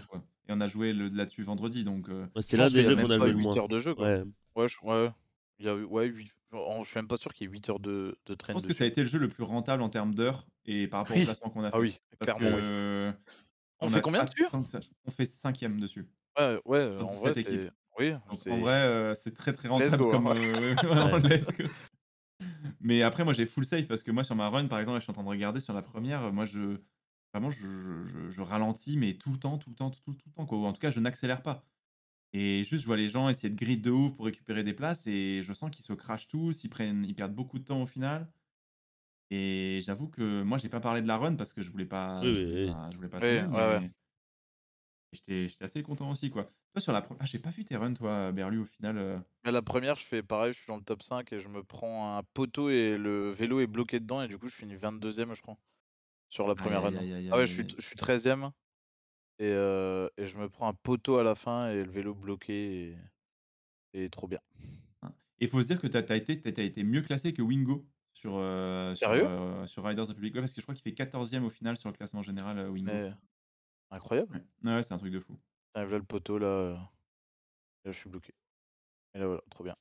Et on a joué là-dessus vendredi. donc. Euh, c'est là des qu'on a joué le moins. de jeu. Ouais. Ouais, je, ouais. Il y a, ouais, oh, Je suis même pas sûr qu'il y ait 8 heures de, de train. Je pense que ça a été le jeu le plus rentable en termes d'heures et par rapport au placement qu'on a ah fait. Ah oui, parce clairement. Que, On, fait combien dessus On fait cinquième dessus. Ouais, ouais, en vrai, c'est... Oui, en vrai, euh, c'est très très rentable comme. Hein. Euh, Mais après, moi j'ai full safe parce que moi sur ma run, par exemple, je suis en train de regarder sur la première, moi je Vraiment, je, ralentis, mais tout le temps, tout le temps, tout, le temps, quoi. en tout cas, je n'accélère pas. Et juste, je vois les gens essayer de grid de ouf pour récupérer des places et je sens qu'ils se crachent tous, ils, prennent, ils perdent beaucoup de temps au final. Et j'avoue que moi, j'ai pas parlé de la run parce que je voulais pas. Oui, je voulais pas, je pas J'étais assez content aussi, quoi. Toi, sur la ah, j'ai pas vu tes runs, toi, Berlu, au final. Euh. Bah, la première, je fais pareil, je suis dans le top 5 et je me prends un poteau et le vélo est bloqué dedans et du coup, je finis 22ème, je crois sur la première année hein. ah ouais, je suis, je 13ème. Et, je me prends un poteau à la fin et le vélo bloqué. Et, trop bien. Ah, et faut se dire que tu as, été mieux classé que Wingo sur, sur, Riders Republic. parce que je crois qu'il fait 14ème au final sur le classement général Wingo. Incroyable. Ouais, c'est un truc de fou. Ah, là, le poteau, là, je suis bloqué. Et là, voilà, trop bien.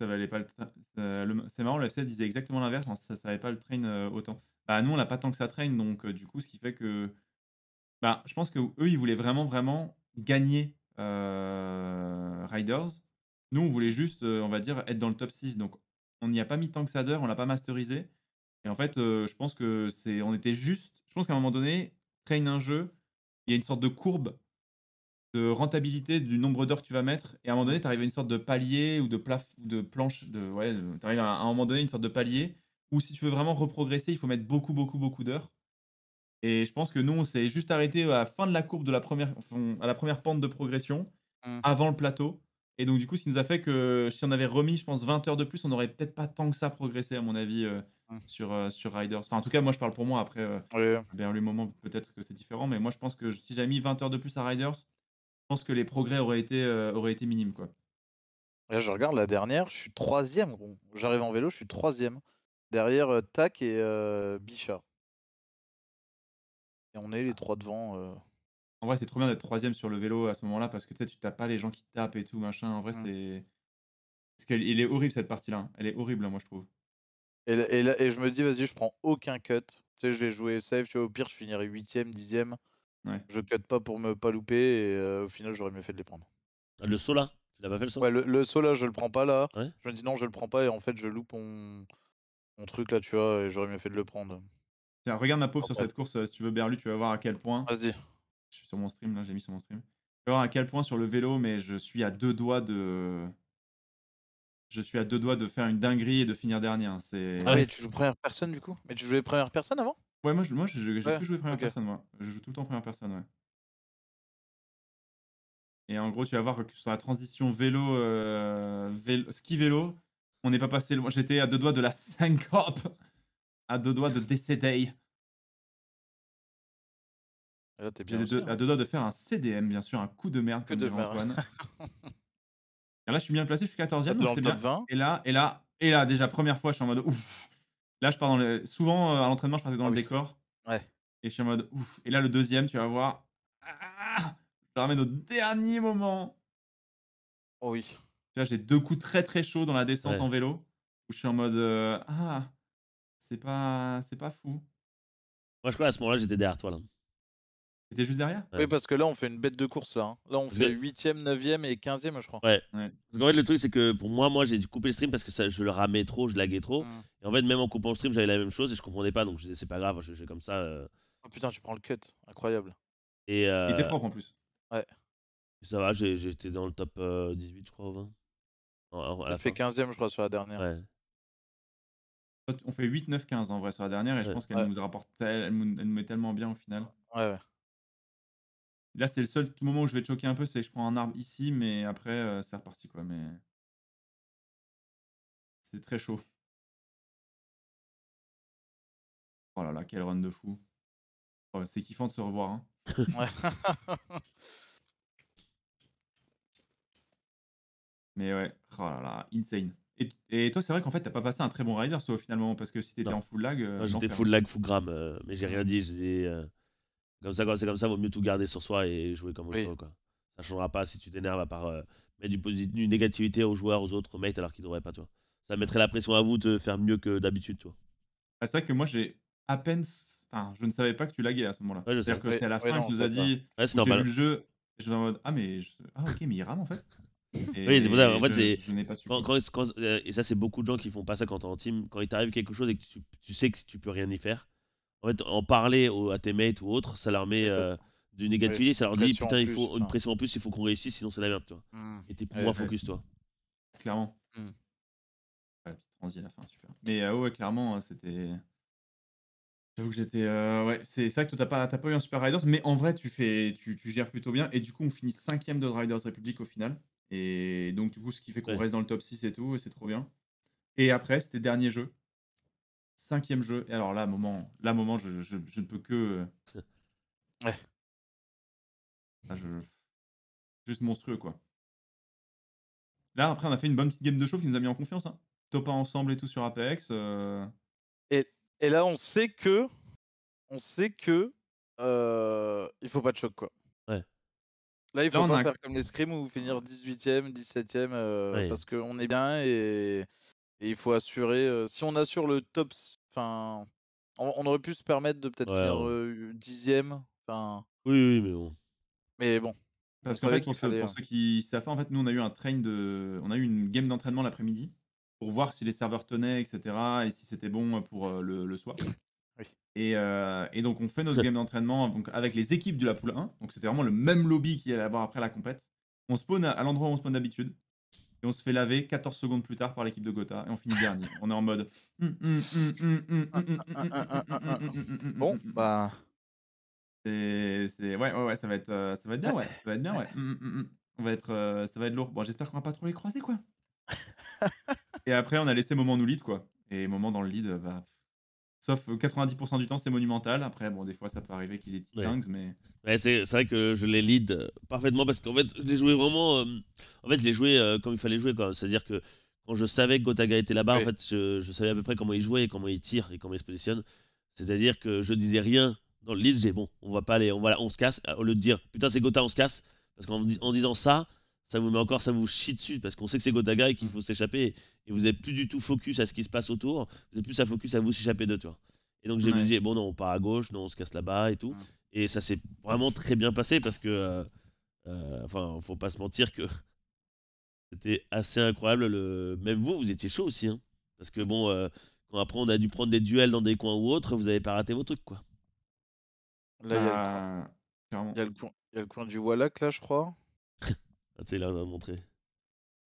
Ça valait pas le. C'est marrant, le FC disait exactement l'inverse, ça, ça pas le train autant. Bah, nous, on n'a pas tant que ça traîne, donc du coup, ce qui fait que bah, je pense que eux, ils voulaient vraiment, vraiment gagner Riders. Nous, on voulait juste, on va dire, être dans le top 6. Donc, on n'y a pas mis tant que ça d'heure, on l'a pas masterisé. Et en fait, je pense que c'est, on était juste. Je pense qu'à un moment donné, traîne un jeu, il y a une sorte de courbe de rentabilité du nombre d'heures que tu vas mettre. Et à un moment donné, tu arrives à une sorte de palier ou de de planche, de ouais, tu arrives à un moment donné une sorte de palier ou si tu veux vraiment reprogresser, il faut mettre beaucoup, beaucoup, beaucoup d'heures. Et je pense que nous, on s'est juste arrêté à la fin de la courbe, de la première, à la première pente de progression, mmh. avant le plateau. Et donc, du coup, ce qui nous a fait que si on avait remis, je pense, 20 heures de plus, on n'aurait peut-être pas tant que ça progressé, à mon avis, euh, mmh. sur, euh, sur Riders. Enfin, en tout cas, moi, je parle pour moi. Après, bien, euh, le moment, peut-être que c'est différent. Mais moi, je pense que si j'avais mis 20 heures de plus à Riders, je pense que les progrès auraient été, auraient été minimes. Quoi. Là, je regarde la dernière, je suis troisième. J'arrive en vélo, je suis troisième. Derrière, euh, Tac et euh, Et on est les trois devant. Euh. En vrai, c'est trop bien d'être troisième sur le vélo à ce moment-là parce que tu sais, tu tapes pas les gens qui te tapent et tout, machin. En vrai, mmh. c'est. Parce qu'il est horrible cette partie-là. Hein. Elle est horrible, hein, moi, je trouve. Et, et je me dis, vas-y, je prends aucun cut. Tu sais, je vais jouer safe. Tu vois, au pire, je finirai 8 dixième. 10 Je cut pas pour me pas louper. Et euh, au final, j'aurais mieux fait de les prendre. Ah, le Sola, tu l'as pas fait le Sola Ouais, le, le saut là, je le prends pas là. Je me dis, non, je le prends pas. Et en fait, je loupe mon, mon truc là, tu vois, j'aurais mieux fait de le prendre. regarde ma pauvre sur cette course, euh, si tu veux, Berlu, tu vas voir à quel point. Vas-y. Je suis sur mon stream, là, j'ai mis sur mon stream. Tu vas voir à quel point sur le vélo, mais je suis à deux doigts de. Je suis à deux doigts de faire une dinguerie et de finir dernier. Hein. Ah oui, tu joues première personne du coup Mais tu jouais première personne avant Ouais, moi, je, moi plus joué première personne, moi. Je joue tout le temps première personne, ouais. Et en gros, tu vas voir que sur la transition vélo, euh, vélo ski vélo, on n'est pas passé loin. J'étais à deux doigts de la syncope. À deux doigts de décéder. Ah, là, bien. à hein. deux doigts de faire un CDM, bien sûr, un coup de merde, comme de Antoine. et là, je suis bien placé, je suis 14e, Et là, et là, et là, déjà, première fois, je suis en mode ouf. Là, je pars dans le. Souvent, euh, à l'entraînement, je partais dans ah le décor. Ouais. Et je suis en mode ouf. Et là, le deuxième, tu vas voir. Ah, je le ramène au dernier moment. Oh oui. Là, j'ai deux coups très très chauds dans la descente en vélo où je suis en mode euh, ah c'est pas c'est pas fou. Moi, je crois à ce moment-là, j'étais derrière toi. Là. étais juste derrière. Oui, parce que là, on fait une bête de course, là. Hein. Là, on fait 8ème, 9ème et 15ème, je crois. Parce qu'en fait, le truc, c'est que pour moi, moi, j'ai dû couper le stream parce que je le ramais trop, je laguais trop. Mmh. Et en fait, même en coupant le stream, j'avais la même chose et je comprenais pas. Donc, je c'est pas grave, je fais comme ça. Euh. Oh putain, tu prends le cut. Incroyable. et euh, Il était propre en plus. ouais ça va, j'étais dans le top 18, je crois, elle a fait 15ème, je crois, sur la dernière. On fait 8, 9, 15 en vrai sur la dernière, et je pense qu'elle nous rapporte, elle, nous met tellement bien au final. Ouais, Là, c'est le seul moment où je vais te choquer un peu, c'est que je prends un arbre ici, mais après, euh, c'est reparti quoi. Mais c'est très chaud. Oh là là, quel run de fou. Oh, c'est kiffant de se revoir. Hein. Mais ouais, oh insane. Et, toi, c'est vrai qu'en fait, t'as pas passé un très bon rider, toi, finalement, parce que si t'étais en full lag. Euh, j'étais full lag, full gram euh, mais j'ai rien dit. J'ai euh, comme ça, c'est comme ça, vaut mieux tout garder sur soi et jouer comme on oui. quoi. Ça changera pas si tu t'énerves à part mettre du positif, une négativité aux joueurs, aux autres, mates, alors qu'ils devraient pas, Toi, Ça mettrait la pression à vous de faire mieux que d'habitude, toi. Ah, c'est vrai que moi, j'ai à peine. Enfin, je ne savais pas que tu laguais à ce moment-là. cest à la fin tu nous as dit. Ouais, c'est normal. Vu le jeu, je suis en mode Ah, mais. Ah, ok, mais il rame en fait oui, c'est pour ça. En fait, c'est. Quand, euh, et ça, c'est beaucoup de gens qui font pas ça quand t'es en team. Quand il t'arrive quelque chose et que tu, sais que tu peux rien y faire, en fait, en parler à tes mates ou autres, ça leur met euh, du négativité. ça leur dit, putain, il faut une hein. pression en plus, il faut qu'on réussisse, sinon c'est la merde, toi mmh. Et t'es pour ouais, focus, toi. Clairement. Mmh. La petite transi à la fin, super. Mais euh, ouais, clairement, hein, c'était. J'avoue que j'étais. ouais, c'est ça que t'as pas, pas eu un Super Riders, mais en vrai, tu, fais, tu, tu, gères plutôt bien. Et du coup, on finit cinquième de Riders république au final. Et donc, du coup, ce qui fait qu'on reste dans le top 6 et tout, et c'est trop bien. Et après, c'était dernier jeu. Cinquième jeu. Et alors là, moment, là, moment je, ne peux que. Ouais. Ah, juste monstrueux, quoi. Là, après, on a fait une bonne petite game de show qui nous a mis en confiance. Hein. Top 1 ensemble et tout sur Apex. Euh. Et, là, on sait que. On sait que. Euh, il faut pas de choc, quoi. Ouais. Là, il faut pas faire comme les l'escrime ou finir 18 ème 17 ème parce qu'on est bien et... il faut assurer. Euh, si on assure le top, enfin, on, aurait pu se permettre de peut-être faire 10 ème Oui, oui, mais bon. Mais bon. Parce qu'en fait, pour hein. ceux qui savent en fait, nous on a eu un train de, on a eu une game d'entraînement l'après-midi pour voir si les serveurs tenaient, etc. et si c'était bon pour euh, le soir. Et, donc, on fait nos game d'entraînement donc, avec les équipes de la poule 1. Donc, c'était vraiment le même lobby qu'il allait avoir après la compète. On spawn à, l'endroit où on spawn d'habitude. Et on se fait laver 14 secondes plus tard par l'équipe de Gotha. Et on finit dernier. On est en mode. Bon, bah. C'est. Ouais, ouais, ouais, ça va être, ça va être bien, ouais. Ça va être bien, ouais. On va être, ça va être lourd. Bon, j'espère qu'on va pas trop les croiser, quoi. et après, on a laissé Moment nous lead, quoi. Et Moment dans le lead, bah. Sauf 90% euh, du temps, c'est monumental. Après, bon, des fois, ça peut arriver qu'ils aient des mais. Ouais, c'est vrai que je les lead euh, parfaitement parce qu'en fait, je les jouais vraiment. Euh, en fait, je les jouais comme il fallait jouer. quoi, C'est-à-dire que quand je savais que Gotaga était là-bas, en fait, je, savais à peu près comment il jouait, comment il tire et comment il se positionne. C'est-à-dire que je disais rien dans le lead. J'ai bon, on va pas aller, on va, on se casse. Au lieu de dire putain, c'est Gota on se casse. Parce qu'en en disant ça, ça vous met encore, ça vous chie dessus parce qu'on sait que c'est Gotaga et qu'il mmh. faut s'échapper et vous n'êtes plus du tout focus à ce qui se passe autour, vous êtes plus à focus à vous échapper de toi. Et donc j'ai dit, bon non, on part à gauche, non, on se casse là-bas et tout. Et ça s'est vraiment très bien passé parce que, euh, il euh, enfin, faut pas se mentir que c'était assez incroyable. Le... Même vous, vous étiez chaud aussi. Hein. Parce que bon, euh, quand après on a dû prendre des duels dans des coins ou autres, vous avez pas raté vos trucs quoi. Là, il y, a le coin du Wallach, là, je crois. Ah, tu sais, là, on a montrer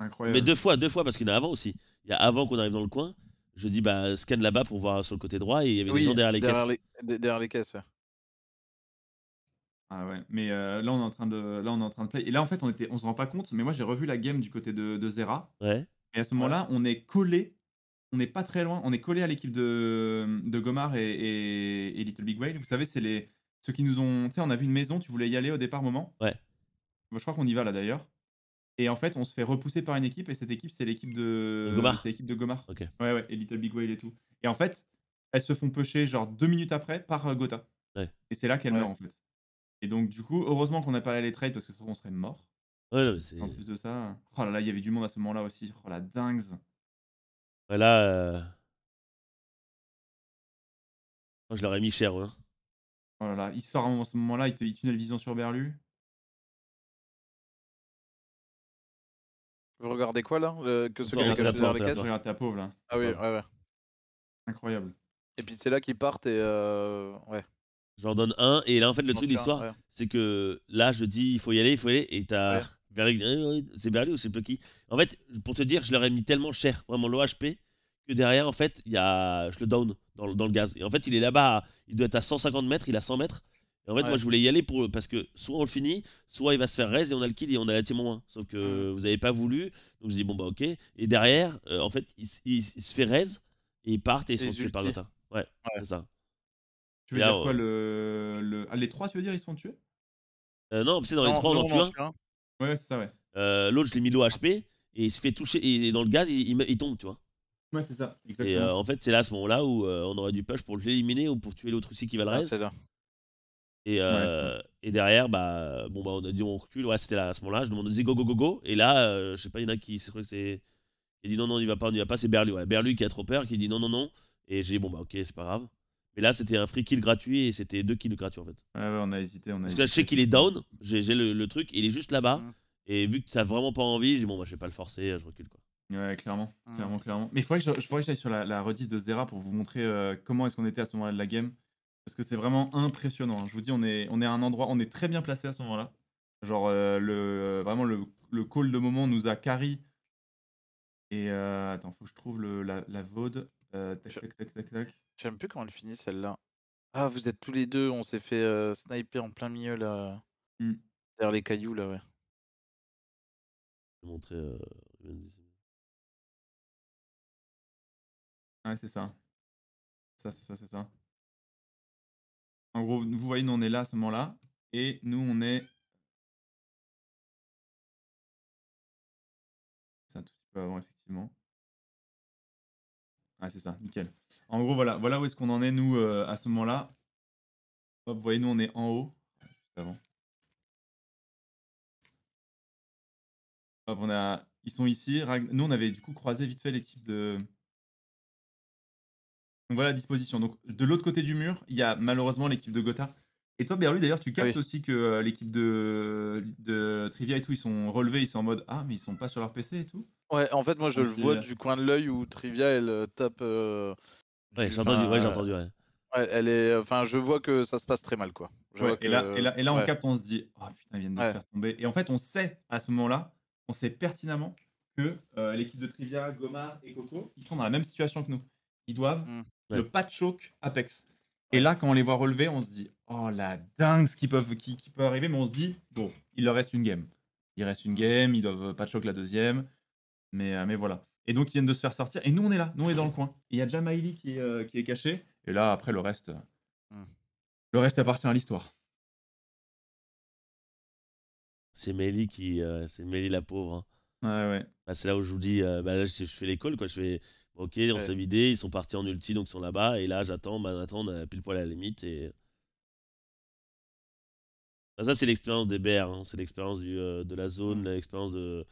Incroyable. Mais deux fois, deux fois, parce qu'il y en a avant aussi. Il y a avant qu'on arrive dans le coin, je dis bah scan là-bas pour voir sur le côté droit et il y avait des gens derrière les caisses. derrière les caisses, ouais. Ah ouais, mais euh, là on est en train de là on est en train de play et là en fait on était on se rend pas compte mais moi j'ai revu la game du côté de, Zera. Ouais. Et à ce moment-là, on est collé on n'est pas très loin, on est collé à l'équipe de, de Gomard et, et, Little Big Whale. Vous savez, c'est les ceux qui nous ont. Tu sais, on a vu une maison, tu voulais y aller au départ moment. Ouais. je crois qu'on y va là d'ailleurs. Et en fait, on se fait repousser par une équipe, et cette équipe, c'est l'équipe de... de Gomar, Ouais, ouais, et Little Big Whale et tout. Et en fait, elles se font pêcher genre deux minutes après par euh, Gotha. Et c'est là qu'elle meurt en fait. Et donc du coup, heureusement qu'on n'a pas allé les parce que sinon on serait mort. Ouais, en plus de ça, oh là là, il y avait du monde à ce moment-là aussi. Oh la dingue. Ouais, là, euh, je l'aurais mis cher. Hein. Oh là là, il sort à ce moment-là, il, te... il tunnel vision sur Berlu. Vous regardez quoi là Que ce les pauvre là. Ah oui, ouais, ouais. Incroyable. Et puis c'est là qu'ils partent et euh, ouais. J'en donne un et là en fait le truc l'histoire c'est que là je dis il faut y aller, il faut y aller et t'as eh, c'est Berli ou c'est qui En fait pour te dire je leur ai mis tellement cher vraiment l'OHP que derrière en fait il y a je le down dans, dans, le gaz et en fait il est là-bas il doit être à 150 mètres il a 100 mètres en fait, moi, je voulais y aller pour parce que soit on le finit, soit il va se faire raise et on a le kill et on a la témoin. 1. Sauf que vous n'avez pas voulu. Donc je dis, bon, bah ok. Et derrière, euh, en fait, il, se fait raise et ils partent et ils sont tués par Gotha. Ouais, c'est ça. Tu veux dire euh, quoi le, ah, Les trois, tu veux dire, ils sont tués euh, Non, c'est dans les trois, on en tue un. Ouais, c'est ça, ouais. Euh, l'autre, je l'ai mis low HP et il se fait toucher. Et dans le gaz, il, tombe, tu vois. Ouais, c'est ça, exactement. Et en fait, c'est là à ce moment-là où on aurait du push pour l'éliminer ou pour tuer l'autre aussi qui va le ah, C'est ça. Euh, et, derrière, bah, bon, bah, on a dit on recule. Ouais, c'était à ce moment-là. Je demande dit go, go, go, go. Et là, euh, je sais pas, il y en a qui se c'est. Il dit non, non, il va pas, on y va pas. C'est Berlu. Berlu qui a trop peur, qui dit non, non, non. Et j'ai dit bon, bah, ok, c'est pas grave. Mais là, c'était un free kill gratuit et c'était deux kills gratuits en fait. Ouais, on a hésité. On Parce que je sais qu'il est down. J'ai le, truc. Il est juste là-bas. Mmh. Et vu que t'as vraiment pas envie, j'ai bon, bah, je vais pas le forcer, je recule quoi. Ouais, clairement, mmh. clairement, clairement. Mais il faudrait que je, je j'aille sur la, la de Zera pour vous montrer euh, comment est-ce qu'on était à ce moment-là de la game. Parce que c'est vraiment impressionnant. Je vous dis, on est, on est à un endroit, on est très bien placé à ce moment-là. Genre, le, vraiment, le, le call de moment nous a carry. Et euh, attends, faut que je trouve le, la, vaude. tac, tac, tac, tac, tac. plus comment elle finit celle-là. Ah, vous êtes tous les deux, on s'est fait sniper en plein milieu là. Vers les cailloux là, ouais. Je vais montrer. Ouais, c'est ça. Ça, c'est ça, c'est ça. En gros, vous voyez, nous on est là à ce moment-là. Et nous on est. C'est un tout petit peu avant, effectivement. Ah, c'est ça, nickel. En gros, voilà, voilà où est-ce qu'on en est, nous, euh, à ce moment-là. vous voyez, nous on est en haut. on a... Ils sont ici. Nous, on avait du coup croisé vite fait l'équipe de. Donc voilà la disposition. Donc de l'autre côté du mur, il y a malheureusement l'équipe de Gotha. Et toi, Berlu, d'ailleurs, tu captes ah aussi que euh, l'équipe de, Trivia et tout, ils sont relevés, ils sont en mode Ah, mais ils sont pas sur leur PC et tout Ouais, en fait, moi, je le vois du coin de l'œil où Trivia, elle euh, tape. Euh, ouais, j'ai entendu, ouais, j'ai entendu, elle est, enfin, je vois que ça se passe très mal, quoi. et, là, on capte, on se dit, oh putain, ils viennent de faire tomber. Et en fait, on sait à ce moment-là, on sait pertinemment que l'équipe de Trivia, Goma et Coco, ils sont dans la même situation que nous. Ils doivent hmm. Le patch choc Apex. Et là, quand on les voit relever, on se dit oh la dingue ce qui, qui, qui peut arriver, mais on se dit bon, il leur reste une game. Il reste une game, ils doivent euh, pas la deuxième, mais, euh, mais voilà. Et donc ils viennent de se faire sortir, et nous on est là, nous on est dans le coin. Il y a déjà Miley euh, qui, est caché, et là après le reste, hmm. le reste appartient à l'histoire. C'est Meli qui, c'est Meli la pauvre. Hein. Ouais, bah, c'est là où je vous dis, bah, là je fais l'école quoi, je fais, Ok, on s'est vidé, ils sont partis en ulti, donc ils sont là-bas. Et là, j'attends, bah, j'attends pile poil à la limite. Et... Bah, ça, c'est l'expérience des bears, hein. c'est l'expérience euh, de la zone, mmh. l'expérience de.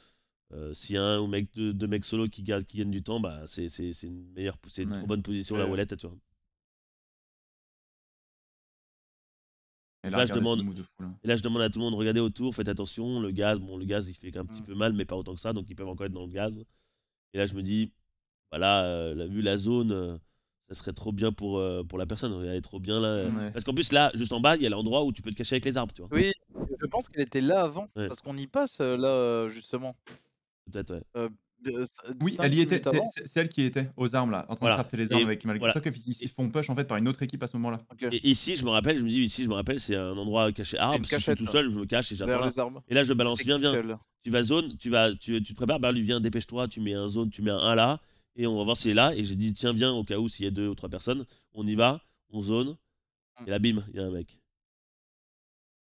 Euh, si un ou deux, mecs solo qui, gagnent du temps, bah, c'est une, meilleure, une trop bonne position la wallet, tu vois. Et là, je demande, et là, je demande à tout le monde, regardez autour, faites attention, le gaz, bon, le gaz, il fait un petit mmh. peu mal, mais pas autant que ça, donc ils peuvent encore être dans le gaz. Et là, je me dis, voilà, bah euh, vu la zone, euh, ça serait trop bien pour, euh, pour la personne. Elle est trop bien là. Parce qu'en plus, là, juste en bas, il y a l'endroit où tu peux te cacher avec les arbres, tu vois. Oui, je pense qu'elle était là avant, parce qu'on y passe là, justement. Peut-être, ouais. oui, elle y était, c'est elle qui était aux armes là, en train de crafter les armes avec malgré ça qu'ils se font push en fait par une autre équipe à ce moment-là. Et ici, je me rappelle, je me dis ici, je me rappelle, c'est un endroit caché arbre. si je suis tout seul, je me cache et j'attends Et là, je balance, viens, viens. Tu vas zone, tu vas, tu, tu te prépares, bah lui viens dépêche-toi, tu mets un zone, tu mets un 1 là et on va voir s'il est là. Et j'ai dit, tiens, viens, au cas où, s'il y a deux ou trois personnes, on y va, on zone, mm. et là, bim, il y a un mec.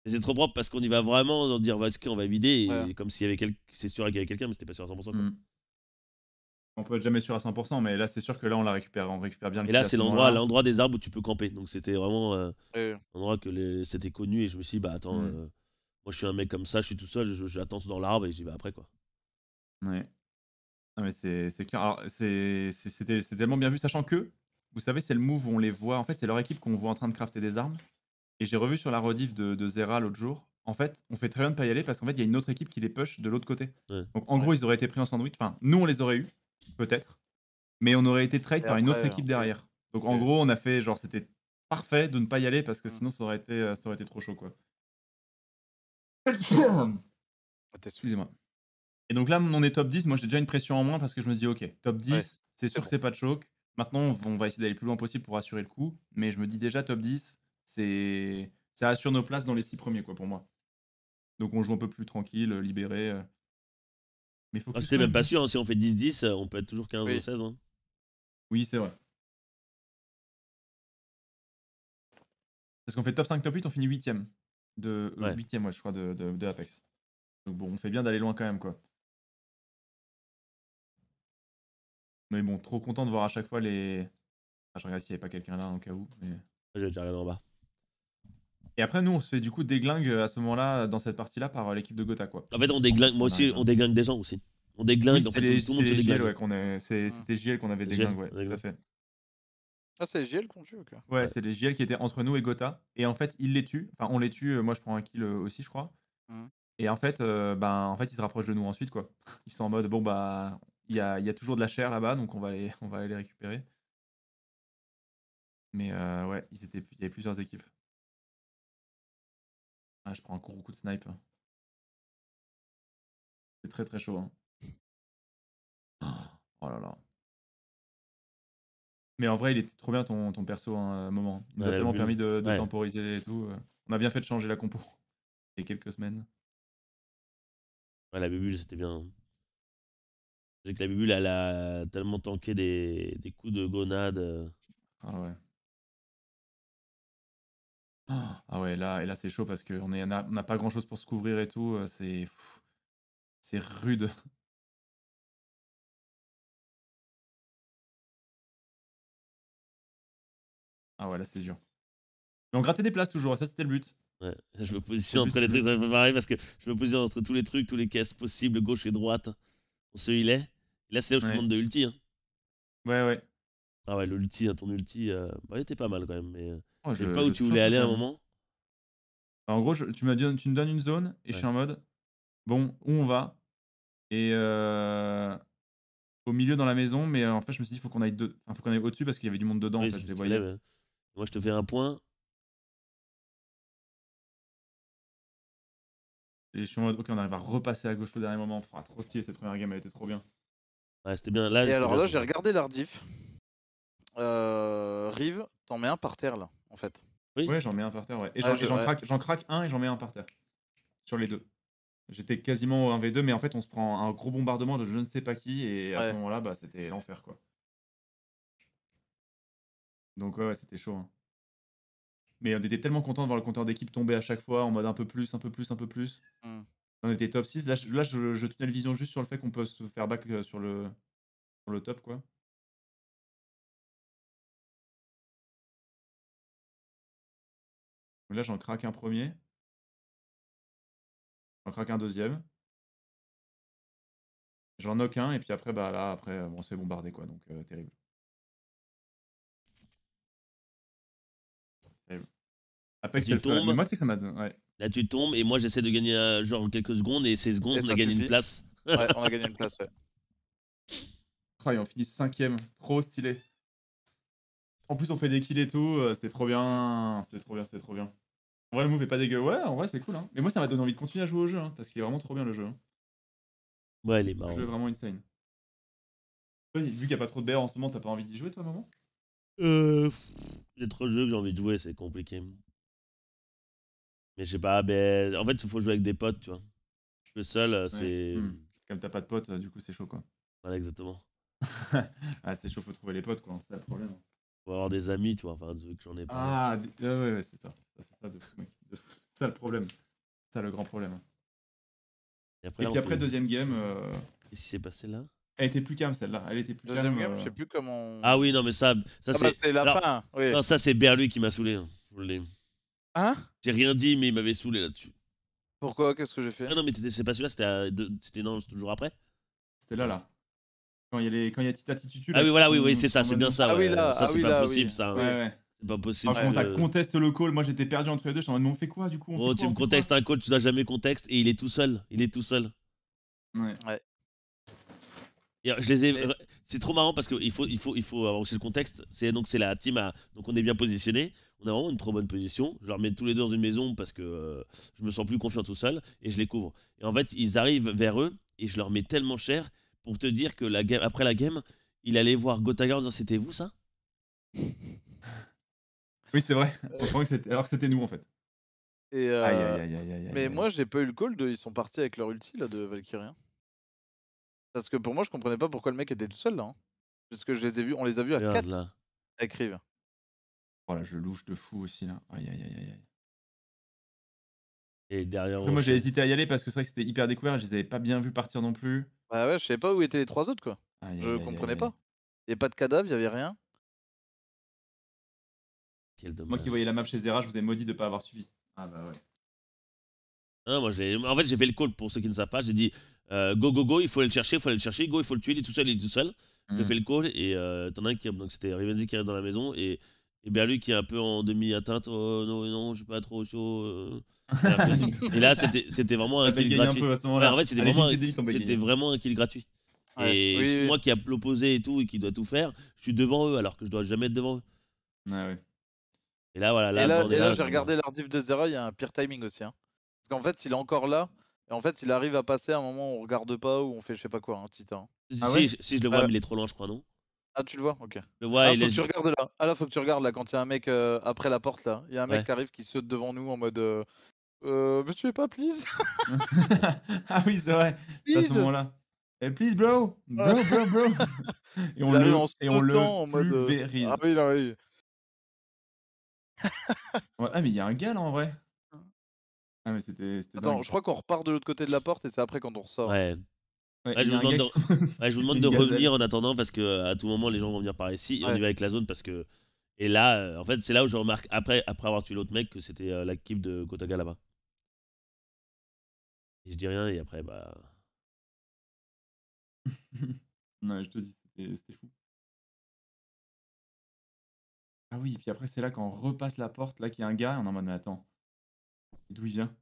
Et c'est trop propre parce qu'on y va vraiment en dire, vas on va vider, et, comme s'il y avait c'est sûr qu'il y avait quelqu'un, mais c'était pas sûr à 100%. Mm. On peut être jamais sûr à 100%, mais là, c'est sûr que là, on la récupère, on récupère bien. Et là, c'est l'endroit, l'endroit des arbres où tu peux camper. Donc, c'était vraiment euh, endroit que c'était connu, et je me suis dit, bah attends, mm. euh, moi, je suis un mec comme ça, je suis tout seul, j'attends je, dans l'arbre, et j'y vais après, quoi. Ouais. Non, mais c'est clair. c'est tellement bien vu, sachant que, vous savez, c'est le move où on les voit. En fait, c'est leur équipe qu'on voit en train de crafter des armes. Et j'ai revu sur la rediff de, de Zera l'autre jour. En fait, on fait très bien de pas y aller parce qu'en fait, il y a une autre équipe qui les push de l'autre côté. Donc, en gros, ils auraient été pris en sandwich. Enfin, nous, on les aurait eu, peut-être. Mais on aurait été trade par une autre équipe derrière. Donc, en gros, on a fait genre, c'était parfait de ne pas y aller parce que mm. sinon, ça aurait été, ça aurait été trop chaud, quoi. Excusez-moi. Et donc là, on est top 10. Moi, j'ai déjà une pression en moins parce que je me dis, OK, top 10, c'est sûr que c'est pas de choc. Maintenant, on va essayer d'aller plus loin possible pour assurer le coup. Mais je me dis déjà, top 10, c'est ça assure nos places dans les 6 premiers, quoi, pour moi. Donc on joue un peu plus tranquille, euh, libéré. Euh. Mais faut ah, C'était même pas sûr. Hein. Si on fait 10-10, euh, on peut être toujours 15 ou 16. Hein. Oui, c'est vrai. Parce qu'on fait top 5, top 8, on finit 8ème. De, 8ème, ouais, je crois, de, de Apex. Donc bon, on fait bien d'aller loin quand même, quoi. Mais bon, trop content de voir à chaque fois les. Ah, je regarde s'il n'y avait pas quelqu'un là, en cas où. Mais... J'ai déjà rien en bas. Et après, nous, on se fait du coup déglingue euh, à ce moment-là, euh, dans cette partie-là, par euh, l'équipe de Gotha, quoi. En fait, on déglingue, moi aussi, on déglingue des gens aussi. On déglingue, en fait, tout le monde se déglingue. Ouais, mmh. C'était JL qu'on avait déglingue, ouais, tout à fait. Ah, c'est JL qu'on tue, quoi. Ouais, ouais. c'est les JL qui étaient entre nous et Gotha. Et en fait, ils les tuent. Enfin, on les tue, moi je prends un kill aussi, je crois. Mmh. Et en fait, ben, en fait, ils se rapprochent de nous ensuite, quoi. Ils sont en mode, bon, bah, il y a, toujours de la chair là-bas, donc on va aller, les récupérer. Mais euh, ouais, il y avait plusieurs équipes. Ah, je prends un gros coup de snipe. Hein. C'est très très chaud. Hein. Oh là là. Mais en vrai, il était trop bien ton, perso hein, à un moment. Il nous a tellement permis de, temporiser et tout. Euh. On a bien fait de changer la compo il y a quelques semaines. Ouais, la bulle, c'était bien. J'ai que la Bubule, elle a tellement tanké des, des coups de gonade. Euh. Ah ouais. Ah ouais, là, et là c'est chaud parce qu'on n'a on pas grand chose pour se couvrir et tout. Euh, c'est. C'est rude. Ah ouais, là c'est dur. Mais on grattait des places toujours, ça c'était le but. Ouais, je me positionne entre les trucs, ça me fait pareil parce que je me positionne entre tous les trucs, tous les caisses possibles, gauche et droite. pour se il est. Là, c'est là où je te de ulti. Hein. Ouais, ouais. Ah ouais, le ulti, hein, ton ulti, euh, bah, il était pas mal quand même. Mais euh, oh, je sais pas où tu voulais aller à un moment. Bah, en gros, tu, dit, tu me donnes une zone et je suis en mode, bon, où on va Et euh, au milieu dans la maison, mais en fait, je me suis dit, faut qu'on aille, de... faut qu'on aille au-dessus parce qu'il y avait du monde dedans. Moi, je te fais un point. Et je suis en mode, ok, on arrive à repasser à gauche au dernier moment. trop stylé cette première game, elle était trop bien. Ouais, c'était bien. Là, alors là, j'ai regardé l'Ardif. Euh, Rive, t'en mets un par terre là, en fait. Oui, ouais, j'en mets un par terre, ouais. Et ah, j'en, craque, un et j'en mets un par terre. Sur les deux. J'étais quasiment au 1v2, mais en fait, on se prend un gros bombardement de je ne sais pas qui, et à ce moment-là, bah, c'était l'enfer, quoi. Donc, ouais, c'était chaud. Hein. Mais on était tellement content de voir le compteur d'équipe tomber à chaque fois, en mode un peu plus, un peu plus, un peu plus. Mmh on était top 6. Là, je, là, tenais vision juste sur le fait qu'on peut se faire back euh, sur le, sur le top, quoi. Là, j'en craque un premier. J'en craque un deuxième. J'en knock un, et puis après, bah là, après, on s'est bombardé, quoi. Donc, euh, terrible. ça m'a. Ouais. Là, tu tombes et moi, j'essaie de gagner euh, genre quelques secondes et ces secondes, on a gagné une place. Ouais, on a gagné une place, ouais. on finit cinquième. Trop stylé. En plus, on fait des kills et tout. Euh, c'était trop bien. C'était trop bien, c'était trop bien. En vrai, le move est pas dégueu. Ouais, en vrai, c'est cool. Hein. Mais moi, ça m'a donné envie de continuer à jouer au jeu. Hein, parce qu'il est vraiment trop bien le jeu. Hein. Ouais, il est jeu est vraiment insane. Vu qu'il n'y a pas trop de BR en ce moment, t'as pas envie d'y jouer, toi, maman de euh, jeux que j'ai envie de jouer, c'est compliqué. Mais je sais pas, ben, en fait, il faut jouer avec des potes, tu vois. Le seul, euh, c'est. Comme Comme t'as pas de potes, euh, du coup, c'est chaud, quoi. Voilà, exactement. ah, c'est chaud, faut trouver les potes, quoi. C'est le problème. Faut avoir des amis, tu vois. Enfin, que j'en ai pas. Ah, ouais, ouais, c'est ça. C'est ça, le problème. C'est ça le grand problème. Hein. Et, après, puis après, deuxième game. Et euh, Qu'est-ce s'est passé là elle était plus calme celle-là. Elle était plus calme. Je sais plus comment. Ah oui, non, mais ça, ça ah, bah, c'est la fin. Oui. Non, ça c'est Berlu qui m'a saoulé. Je hein, vous Hein j'ai rien dit, mais il m'avait saoulé là-dessus. Pourquoi Qu'est-ce que j'ai fait Ah non, mais c'est pas celui-là, c'était euh, c'était non, toujours après. C'était là, là. Quand il y a, les... quand il a Ah oui, voilà, oui, oui, c'est ça, c'est bien ça. Ah oui, là, ça, ah c'est pas possible, ça. Ouais, ouais. C'est pas possible. Franchement, tu t'as conteste le call. Moi, j'étais perdu entre les deux. Je suis en mode, mais on fait quoi du coup on tu me contestes un call, tu n'as jamais contexte, et il est tout seul. Il est tout seul. Ouais. Euh, je les ai- C'est trop marrant parce qu'il faut, il faut, il faut avoir aussi le contexte. C'est donc c'est la team à- donc on est bien positionné on a vraiment une trop bonne position. Je leur mets tous les deux dans une maison parce que euh, je me sens plus confiant tout seul et je les couvre. Et en fait, ils arrivent vers eux et je leur mets tellement cher pour te dire que la game, après la game, il allait voir Gotaga en disant C'était vous ça Oui, c'est vrai. Alors que c'était nous en fait. Et euh, mais moi, j'ai pas eu le call de. Ils sont partis avec leur ulti de Valkyrie. Hein. Parce que pour moi, je comprenais pas pourquoi le mec était tout seul là. Hein. Parce que je les ai vus, on les a vus à 4 là. avec voilà, oh je louche de fou aussi là. Hein. Aïe, aïe, aïe, aïe. Et derrière. moi, j'ai hésité à y aller parce que c'est vrai que c'était hyper découvert. Je les avais pas bien vus partir non plus. Bah ouais, je savais pas où étaient les trois autres quoi. je comprenais pas. Il avait pas de cadavre, il y avait rien. Quel dommage. Moi qui voyais la map chez Zera, je vous ai maudit de pas avoir suivi. Ah bah ouais. moi, en fait, j'ai fait le call pour ceux qui ne savent pas. J'ai dit euh, go, go, go, il faut aller le chercher, il faut aller le chercher. Go, il faut le tuer, il est tout seul, il est tout seul. J'ai mmh. fait le call et euh, t'en as un qui. Donc c'était Rivenzi qui reste dans la maison et et lui qui est un peu en demi-atteinte, oh, non, non, je suis pas trop chaud. Euh. Et, là, c'était vraiment un kill gratuit. c'était vraiment, un kill gratuit. Et moi qui a l'opposé et tout, et qui doit tout faire, je suis devant eux alors que je dois jamais être devant eux. Ah, et là, voilà. Là, j'ai regardé l'ardif de Zera, il y a un pire timing aussi. hein. Parce qu'en fait, il est encore là. Et en fait, il arrive à passer à un moment où on regarde pas ou on fait je sais pas quoi, un hein, titan. Hein. Ah si, je le vois, mais il est trop loin, je crois, non ah, tu le vois Ok. Ah, faut que tu regardes là. Ah, là, faut que tu regardes là quand il y a un mec euh, après la porte là. Il y a un mec qui arrive qui saute devant nous en mode. Euh, «Euh tu me pas, please Ah oui, c'est vrai. À ce moment-là. Et «Eh, please, bro Bro, bro, bro Et on le, lance et on le en mode, euh, Ah oui, là, oui. ah, mais il y a un gars là en vrai. Hein. Ah, mais c'était. Attends, je crois qu'on repart de l'autre côté de la porte et c'est après quand on ressort. Ouais je, vous demande de... revenir en attendant parce que à tout moment les gens vont venir par ici et on y va avec la zone parce que et là euh, en fait c'est là où je remarque après après avoir tué l'autre mec que c'était euh, l'équipe de Kotaga là-bas. je dis rien et après bah non, je te dis c'était fou. Ah oui, et puis après c'est là qu'on repasse la porte là qu'il y a un gars on est en mode mais attends. D'où il vient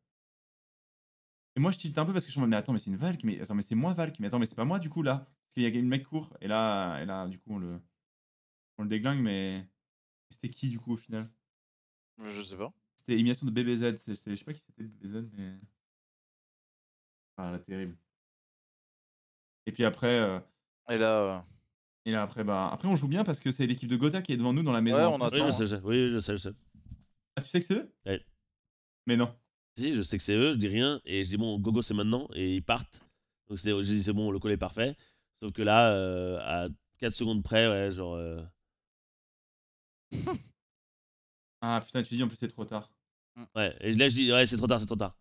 et moi, je tilte un peu parce que je me dis, mais attends, mais c'est une Valk, mais attends, mais c'est moi Valk, mais attends, mais c'est pas moi du coup là. Parce qu'il y a une mec court, et là, et là, du coup, on le, on le déglingue, mais c'était qui du coup au final Je sais pas. C'était l'émission de BBZ, je sais pas qui c'était BBZ, mais. Ah la terrible. Et puis après. Euh, et là. Euh, et là, après, bah, après, on joue bien parce que c'est l'équipe de Gotha qui est devant nous dans la maison. on Oui, Oui, Ah, tu sais que c'est eux Mais non. Si, je sais que c'est eux, je dis rien, et je dis bon, gogo, c'est maintenant, et ils partent. Donc j'ai dit c'est bon, le col est parfait. Sauf que là, euh, à 4 secondes près, ouais, genre. Euh, ah putain, tu dis en plus c'est trop tard. Mm. Ouais, et là je dis ouais, c'est trop tard, c'est trop tard.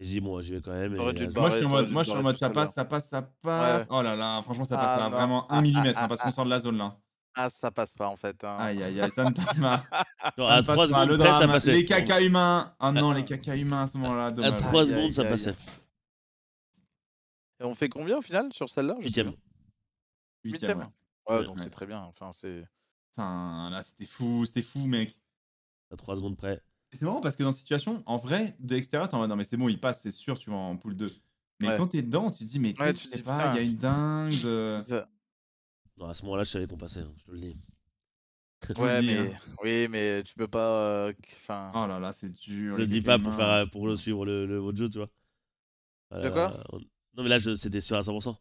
Et je dis bon, j'y vais quand même. Moi je suis en mode, ça passe, ça passe, ça passe. Oh là là, franchement ça ah, passe à vraiment 1 ah, mm, hein, ah, parce qu'on sort de la zone là. Ah, ça passe pas en fait. Hein. Aïe, aïe, aïe, ça ne passe pas. à 3 secondes, près, ça passait. Les caca humains. Ah non, les ah. caca humains à ce moment-là. À 3 secondes, ça passait. Et on fait combien au final sur celle-là 8 Huitième. Ouais, ouais, donc c'est très bien. Enfin, c'est. Putain, là, c'était fou, c'était fou, mec. À 3 secondes près. C'est marrant parce que dans cette situation, en vrai, de l'extérieur, tu en non, mais c'est bon, il passe, c'est sûr, tu vas en poule 2. Mais quand t'es dedans, tu te dis, mais tu sais pas, il y a une dingue. Non, à ce moment-là, je savais qu'on passait, hein, je te le dis. Ouais, mais... Hein. Oui, mais tu peux pas. Euh, enfin... oh là là, c'est dur. Je le dis pas pour, faire, euh, pour le suivre le, votre jeu, tu vois. D'accord. Euh, non, mais là, je... c'était sûr à 100%.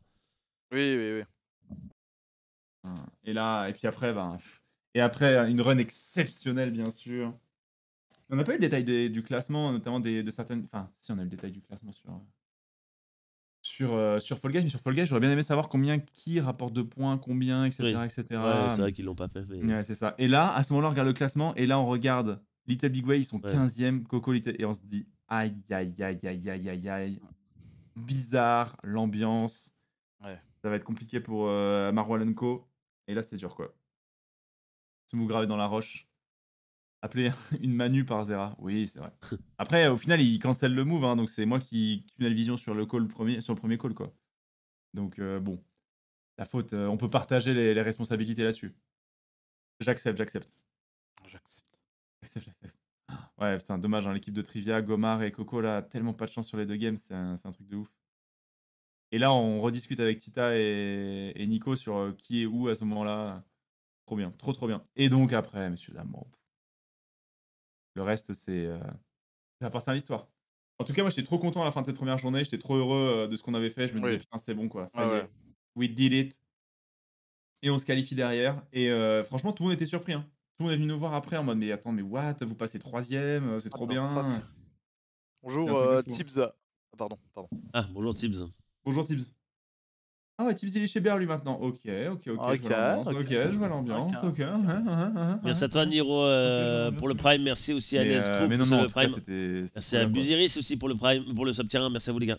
Oui, oui, oui. Et là, et puis après, ben... et après, une run exceptionnelle, bien sûr. On n'a pas eu le détail des, du classement, notamment des, de certaines. Enfin, si, on a eu le détail du classement sur sur, euh, sur Fall mais sur Fall j'aurais bien aimé savoir combien qui rapporte de points, combien, etc. etc. Ouais, c'est vrai qu'ils l'ont pas fait. c'est ça. Et là, à ce moment-là, on regarde le classement, et là, on regarde Little Big Way, ils sont 15e, Coco Little, et on se dit aïe, aïe, aïe, aïe, aïe, aïe, Bizarre, l'ambiance. Ça va être compliqué pour euh, Et là, c'était dur, quoi. Se gravez dans la roche. Appeler une Manu par Zera. Oui, c'est vrai. Après, au final, il cancelle le move, hein, donc c'est moi qui tunnel vision sur le call premier, sur le premier call, quoi. Donc euh, bon, la faute, euh, on peut partager les, responsabilités là-dessus. J'accepte, j'accepte. J'accepte. J'accepte, j'accepte. Ouais, un dommage, hein, l'équipe de Trivia, Gomar et Coco, là, tellement pas de chance sur les deux games, c'est un, un, truc de ouf. Et là, on rediscute avec Tita et, Nico sur euh, qui est où à ce moment-là. Trop bien, trop trop bien. Et donc après, messieurs, dames, le reste, c'est. Euh, ça appartient à l'histoire. En tout cas, moi, j'étais trop content à la fin de cette première journée. J'étais trop heureux euh, de ce qu'on avait fait. Je me disais, putain, c'est bon, quoi. Ça We did it. Et on se qualifie derrière. Et euh, franchement, tout le monde était surpris. Hein. Tout le monde est venu nous voir après en mode, mais attends, mais what Vous passez troisième, euh, c'est ah, trop bien. Bonjour, hein. Tips. Ah, pardon, pardon. Ah, bonjour, Tips. Bonjour, Tips. Ah ouais, les Chez lui maintenant. Ok, ok, ok. Ok, je vois je vois l'ambiance. Ok. Hein, hein, hein, merci à toi, Niro, euh, pour le Prime. Merci aussi à Nes euh, pour le Prime. merci à Buziris aussi pour le Prime, pour le sub Merci à vous, les gars.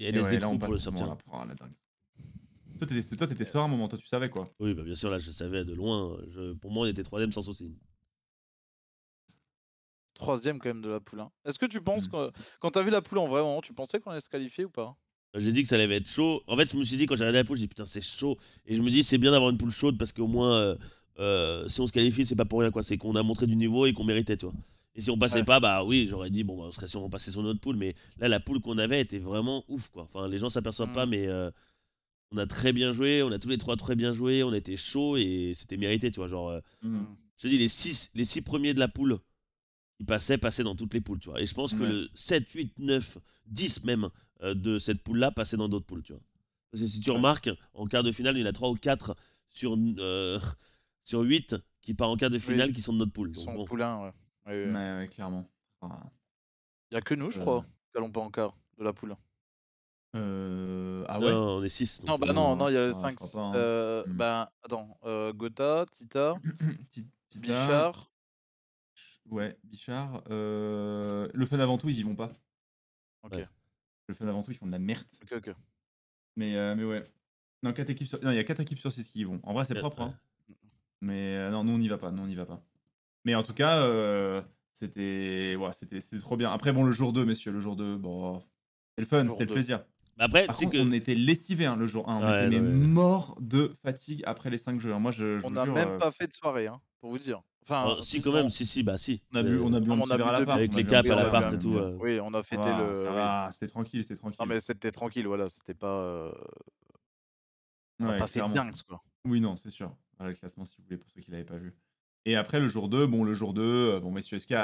Et à Nes pour le sub Toi, t'étais, toi, sort un moment, toi, tu savais quoi. Oui, bah, bien sûr, là, je savais de loin. Je, pour moi, on était troisième sans souci. Troisième, quand même, de la poule. Est-ce que tu penses, hmm. que, quand t'as vu la poule en vrai, tu pensais qu'on allait se qualifier ou pas j'ai dit que ça allait être chaud. En fait, je me suis dit, quand j'ai la poule, j'ai dit putain, c'est chaud. Et je me dis, c'est bien d'avoir une poule chaude parce qu'au moins, euh, euh, si on se qualifie, c'est pas pour rien, quoi. C'est qu'on a montré du niveau et qu'on méritait, tu Et si on passait pas, bah oui, j'aurais dit, bon, bah, on serait sûrement passé sur notre poule. Mais là, la poule qu'on avait était vraiment ouf, quoi. Enfin, les gens s'aperçoivent mm. pas, mais euh, on a très bien joué. On a tous les trois très bien joué. On était chaud et c'était mérité, tu vois. Genre, mm. je te dis, les six, les six premiers de la poule, ils passaient, passaient dans toutes les poules, tu vois. Et je pense que le 7, 8, 9, 10 même, euh, de cette poule-là passer dans d'autres poules, tu vois. Parce que si tu remarques, en quart de finale, il y en a 3 ou 4 sur, euh, sur 8 qui partent en quart de finale qui sont de notre poule. Ils sont bon. poule 1, ouais. Ouais, clairement. Il n'y a que nous, je euh, crois, qui allons pas en quart de la poule. Euh... Ah ouais non, On est 6. Non, bah euh, non, non, il y a 5. Hein. euh, hmm. bah, attends, euh, Gotha, Tita, Tita, Bichard. Ouais, Bichard. Euh... Le fun avant tout, ils y vont pas. Ok. Le fun avant tout, ils font de la merde. Ok, ok. Mais, euh, mais ouais. Non, quatre équipes non, il y a 4 équipes sur 6 qui y vont. En vrai, c'est propre. Hein. Mais euh, non, nous, on n'y va pas. Nous, on n'y va pas. Mais en tout cas, euh, c'était ouais, c'était trop bien. Après, bon, le jour 2, messieurs, le jour 2, bon. C'était le fun, c'était le plaisir. Après, Par contre, on était lessivés hein, le jour 1. On était morts de fatigue après les 5 jeux. Moi, je, on n'a même euh, pas fait de soirée, hein, pour vous dire. Enfin, oh, si, quand même, si, si, bah si. On a bu, euh, on a bu, on, a à Avec les caps à l'appart et tout. Oui, on a fêté ah, le. c'était tranquille, c'était tranquille. Non, mais c'était tranquille, voilà. C'était pas. Euh, on a pas fait dingue, quoi. Oui, non, c'est sûr. Voilà le classement, si vous voulez, pour ceux qui l'avaient pas vu. Et après, le jour 2, bon, le jour 2, bon, messieurs, SK.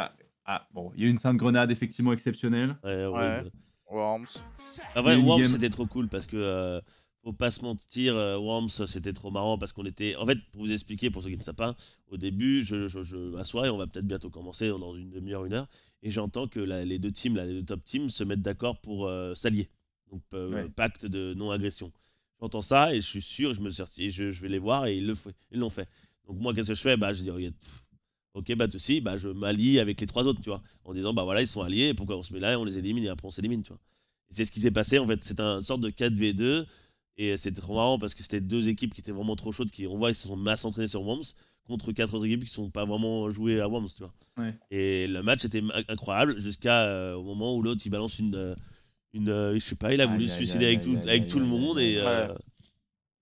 Ah, bon, il y a une sainte grenade, effectivement, exceptionnelle. Ouais, ouais. Worms. Worms c'était trop cool parce que euh, faut pas se mentir, euh, Worms c'était trop marrant parce qu'on était. En fait, pour vous expliquer, pour ceux qui ne savent pas, au début, je, je, m'assois et on va peut-être bientôt commencer dans une demi-heure, une heure, et j'entends que les deux teams, les deux top teams, se mettent d'accord pour euh, s'allier. Donc pacte de non-agression. J'entends ça et je suis sûr, je me sorti, je, vais les voir et ils l'ont fait. Donc moi, qu'est-ce que je fais Bah, je dis, regarde, Ok, bah, aussi bah, je m'allie avec les trois autres, tu vois. En disant, bah voilà, ils sont alliés, pourquoi on se met là et on les élimine et après on s'élimine, tu vois. C'est ce qui s'est passé, en fait. C'est une sorte de 4v2. Et c'était trop marrant parce que c'était deux équipes qui étaient vraiment trop chaudes, qui, on voit, ils se sont masse entraînés sur Worms contre quatre autres équipes qui sont pas vraiment jouées à Worms, tu vois. Et le match était incroyable jusqu'à euh, au moment où l'autre il balance une, euh, une euh, je sais pas, il a voulu se suicider avec tout, avec tout le monde et,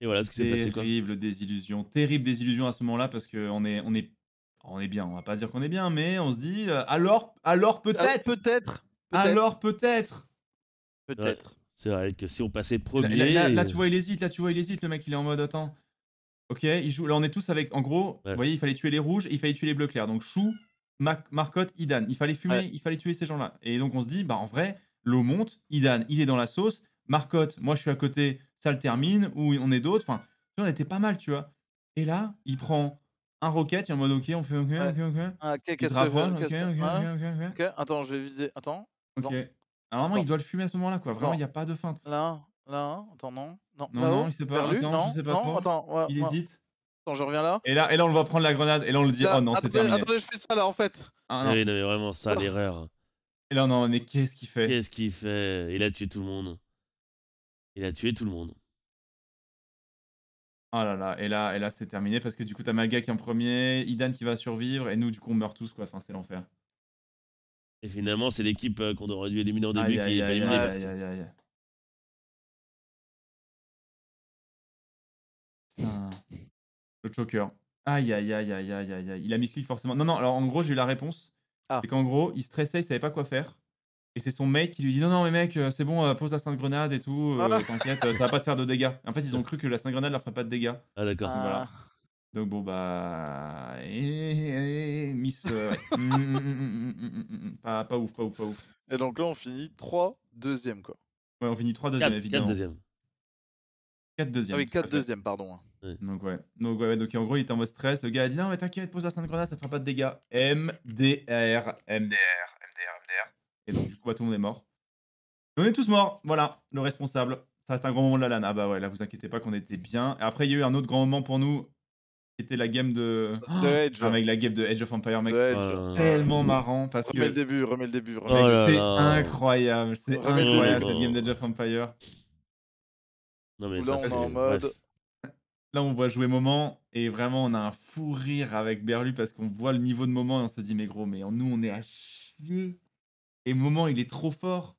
et voilà ce qui s'est passé. Terrible désillusion, terrible désillusion à ce moment-là parce qu'on est, on est on est bien, on va pas dire qu'on est bien, mais on se dit euh, alors, alors ah, peut-être, peut-être, alors peut-être, peut-être. c'est vrai que si on passait premier, là, tu euh, vois il hésite, là tu vois il hésite, le mec il est en mode attends, ok, il joue. Là on est tous avec, en gros, vous voyez, il fallait tuer les rouges, il fallait tuer les bleus clairs, donc Chou, Mac Marcotte, Idan, il fallait fumer, il fallait tuer ces gens-là, et donc on se dit bah en vrai, l'eau monte, Idan, il est dans la sauce, Marcotte, moi je suis à côté, ça le termine, ou on est d'autres, enfin, on était pas mal, tu vois. Et là, il prend un roquette, il est en mode ok, on fait ok, ok, ok. Ah, ok, il se quest hein? ok, ok, ok, attends, je vais viser. Attends. Ok. Alors vraiment, il doit le fumer à ce moment-là, quoi. Vraiment, il n'y a pas de feinte. Là, là, attends, non. Non, Non, non, ne il sait pas. je sais pas trop. Il hésite. attends, je reviens là. Et là, et là, on le voit prendre la grenade. Et là, on le dit, oh non, c'est terminé. attendez, je fais ça là en fait. Ah non. Eh oui, non, mais vraiment, ça, l'erreur. Et là, non, mais qu'est-ce qu'il fait Qu'est-ce qu'il fait Il a tué tout le monde. Il a tué tout le monde. Ah là là, et là, et là c'est terminé parce que du coup t'as Malga qui est en premier, Idan qui va survivre et nous du coup on meurt tous quoi, enfin c'est l'enfer. Et finalement c'est l'équipe euh, qu'on aurait dû éliminer au début qui est éliminée parce que... aïe, aïe. Le choker. Aïe aïe aïe aïe aïe Il a mis clic forcément. Non non, alors en gros j'ai eu la réponse. Et ah. C'est qu'en gros il stressait, il savait pas quoi faire. Et c'est son mec qui lui dit Non, non, mais mec, euh, c'est bon, euh, pose la sainte grenade et tout, euh, ah. t'inquiète, ça va pas te faire de dégâts. En fait, ils ont cru que la sainte grenade leur ferait pas de dégâts. Ah, d'accord. Ah. Donc bon bah eh, Miss pas, pas, ouf pas ouf pas ouf. Et donc là on finit 3 deuxième quoi. Ouais on finit 3 deuxième évidemment. 4 deuxième. 4 deuxième. Ah oui 4 deuxième pardon. Hein. Donc ouais. Donc ouais donc en gros il était en mode stress, le gars a dit non mais t'inquiète pose la sainte grenade ça te fera pas de dégâts. MDR MDR et donc, du coup, bah, tout le monde est mort. on est tous morts, voilà, le responsable. Ça reste un grand moment de la LAN. Ah bah ouais, là, vous inquiétez pas qu'on était bien. Et après, il y a eu un autre grand moment pour nous, C'était la game de. Edge. Avec la game de Edge of Empire, mec. Oh Tellement marrant. Parce remets que... le début, remets le début. Oh c'est incroyable, c'est incroyable cette game d'Edge of Empire. Non, mais là, ça, on Là, on voit jouer moment et vraiment, on a un fou rire avec Berlu parce qu'on voit le niveau de moment et on se dit, mais gros, mais nous, on est à chier et moment, il est trop fort.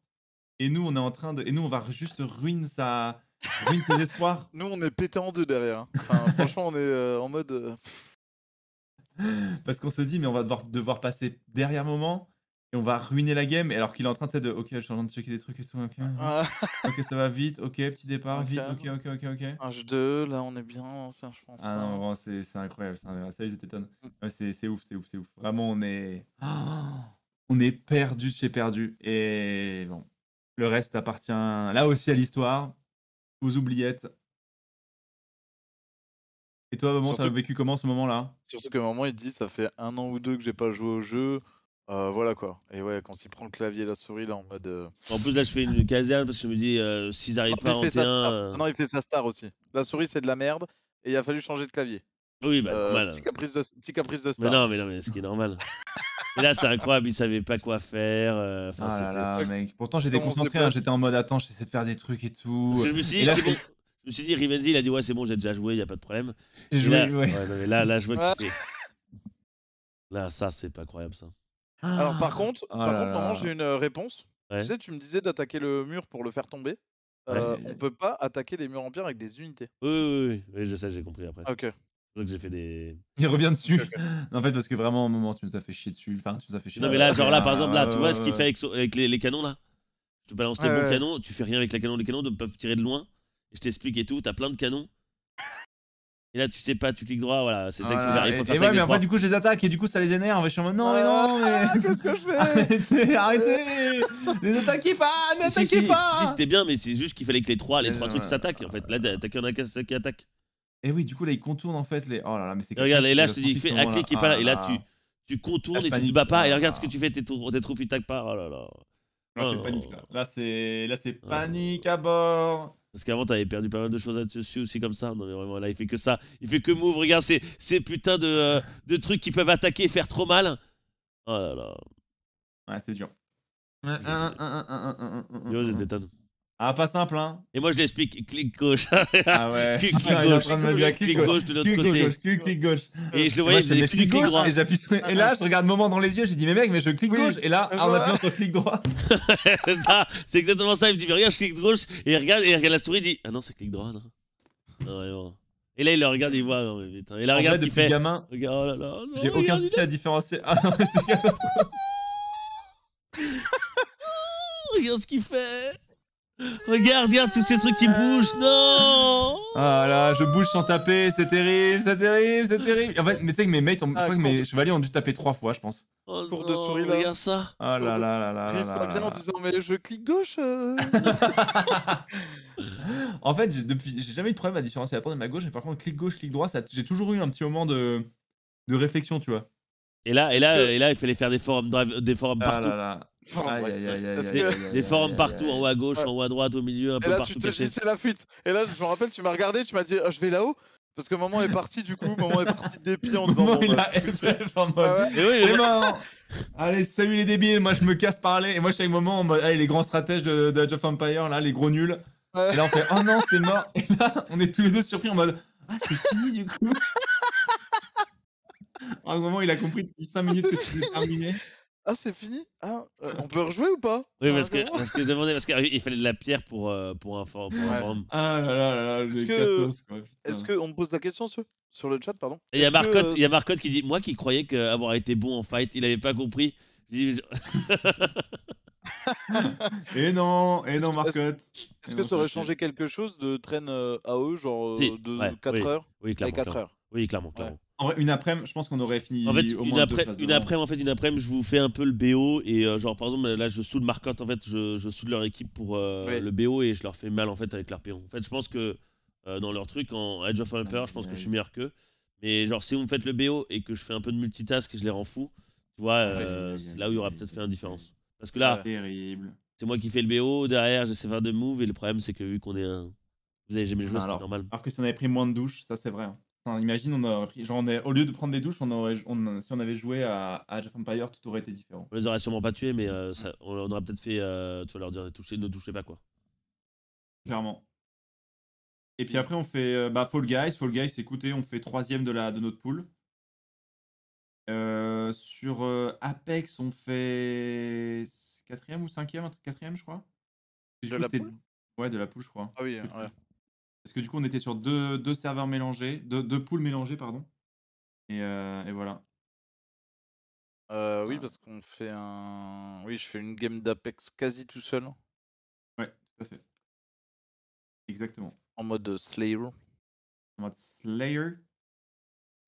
Et nous, on est en train de. Et nous, on va juste ruiner sa. ruiner ses espoirs. Nous, on est pété en deux derrière. Hein. franchement, on est euh, en mode. Euh, Parce qu'on se dit, mais on va devoir, devoir passer derrière moment. Et on va ruiner la game. alors qu'il est en train de. Ok, je suis en train de checker des trucs et tout. Ok, ah. ça va vite. Ok, petit départ. Vite. Ok, ok, ok, ok. H2, là, on est bien, je pense. Ah non, vraiment, c'est incroyable. c'est un- Ça, ils étaient C'est c'est ouf, c'est ouf, c'est ouf. Vraiment, on est. Ah on est perdu c'est perdu. Et bon, le reste appartient là aussi à l'histoire, aux oubliettes. Et toi, maman, t'as vécu comment ce moment-là Surtout que maman, il dit, ça fait un an ou deux que j'ai pas joué au jeu. Euh, voilà quoi. Et ouais, quand il prend le clavier et la souris, là, en mode. Euh, en plus, là, je fais une caserne parce que je me dis, si euh, s'ils arrivent pas en Non, il fait sa star aussi. La souris, c'est de la merde. Et il a fallu changer de clavier. Oui, bah, voilà. Petit caprice de, star. non, mais non, mais ce qui est normal. Et là, c'est incroyable, il savait pas quoi faire. Euh, ah mec. Pourtant, j'étais concentré, hein, j'étais en mode attends, j'essaie de faire des trucs et tout. je me suis dit, c'est bon. Je il a dit ouais, c'est bon, j'ai déjà joué, il y a pas de problème. J'ai joué, là, là, je vois qu'il fait. Là, ça, c'est pas croyable, ça. Alors, par contre, ah j'ai une euh, réponse. Tu sais, tu me disais d'attaquer le mur pour le faire tomber. Euh, on peut pas attaquer les murs en pierre avec des unités. Oui, oui, oui, oui je sais, j'ai compris après. Ok. C'est que j'ai fait des. Il revient dessus. en fait, parce que vraiment, au moment, tu nous as fait chier dessus. Enfin, tu nous as fait chier. Non, mais là, genre là, par exemple, là, tu vois ce qu'il euh. fait avec, les, canons là Je te balance tes bons canons, tu fais rien avec les canons. Les canons peuvent tirer de loin. Je t'explique et tout, t'as plein de canons. Et là, tu sais pas, tu cliques droit, voilà, c'est ça qu'il faut faire. Ah, Il faut faire et ça ouais, mais après, du coup, je les attaque et du coup, ça les énerve. Et je suis en mode non, mais non, ah, mais. Qu'est-ce que je fais Arrêtez, Ne Les attaquez pas, ne si, pas si, c'était bien, mais c'est juste qu'il fallait que les trois, les trois trucs s'attaquent. En fait, là, t'as qu'un qui attaque. Et oui, du coup, là, il contourne en fait les. Oh là là, mais c'est. Regarde, et là, je te dis, fait un clic qui là. Ah et là, tu, tu contournes ah, et tu te bats pas, et regarde ah ce que tu fais, tes, troupes, ils taquent pas. Oh là là. Là, c'est oh. panique, là. Là, c'est panique à bord. Parce qu'avant, t'avais perdu pas mal de choses là-dessus aussi, comme ça. Non, mais vraiment, là, il fait que ça. Il fait que move. Regarde, c'est ces putains de, euh, de trucs qui peuvent attaquer et faire trop mal. Oh là là. Ouais, c'est dur. Yo, j'étais t'étonne. Ah, pas simple, hein Et moi, je l'explique. Clic gauche. Ah ouais. clic, gauche. Clic, gauche de l'autre côté. Gauche, clic, gauche. Et je le voyais, je faisais clic, clic droit. Et, et là, je regarde moment dans les yeux, je dis, mais mec, mais je clique gauche. Et là, en appuyant sur clic droit. c'est ça. C'est exactement ça. Il me dit, mais regarde, je clique gauche. Et il regarde, et regarde la souris, il dit, ah non, c'est clic droit, non ah Et là, il le regarde, il voit. Non, mais putain. Et oh là, regarde ce qu'il fait. gamin, oh là là, j'ai aucun souci à différencier. Ah non, c'est regarde ce qu'il fait. Regarde, regarde tous ces trucs qui bougent. Euh. Non Ah là, je bouge sans taper, c'est terrible, c'est terrible, c'est terrible. En fait, mais tu sais que mes mates, je ah, crois que mes chevaliers ont dû taper trois fois, je pense. Oh Pour de souris là. Regarde ça. Oh là là là là. Rive pas bien en disant mais je clique gauche. Euh. en fait, j'ai jamais eu de problème à différencier la droite de ma gauche, mais par contre clic gauche, clic droit, j'ai toujours eu un petit moment de, de réflexion, tu vois. Et là, et là, et là, il fallait faire des forums, ah partout. Des forums partout, en haut à gauche, en haut à droite, au milieu, un et peu là, partout. Tu te c'est la fuite. Et là, je me rappelle, tu m'as regardé, tu m'as dit, oh, je vais là-haut. Parce que maman est partie du coup, maman est partie des pieds en disant. Maman, il bah, a FF en mode. Ah eh eh allez, salut les débiles, moi je me casse par Et moi, je suis avec maman allez, les grands stratèges de, de Age of Empire, là, les gros nuls. Et là, on fait, oh non, c'est mort. Et là, on est tous les deux surpris en mode, ah, c'est fini du coup. À un moment, il a compris depuis 5 minutes que c'était terminé. Ah, c'est fini ah, euh, On peut rejouer ou pas Oui, parce que, parce que je demandais, parce qu'il fallait de la pierre pour, euh, pour un forum. Pour Ah là là là, Est-ce qu'on me pose la question sur, sur le chat pardon Il y a Marcotte, il y a Marcotte qui dit Moi qui croyais qu'avoir été bon en fight, il n'avait pas compris. et non, et non, Marcotte. Est-ce que ça aurait changé quelque chose de traîne euh, à eux, genre de 4 heures Oui, clairement. 4 Heures. Oui, clairement, clairement. En une après je pense qu'on aurait fini. En fait, au une après, après en fait, une après je vous fais un peu le BO et euh, genre par exemple là, je soude Marcotte, en fait, je, je soude leur équipe pour euh, le BO et je leur fais mal en fait avec leur En fait, je pense que euh, dans leur truc en Edge of Empire, je pense que je suis meilleur qu'eux. Mais genre si vous me faites le BO et que je fais un peu de multitask et je les rends fous, tu vois, c'est là où il y aura peut-être fait une différence. Parce que là, c'est moi qui fais le BO derrière, j'essaie de faire deux moves et le problème c'est que vu qu'on est un vous avez jamais joué, c'est normal. Alors que si on avait pris moins de douche ça c'est vrai. Hein imagine, on au lieu de prendre des douches, on aurait, si on avait joué à, à Age of Empire, tout aurait été différent. On les aurait sûrement pas tués, mais euh, on, aurait peut-être fait, euh, tu vas leur dire, toucher, ne touchez pas quoi. Clairement. Et puis après, on fait euh, bah, Fall Guys. Fall Guys, écoutez, on fait troisième de, la, de notre pool. sur Apex, on fait quatrième ou cinquième, quatrième, je crois. De la poule Ouais, de la poule, je crois. Ah oui, ouais. Parce que du coup, on était sur deux, serveurs mélangés, deux, deux poules mélangées, pardon. Et, euh, voilà. Euh, oui, parce qu'on fait un. Oui, je fais une game d'Apex quasi tout seul. Ouais, tout à fait. Exactement. En mode euh, Slayer. En mode Slayer.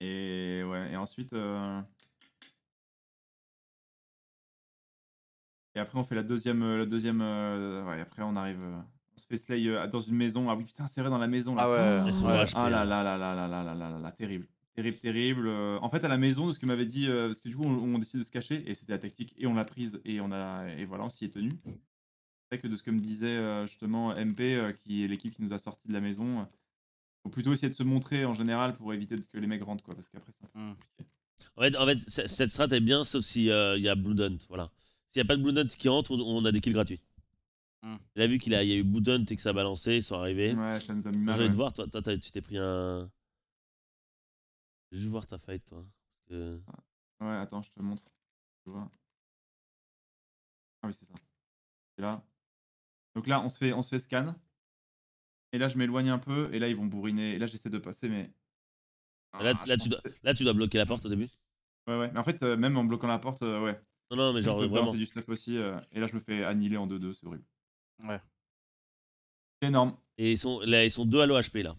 Et ouais, et ensuite. Et après, on fait la deuxième. La deuxième ouais, après, on arrive euh, dans une maison. Ah oui, putain, c'est vrai, dans la maison. Là. Ah ouais, Ah là là là là là là là terrible. Terrible, terrible. Euh, en fait, à la maison, de ce que m'avait dit, euh, parce que du coup, on, on, décide de se cacher, et c'était la tactique, et on l'a prise, et on a, et voilà, on s'y est tenu. C'est que de ce que me disait justement MP, qui est l'équipe qui nous a sorti de la maison, faut plutôt essayer de se montrer en général pour éviter que les mecs rentrent, quoi, parce qu'après, ça. Hmm. compliqué. En fait, cette strat est bien, sauf s'il il y a Blue voilà. S'il n'y a pas de Blue qui rentre on a des kills gratuits. Hmm. Il a vu qu'il a, y a eu Boudon et que ça a balancé, ils sont arrivés. Ouais, ça nous a mis mal. J'ai envie te voir, toi, tu t'es pris un. J'ai juste voir ta fight, toi. Ouais, attends, je te montre. Je vois. Ah oui, c'est ça. C'est là. Donc là, on se fait, on se fait scan. Et là, je m'éloigne un peu. Et là, ils vont bourriner. Et là, j'essaie de passer, mais. Ah, là, ah, là, tu dois, là, tu dois bloquer la porte au début. Ouais, ouais. Mais en fait, euh, même en bloquant la porte, euh, ouais. Non, non, mais genre, vraiment. du stuff aussi. Euh, et là, je me fais annihiler en 2-2, c'est horrible. Ouais. Énorme. Et ils sont, là, ils sont deux à l'OHP là.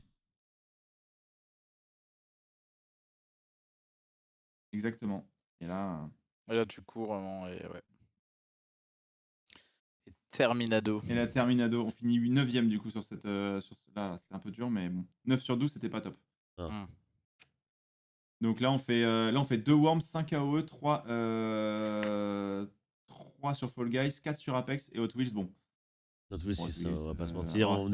Exactement. Et là. Euh, et là, tu cours et Terminado. Et là, Terminado. On finit 9ème du coup sur cette. Euh, là, c'était un peu dur, mais bon. 9 sur 12, c'était pas top. Ah. Hmm. Donc là, on fait, euh, là, on fait 2 Worms, 5 AoE 3, 3 sur Fall Guys, 4 sur Apex et Hot Wheels. Bon, on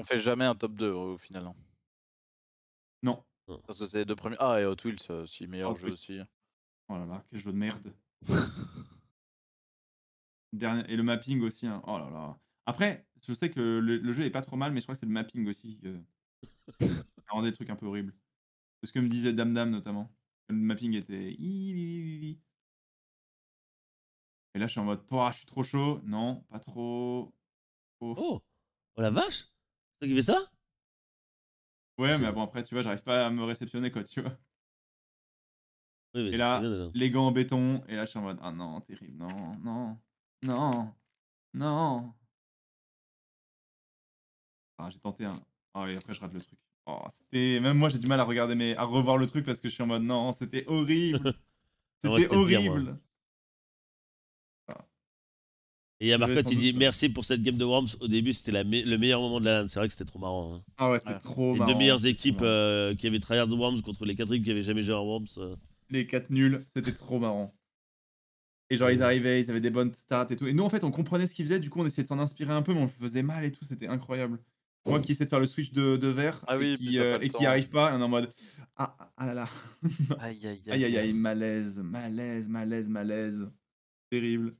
va fait jamais un top 2 au final, hein. non Parce que c'est les deux premiers. Ah, et Hot Wheels, euh, aussi, meilleur jeu aussi. Oh là là, quel jeu de merde. Et le mapping aussi. Hein. Oh là là. Après, je sais que le, jeu est pas trop mal, mais je crois que c'est le mapping aussi qui rend des trucs un peu horribles. C'est ce que me disait Dame Dame notamment. Le mapping était. Et là, je suis en mode, je suis trop chaud. Non, pas trop. Oh, oh, la vache C'est toi qui fais ça Ouais, mais bon, après, tu vois, j'arrive pas à me réceptionner, quoi, tu vois. et là, hein. les gants en béton. Et là, je suis en mode, ah non, terrible, non, non, non, non. Ah, j'ai tenté un. Hein. Ah, oui, après, je rate le truc. Oh, c'était. Même moi, j'ai du mal à regarder, mais à revoir le truc parce que je suis en mode, non, c'était horrible. c'était horrible. Et il y a Marcotte, il dit merci pour cette game de Worms. Au début, c'était le meilleur moment de la C'est vrai que c'était trop marrant. Hein. Ah ouais, c'était trop marrant. deux meilleures équipes euh, qui avaient tryhard Worms contre les quatre équipes qui n'avaient jamais joué à Worms. Euh. Les quatre nuls, c'était trop marrant. Et genre, ils arrivaient, ils avaient des bonnes stats et tout. Et nous, en fait, on comprenait ce qu'ils faisaient. Du coup, on essayait de s'en inspirer un peu, mais on faisait mal et tout. C'était incroyable. Moi qui essaie de faire le switch de, de verre ah et, qui, n'y euh, arrive pas, on est en mode Ah, ah, ah là là. aïe, aïe, aïe, aïe, aïe, malaise, malaise, malaise, malaise. Terrible.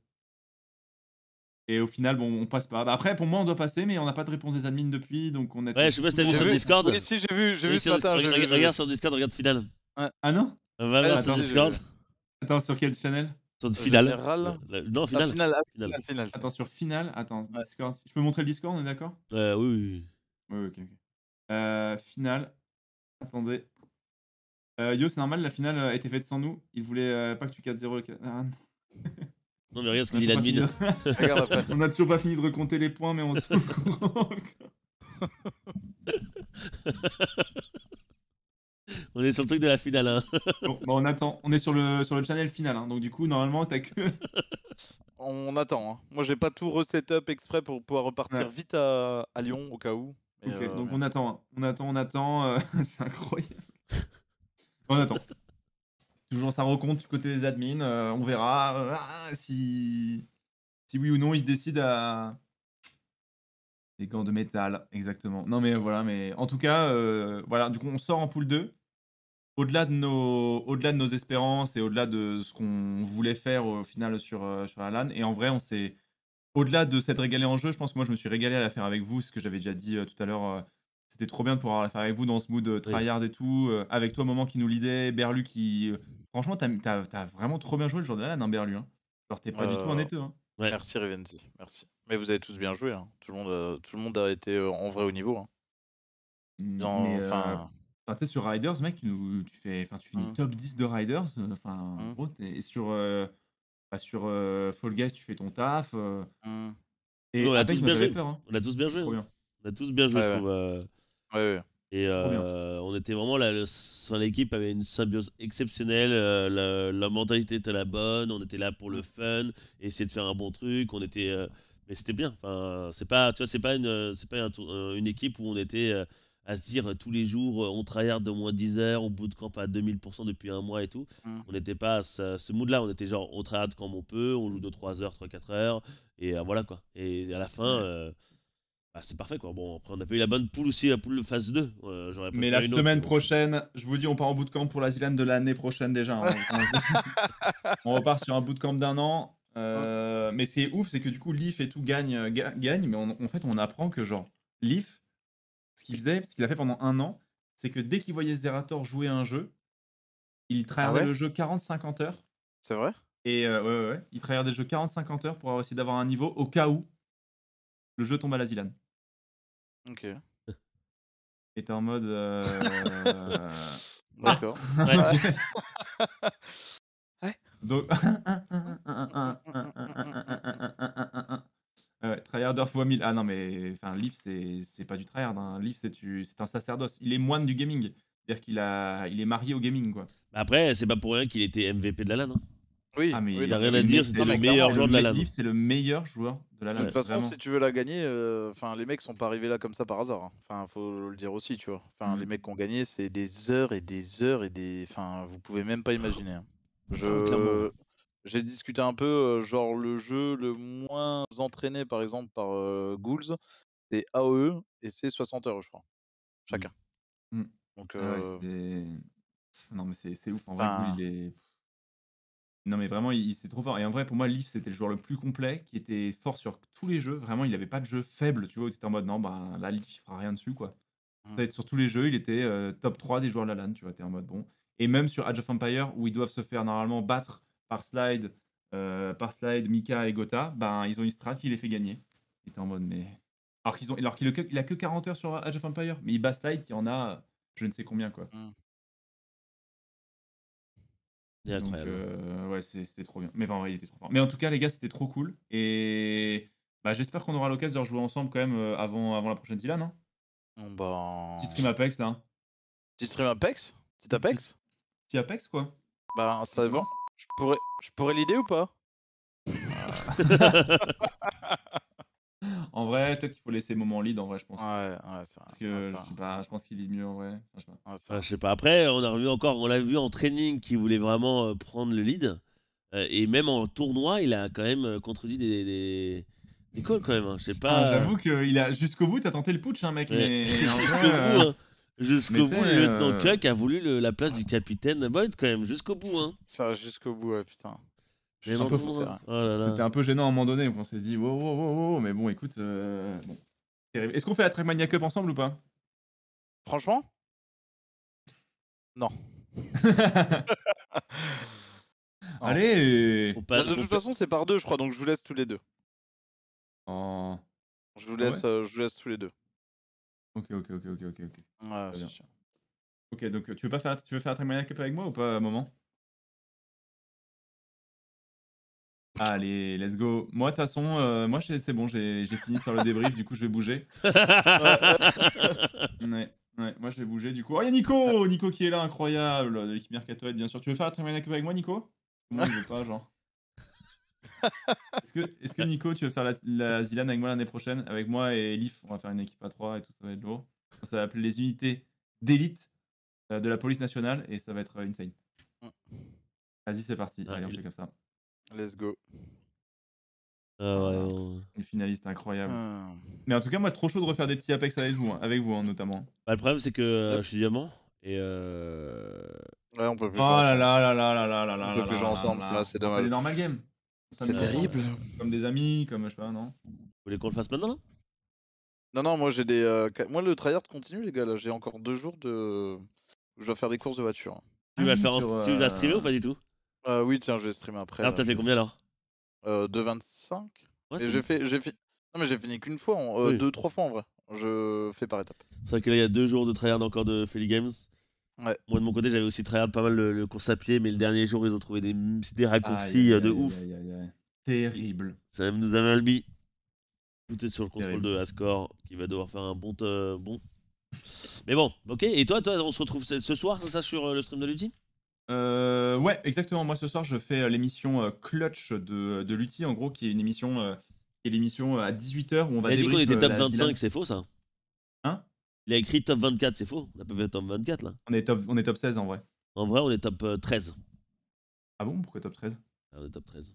Et au final, bon, on passe pas. après, pour moi, on doit passer, mais on n'a pas de réponse des admins depuis, donc on Ouais, je sais pas si t'as vu sur Discord. si, j'ai vu, j'ai vu Regarde sur Discord, regarde Final. Ah, non Va voir ah, sur Discord. Attends, sur quel channel Sur euh, Final. Euh, non, ah, Final. Final, final, Attends, sur Final. Attends, Discord. Je peux montrer le Discord, on est d'accord Euh, oui, oui. ok, ok. Euh, final. Attendez. yo, c'est normal, la finale a été faite sans nous. Il voulait pas que tu 4-0. Ah, non. Non, mais regarde ce dit l'admin. on n'a toujours pas fini de recompter les points, mais on se On est sur le truc de la finale. Hein. on attend. On est sur le, sur le channel final. Hein. Donc, du coup, normalement, c'était que. on attend. Hein. Moi, j'ai pas tout reset-up exprès pour pouvoir repartir vite à, Lyon au cas où. Euh, donc, on attend. On attend, on euh, attend. C'est incroyable. on attend toujours ça recompte du côté des admins. Euh, on verra euh, ah, si... si oui ou non ils se décident à des gants de métal. Exactement. Non mais voilà, mais en tout cas, euh, voilà. Du coup, on sort en pool 2. Au-delà de nos, au-delà de nos espérances et au-delà de ce qu'on voulait faire au final sur sur la LAN. Et en vrai, on s'est, au-delà de s'être régalé en jeu, je pense que moi je me suis régalé à la faire avec vous, ce que j'avais déjà dit tout à l'heure c'était trop bien de pouvoir la faire avec vous dans ce mood tryhard et tout, avec toi Moment qui nous l'idée, Berlu qui Franchement, t'as as, vraiment trop bien joué le jour de la LAN, hein, Berlu. Hein. Genre, t'es pas du tout en netteux. Euh, hein. Merci, Rivenzi. Merci. Mais vous avez tous bien joué. Hein. Tout, le monde, euh, tout le monde a été euh, en vrai au niveau. Hein. sur Riders, mec, tu, fais, fin, tu mmh. top 10 de Riders. Enfin, en mmh. gros, et sur, bah, sur Fall Guys, tu fais ton taf. on, a tous bien joué. on a tous bien joué. On a tous bien joué, ouais, je ouais. Ouais, et euh, on était vraiment là, l'équipe avait une symbiose exceptionnelle, euh, la, mentalité était la bonne, on était là pour le fun, essayer de faire un bon truc, on était, euh, mais c'était bien. Enfin, c'est pas, tu vois, c'est pas une, c'est pas une équipe où on était à se dire tous les jours, on tryhard de moins 10 heures, on camp à 2000% depuis un mois et tout. Mmh. On n'était pas à ce, mood-là, on était genre, on tryhard comme on peut, on joue de 3 heures, 3-4 heures, et voilà quoi. Et à la fin. Bah, c'est parfait quoi. Bon, après on a pas eu la bonne poule aussi, la poule phase 2. Euh, mais la semaine euh. prochaine, je vous dis, on part en bootcamp pour la Zylane de l'année prochaine déjà. Hein. on repart sur un bootcamp d'un an. Euh, mais c'est ouf, c'est que du coup, Leaf et tout gagne, gagne mais en fait, on apprend que, genre, Leaf, ce qu'il faisait, ce qu'il a fait pendant un an, c'est que dès qu'il voyait Zerator jouer un jeu, il travaillait ah le jeu 40-50 heures. C'est vrai Et ouais, ouais, il travaillait des jeux 40-50 heures pour essayer d'avoir un niveau au cas où le jeu tombe à la Zilane. Ok. Et t'es en mode. euh, D'accord. Ouais. Donc. x 1000. Ah non, mais enfin, Leaf, c'est pas du tryhard. Hein. Leaf, c'est tu- c'est un sacerdoce. Il est moine du gaming. C'est-à-dire qu'il a... il est marié au gaming, quoi. Bah, après, c'est pas pour rien qu'il était MVP de la LAN. Hein. Ah, oui, il y a rien à dire, c'est le meilleur joueur de la LAN. c'est le meilleur joueur de la De toute façon, si tu veux la gagner, euh, enfin les mecs sont pas arrivés là comme ça par hasard. Il hein. faut le dire aussi, tu vois. Enfin, les mm. mecs qui ont gagné, c'est des heures et des heures et des. Enfin, vous pouvez même pas imaginer. Hein. Ah, je j'ai discuté un peu, euh, genre le jeu le moins entraîné par exemple par euh, Ghouls, c'est AOE et c'est 60 heures, je crois, mm. chacun. Mm. Donc ah euh, Non, mais c'est ouf. En vrai, il est. Non, mais vraiment, il, c'est trop fort. Et en vrai, pour moi, Leaf, c'était le joueur le plus complet, qui était fort sur tous les jeux. Vraiment, il n'avait pas de jeu faible, tu vois, C'était en mode, non, bah là, Leaf, il fera rien dessus, quoi. Mm. peut-être Sur tous les jeux, il était euh, top 3 des joueurs de la LAN, tu vois, en mode, bon. Et même sur Age of Empire, où ils doivent se faire normalement battre par Slide, euh, par Slide, Mika et Gotha, ben, ils ont une strat qui les fait gagner. Il était en mode, mais. Alors qu'il ont... a que 40 heures sur Age of Empire, mais il bat Slide qui en a je ne sais combien, quoi. Mm. Euh, ouais, c'était trop bien. Mais vrai, il était trop fort. Mais en tout cas, les gars, c'était trop cool. Et bah, j'espère qu'on aura l'occasion de rejouer ensemble quand même euh, avant, avant la prochaine Dylan. Hein oh, bon. Bah, tu stream Apex, hein. tu stream Apex Petit Apex Petit Apex, quoi. Bah, ça dépend. Je pourrais, je pourrais l'idée ou pas en vrai, peut-être qu'il faut laisser moment lead, en vrai, je pense. Ouais, ouais, c'est vrai. Parce que je, sais pas, je pense qu'il dit mieux, en vrai. Ah, je, sais pas. Après, on a revu encore, on l'a vu en training qui voulait vraiment euh, prendre le lead. Euh, et même en tournoi, il a quand même euh, contredit des... des... quand même, hein. je sais pas. Ah, j'avoue qu'il a jusqu'au bout, t'as tenté le putsch, hein, mec. Mais... jusqu'au bout, hein. jusqu'au bout, le lieutenant Chuck a voulu la place du capitaine Boyd quand même, jusqu'au bout. Hein. Ça, jusqu'au bout, putain. Hein. Oh C'était un, peu gênant à un moment donné, on s'est dit wow, wow, wow, wow, mais bon, écoute. Euh, Est-ce qu'on fait la Trackmania Cup ensemble ou pas Franchement Non. Allez bah, De toute façon, c'est par deux, je crois, donc je vous laisse tous les deux. Oh. Je vous ah laisse, euh, je laisse tous les deux. Ok, ok, ok, ok, ok, ok. ok, donc euh, tu veux pas faire, tu veux faire la Trackmania Cup avec moi ou pas, à un moment Allez, let's go. Moi, de toute façon, euh, moi, c'est bon, j'ai fini de faire le débrief, du coup, je vais bouger. ouais, moi, je vais bouger, du coup. Oh, il y a Nico Nico qui est là, incroyable, de l'équipe Mercato bien sûr. Tu veux faire la tremendine avec moi, Nico Moi, je veux pas, genre. Est-ce que, Nico, tu veux faire la, Zilane avec moi l'année prochaine Avec moi et Elif, on va faire une équipe à 3 et tout, ça va être lourd. Ça va appeler les unités d'élite euh, de la police nationale et ça va être euh, insane. Vas-y, c'est parti. Allez, on fait comme ça. Let's go. Ah ouais, ah. Une finaliste incroyable. Ah. Mais en tout cas, moi, trop chaud de refaire des petits Apex avec vous, hein, avec vous hein, notamment. Bah, le problème, c'est que euh, je suis diamant et. Euh... Ouais, on peut plus. Oh là là là là là là là là. On peut plus jouer ensemble, là, c'est dommage. C'est des normal game. C'est terrible. Comme des amis, comme je sais pas, non Vous voulez qu'on le fasse maintenant là Non, non, moi j'ai des. Euh, moi le tryhard continue, les gars, j'ai encore deux jours de. Je dois faire des courses de voiture. Tu vas, faire en... tu vas streamer euh, ou pas du tout euh, oui, tiens, je vais streamer après. Alors, euh, t'as fait combien alors 2,25. Euh, j'ai j'ai Non, mais j'ai fini qu'une fois, deux, trois fois en vrai. Je fais par étapes. C'est vrai que il y a deux jours de tryhard encore de Philly Games. Ouais. Moi, de mon côté, j'avais aussi tryhard pas mal le, course à pied, mais le dernier jour, ils ont trouvé des, des raccourcis de ouf. Terrible. Ça nous a mal mis. Tout est sur le contrôle de Ascor, qui va devoir faire un bon. bon. Mais bon, ok. Et toi, toi, on se retrouve ce soir, ça, sur le stream de Lutine euh, ouais, exactement. Moi, ce soir, je fais euh, l'émission euh, Clutch de, de Lutti, en gros, qui est une émission, euh, l'émission à 18h où on va. Il a dit qu'on était top 25, c'est faux ça Hein Il a écrit top 24, c'est faux. On a pas fait top 24 là. On est top, on est top 16 en vrai. En vrai, on est top 13. Ah bon Pourquoi top 13 ah, On est top 13.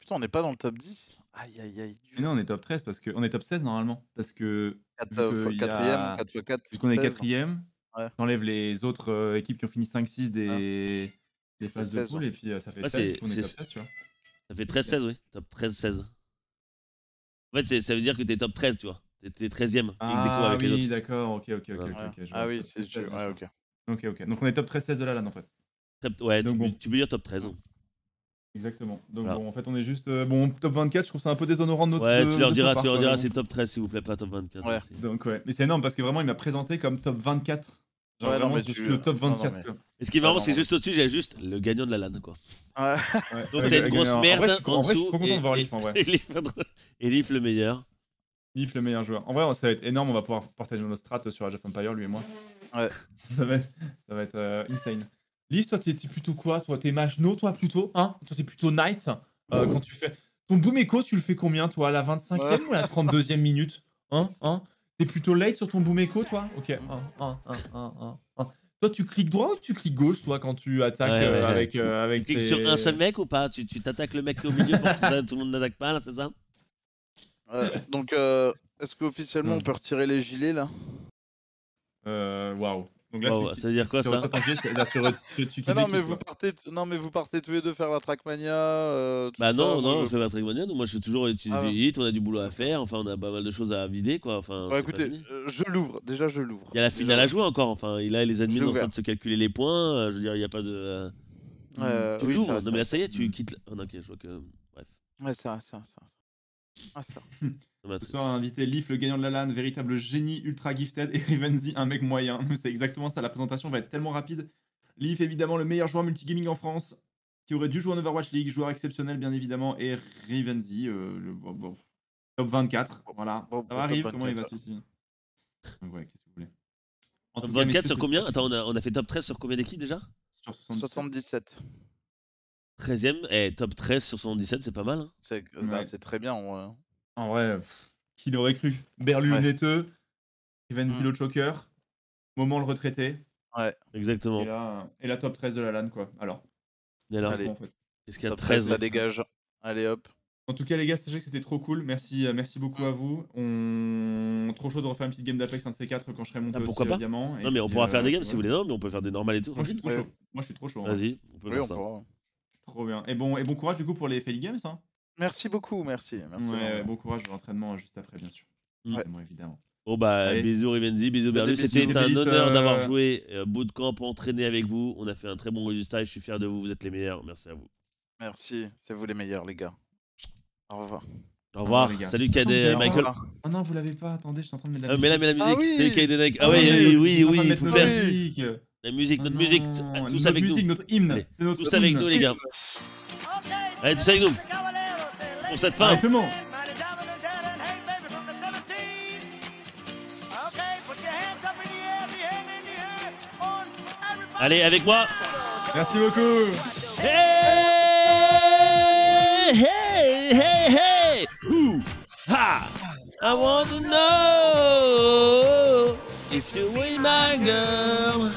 Putain, on n'est pas dans le top 10 Aïe, aïe, aïe. Mais non, on est top 13 parce que. On est top 16 normalement. Parce que. 4 qu'on est 4 Ouais. T'enlèves les autres euh, équipes qui ont fini 5-6 des, ah. des phases de poule et puis euh, ça fait 13, 16, on est, top 16, tu vois. Ça fait 13-16, oui. Top 13-16. En fait, ça veut dire que t'es top 13, tu vois. T'es 13ème. Ah oui, d'accord, ok, ok, ok. Ah, ah oui, c'est sûr, ouais, ok. Ok, Donc on est top 13-16 de la LAN en fait. ouais, Donc, tu, bon. peux dire top 13. Hein. Exactement. Donc bon, en fait, on est juste. Euh, bon, top 24, je trouve ça un peu déshonorant de notre. Ouais, tu leur diras, tu leur diras, c'est top 13, s'il vous plaît, pas top 24. Ouais. Donc, ouais. Mais c'est énorme parce que vraiment, il m'a présenté comme top 24 Genre ouais, non, le euh, top 24. ce qui est marrant, c'est juste au-dessus, j'ai juste le gagnant de la LAN, quoi. Donc t'as une grosse merde en, vrai, dessous. je Et Leaf le meilleur. Leaf le meilleur joueur. En vrai, ça va être énorme, on va pouvoir partager nos strats sur Age of Empire, lui et moi. Ouais. ça va être, euh, insane. Leaf, toi, t'es plutôt quoi Toi, t'es Machno toi, plutôt Hein Toi, t'es plutôt Knight euh, quand tu fais... Ton boom echo, tu le fais combien, toi la 25e ou la 32e minute Hein Hein T'es plutôt late sur ton boom echo, toi Ok. toi, tu cliques droit ou tu cliques gauche, toi, quand tu attaques euh, avec. Euh, avec tu cliques sur un seul mec ou pas Tu t'attaques le mec au milieu pour que tout le monde n'attaque pas, là, c'est ça euh, Donc, est-ce qu'officiellement, on hmm. peut retirer les gilets, là euh, Waouh. Bah, ça veut dire quoi ça ah Non mais vous partez, non mais vous partez tous les deux faire la Trackmania. Euh, bah non, non, je... fais la Trackmania. Donc moi, je suis toujours utilisé. ah, On a du boulot à faire. Enfin, on a pas mal de choses à vider, quoi. Enfin, écoutez, euh, je l'ouvre. Déjà, je l'ouvre. Il y a la finale à jouer encore. Enfin, il a les admins en train de se calculer les points. Euh, je veux dire, il n'y a pas de. Euh, tu l'ouvres. Non mais là, ça y est, tu mm. quittes. Oh, ok, je vois que. Bref. Ouais, c'est ça, ça, ça. Ah, ça. on a invité Leaf, le gagnant de la LAN, véritable génie ultra gifted, et Rivenzi, un mec moyen. C'est exactement ça, la présentation va être tellement rapide. Leaf, évidemment, le meilleur joueur multigaming en France, qui aurait dû jouer en Overwatch League, joueur exceptionnel, bien évidemment, et Rivenzi, euh, bon, top 24. Voilà, ça va arriver, comment il va celui-ci top 24 sur combien Attends, on a, fait top 13 sur combien d'équipes déjà Sur 77. 13ème, et top 13 sur 77, c'est pas mal. Hein. Bah, c'est très bien. En vrai, hein. qui l'aurait cru Berlu ouais. Mmh. Choker, moment le retraité. Ouais, exactement. Et la top 13 de la LAN, quoi. Alors. Et alors, en ce qu'il y a 13 Ça dégage. Allez hop. En tout cas, les gars, sachez que c'était trop cool. Merci, euh, merci beaucoup mmh. à vous. On... Trop chaud de refaire une petite game d'Apex 1 C4 quand je serai monté ah, pourquoi Non, mais on pourra faire euh, des games si vous voulez. Non, mais on peut faire des tout Moi, je suis trop chaud. Moi, je suis trop chaud. Vas-y, on peut faire ça. Trop bien. Et bon, et bon courage du coup pour les Felly Games. Hein. Merci beaucoup, merci. bon courage pour l'entraînement euh, juste après, bien sûr. Ouais. Évidemment, Bon bah bisous Rivenzi, bisous Berlu, c'était un honneur d'avoir euh, joué euh, bootcamp, entraîné avec vous. On a fait un très bon résultat et je suis fier de vous, vous êtes les meilleurs. Merci à vous. Merci, c'est vous les meilleurs les gars. Au revoir. Au revoir. Salut KD Michael. Oh non, vous l'avez pas. Attendez, je suis en train de mettre la musique. mets la, ah musique. Ah, oui Salut KD Ah, oui, oui, oui, la musique, notre ah musique, tous avec musique, nous. Notre hymne, Allez, notre tous avec nous, les gars. Allez, tous avec nous. Pour cette fin. Exactement. Allez, avec moi. Merci beaucoup. Hey, hey, hey, hey. I want to know if you my girl.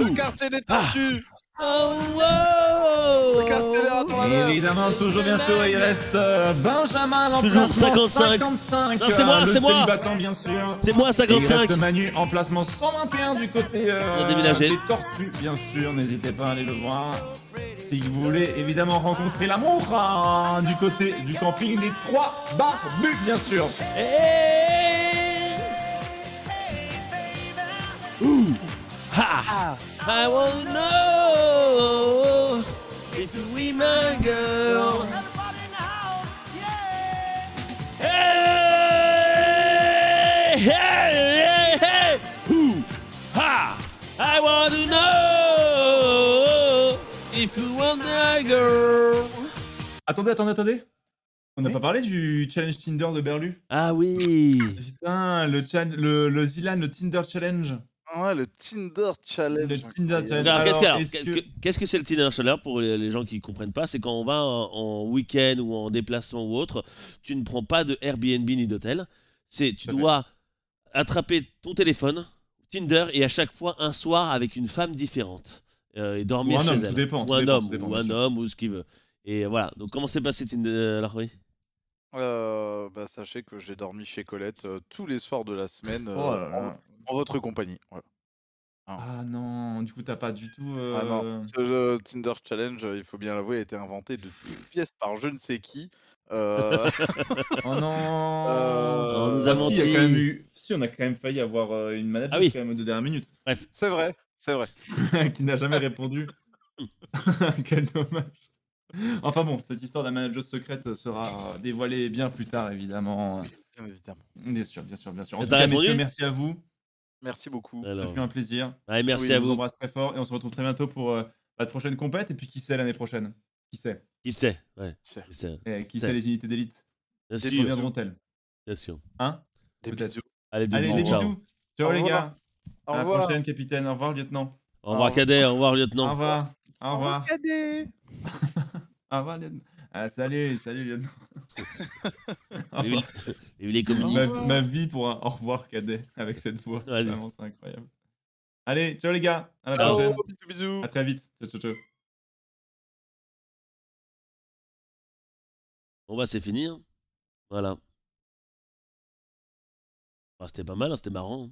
Ah. Oh, le quartier des tortues Oh wow le Évidemment, toujours bien sûr, il reste euh, Benjamin en Toujours 55. 55 euh, c'est moi, c'est moi. célibatant, bien sûr. C'est moi, Et il 55. reste Manu en 121 du côté euh, des tortues, bien sûr. N'hésitez pas à aller le voir. Si vous voulez évidemment rencontrer l'amour hein, du côté du camping des trois barbus, bien sûr. Eh. ouh I want to know if we my girl. hey, I want to know if you want a girl. Attendez, attendez, attendez. On n'a pas parlé du challenge Tinder de Berlu Ah oui Putain, le, le, le Zilan, le Tinder challenge. Ouais, le Tinder Challenge. qu'est-ce, que, c'est le Tinder Challenge Pour les gens qui ne comprennent pas, c'est quand on va en, week-end ou en déplacement ou autre, tu ne prends pas de Airbnb ni d'hôtel. C'est tu dois attraper ton téléphone, Tinder, et à chaque fois un soir avec une femme différente euh, et dormir chez elle. ou un homme, ou un homme, ou ce qu'il veut. Et voilà. Donc comment s'est passé Tinder euh, Alors oui. Euh, bah, sachez que j'ai dormi chez Colette tous les soirs de la semaine. Oh en votre compagnie. Hein. Ah non, du coup, t'as pas du tout. Euh... Ah non, euh ce Tinder Challenge, il faut bien l'avouer, a été inventé de pièces par je ne sais qui. Euh... oh non On nous a ah menti. Si, si, on a quand même failli avoir euh, une ah manager de dernière minute. Bref. C'est vrai, c'est vrai. qui n'a jamais répondu. Quel dommage. Enfin bon, cette histoire de la manager secrète sera euh, dévoilée bien plus tard, évidemment. Bien évidemment. Bien sûr, bien sûr, bien sûr. merci à vous. Merci beaucoup. Alors. Ça fait un plaisir. merci à vous. On vous embrasse très fort et on se retrouve très bientôt pour euh, la prochaine compète. Et puis, qui sait l'année prochaine Qui sait Qui sait ouais. Qui sait, qui sait. les unités d'élite Reviendront-elles Bien sûr. Hein Des bisous. Allez, des bisous. Ciao, les gars. Au à la prochaine, capitaine. Au revoir, lieutenant. Au revoir, Cadet. Au revoir, lieutenant. Au revoir. Au revoir. Au revoir, Cadet. au revoir, lieutenant. Ah, salut, salut, Lionel. Les Ma, vie pour un au revoir, cadet, avec cette voix. Vraiment, c'est incroyable. Allez, ciao les gars. À la prochaine. Bisous, bisous. À très vite. Ciao, ciao, ciao. Bon, bah, c'est fini. Hein. Voilà. Bah, c'était pas mal, hein, c'était marrant. Hein.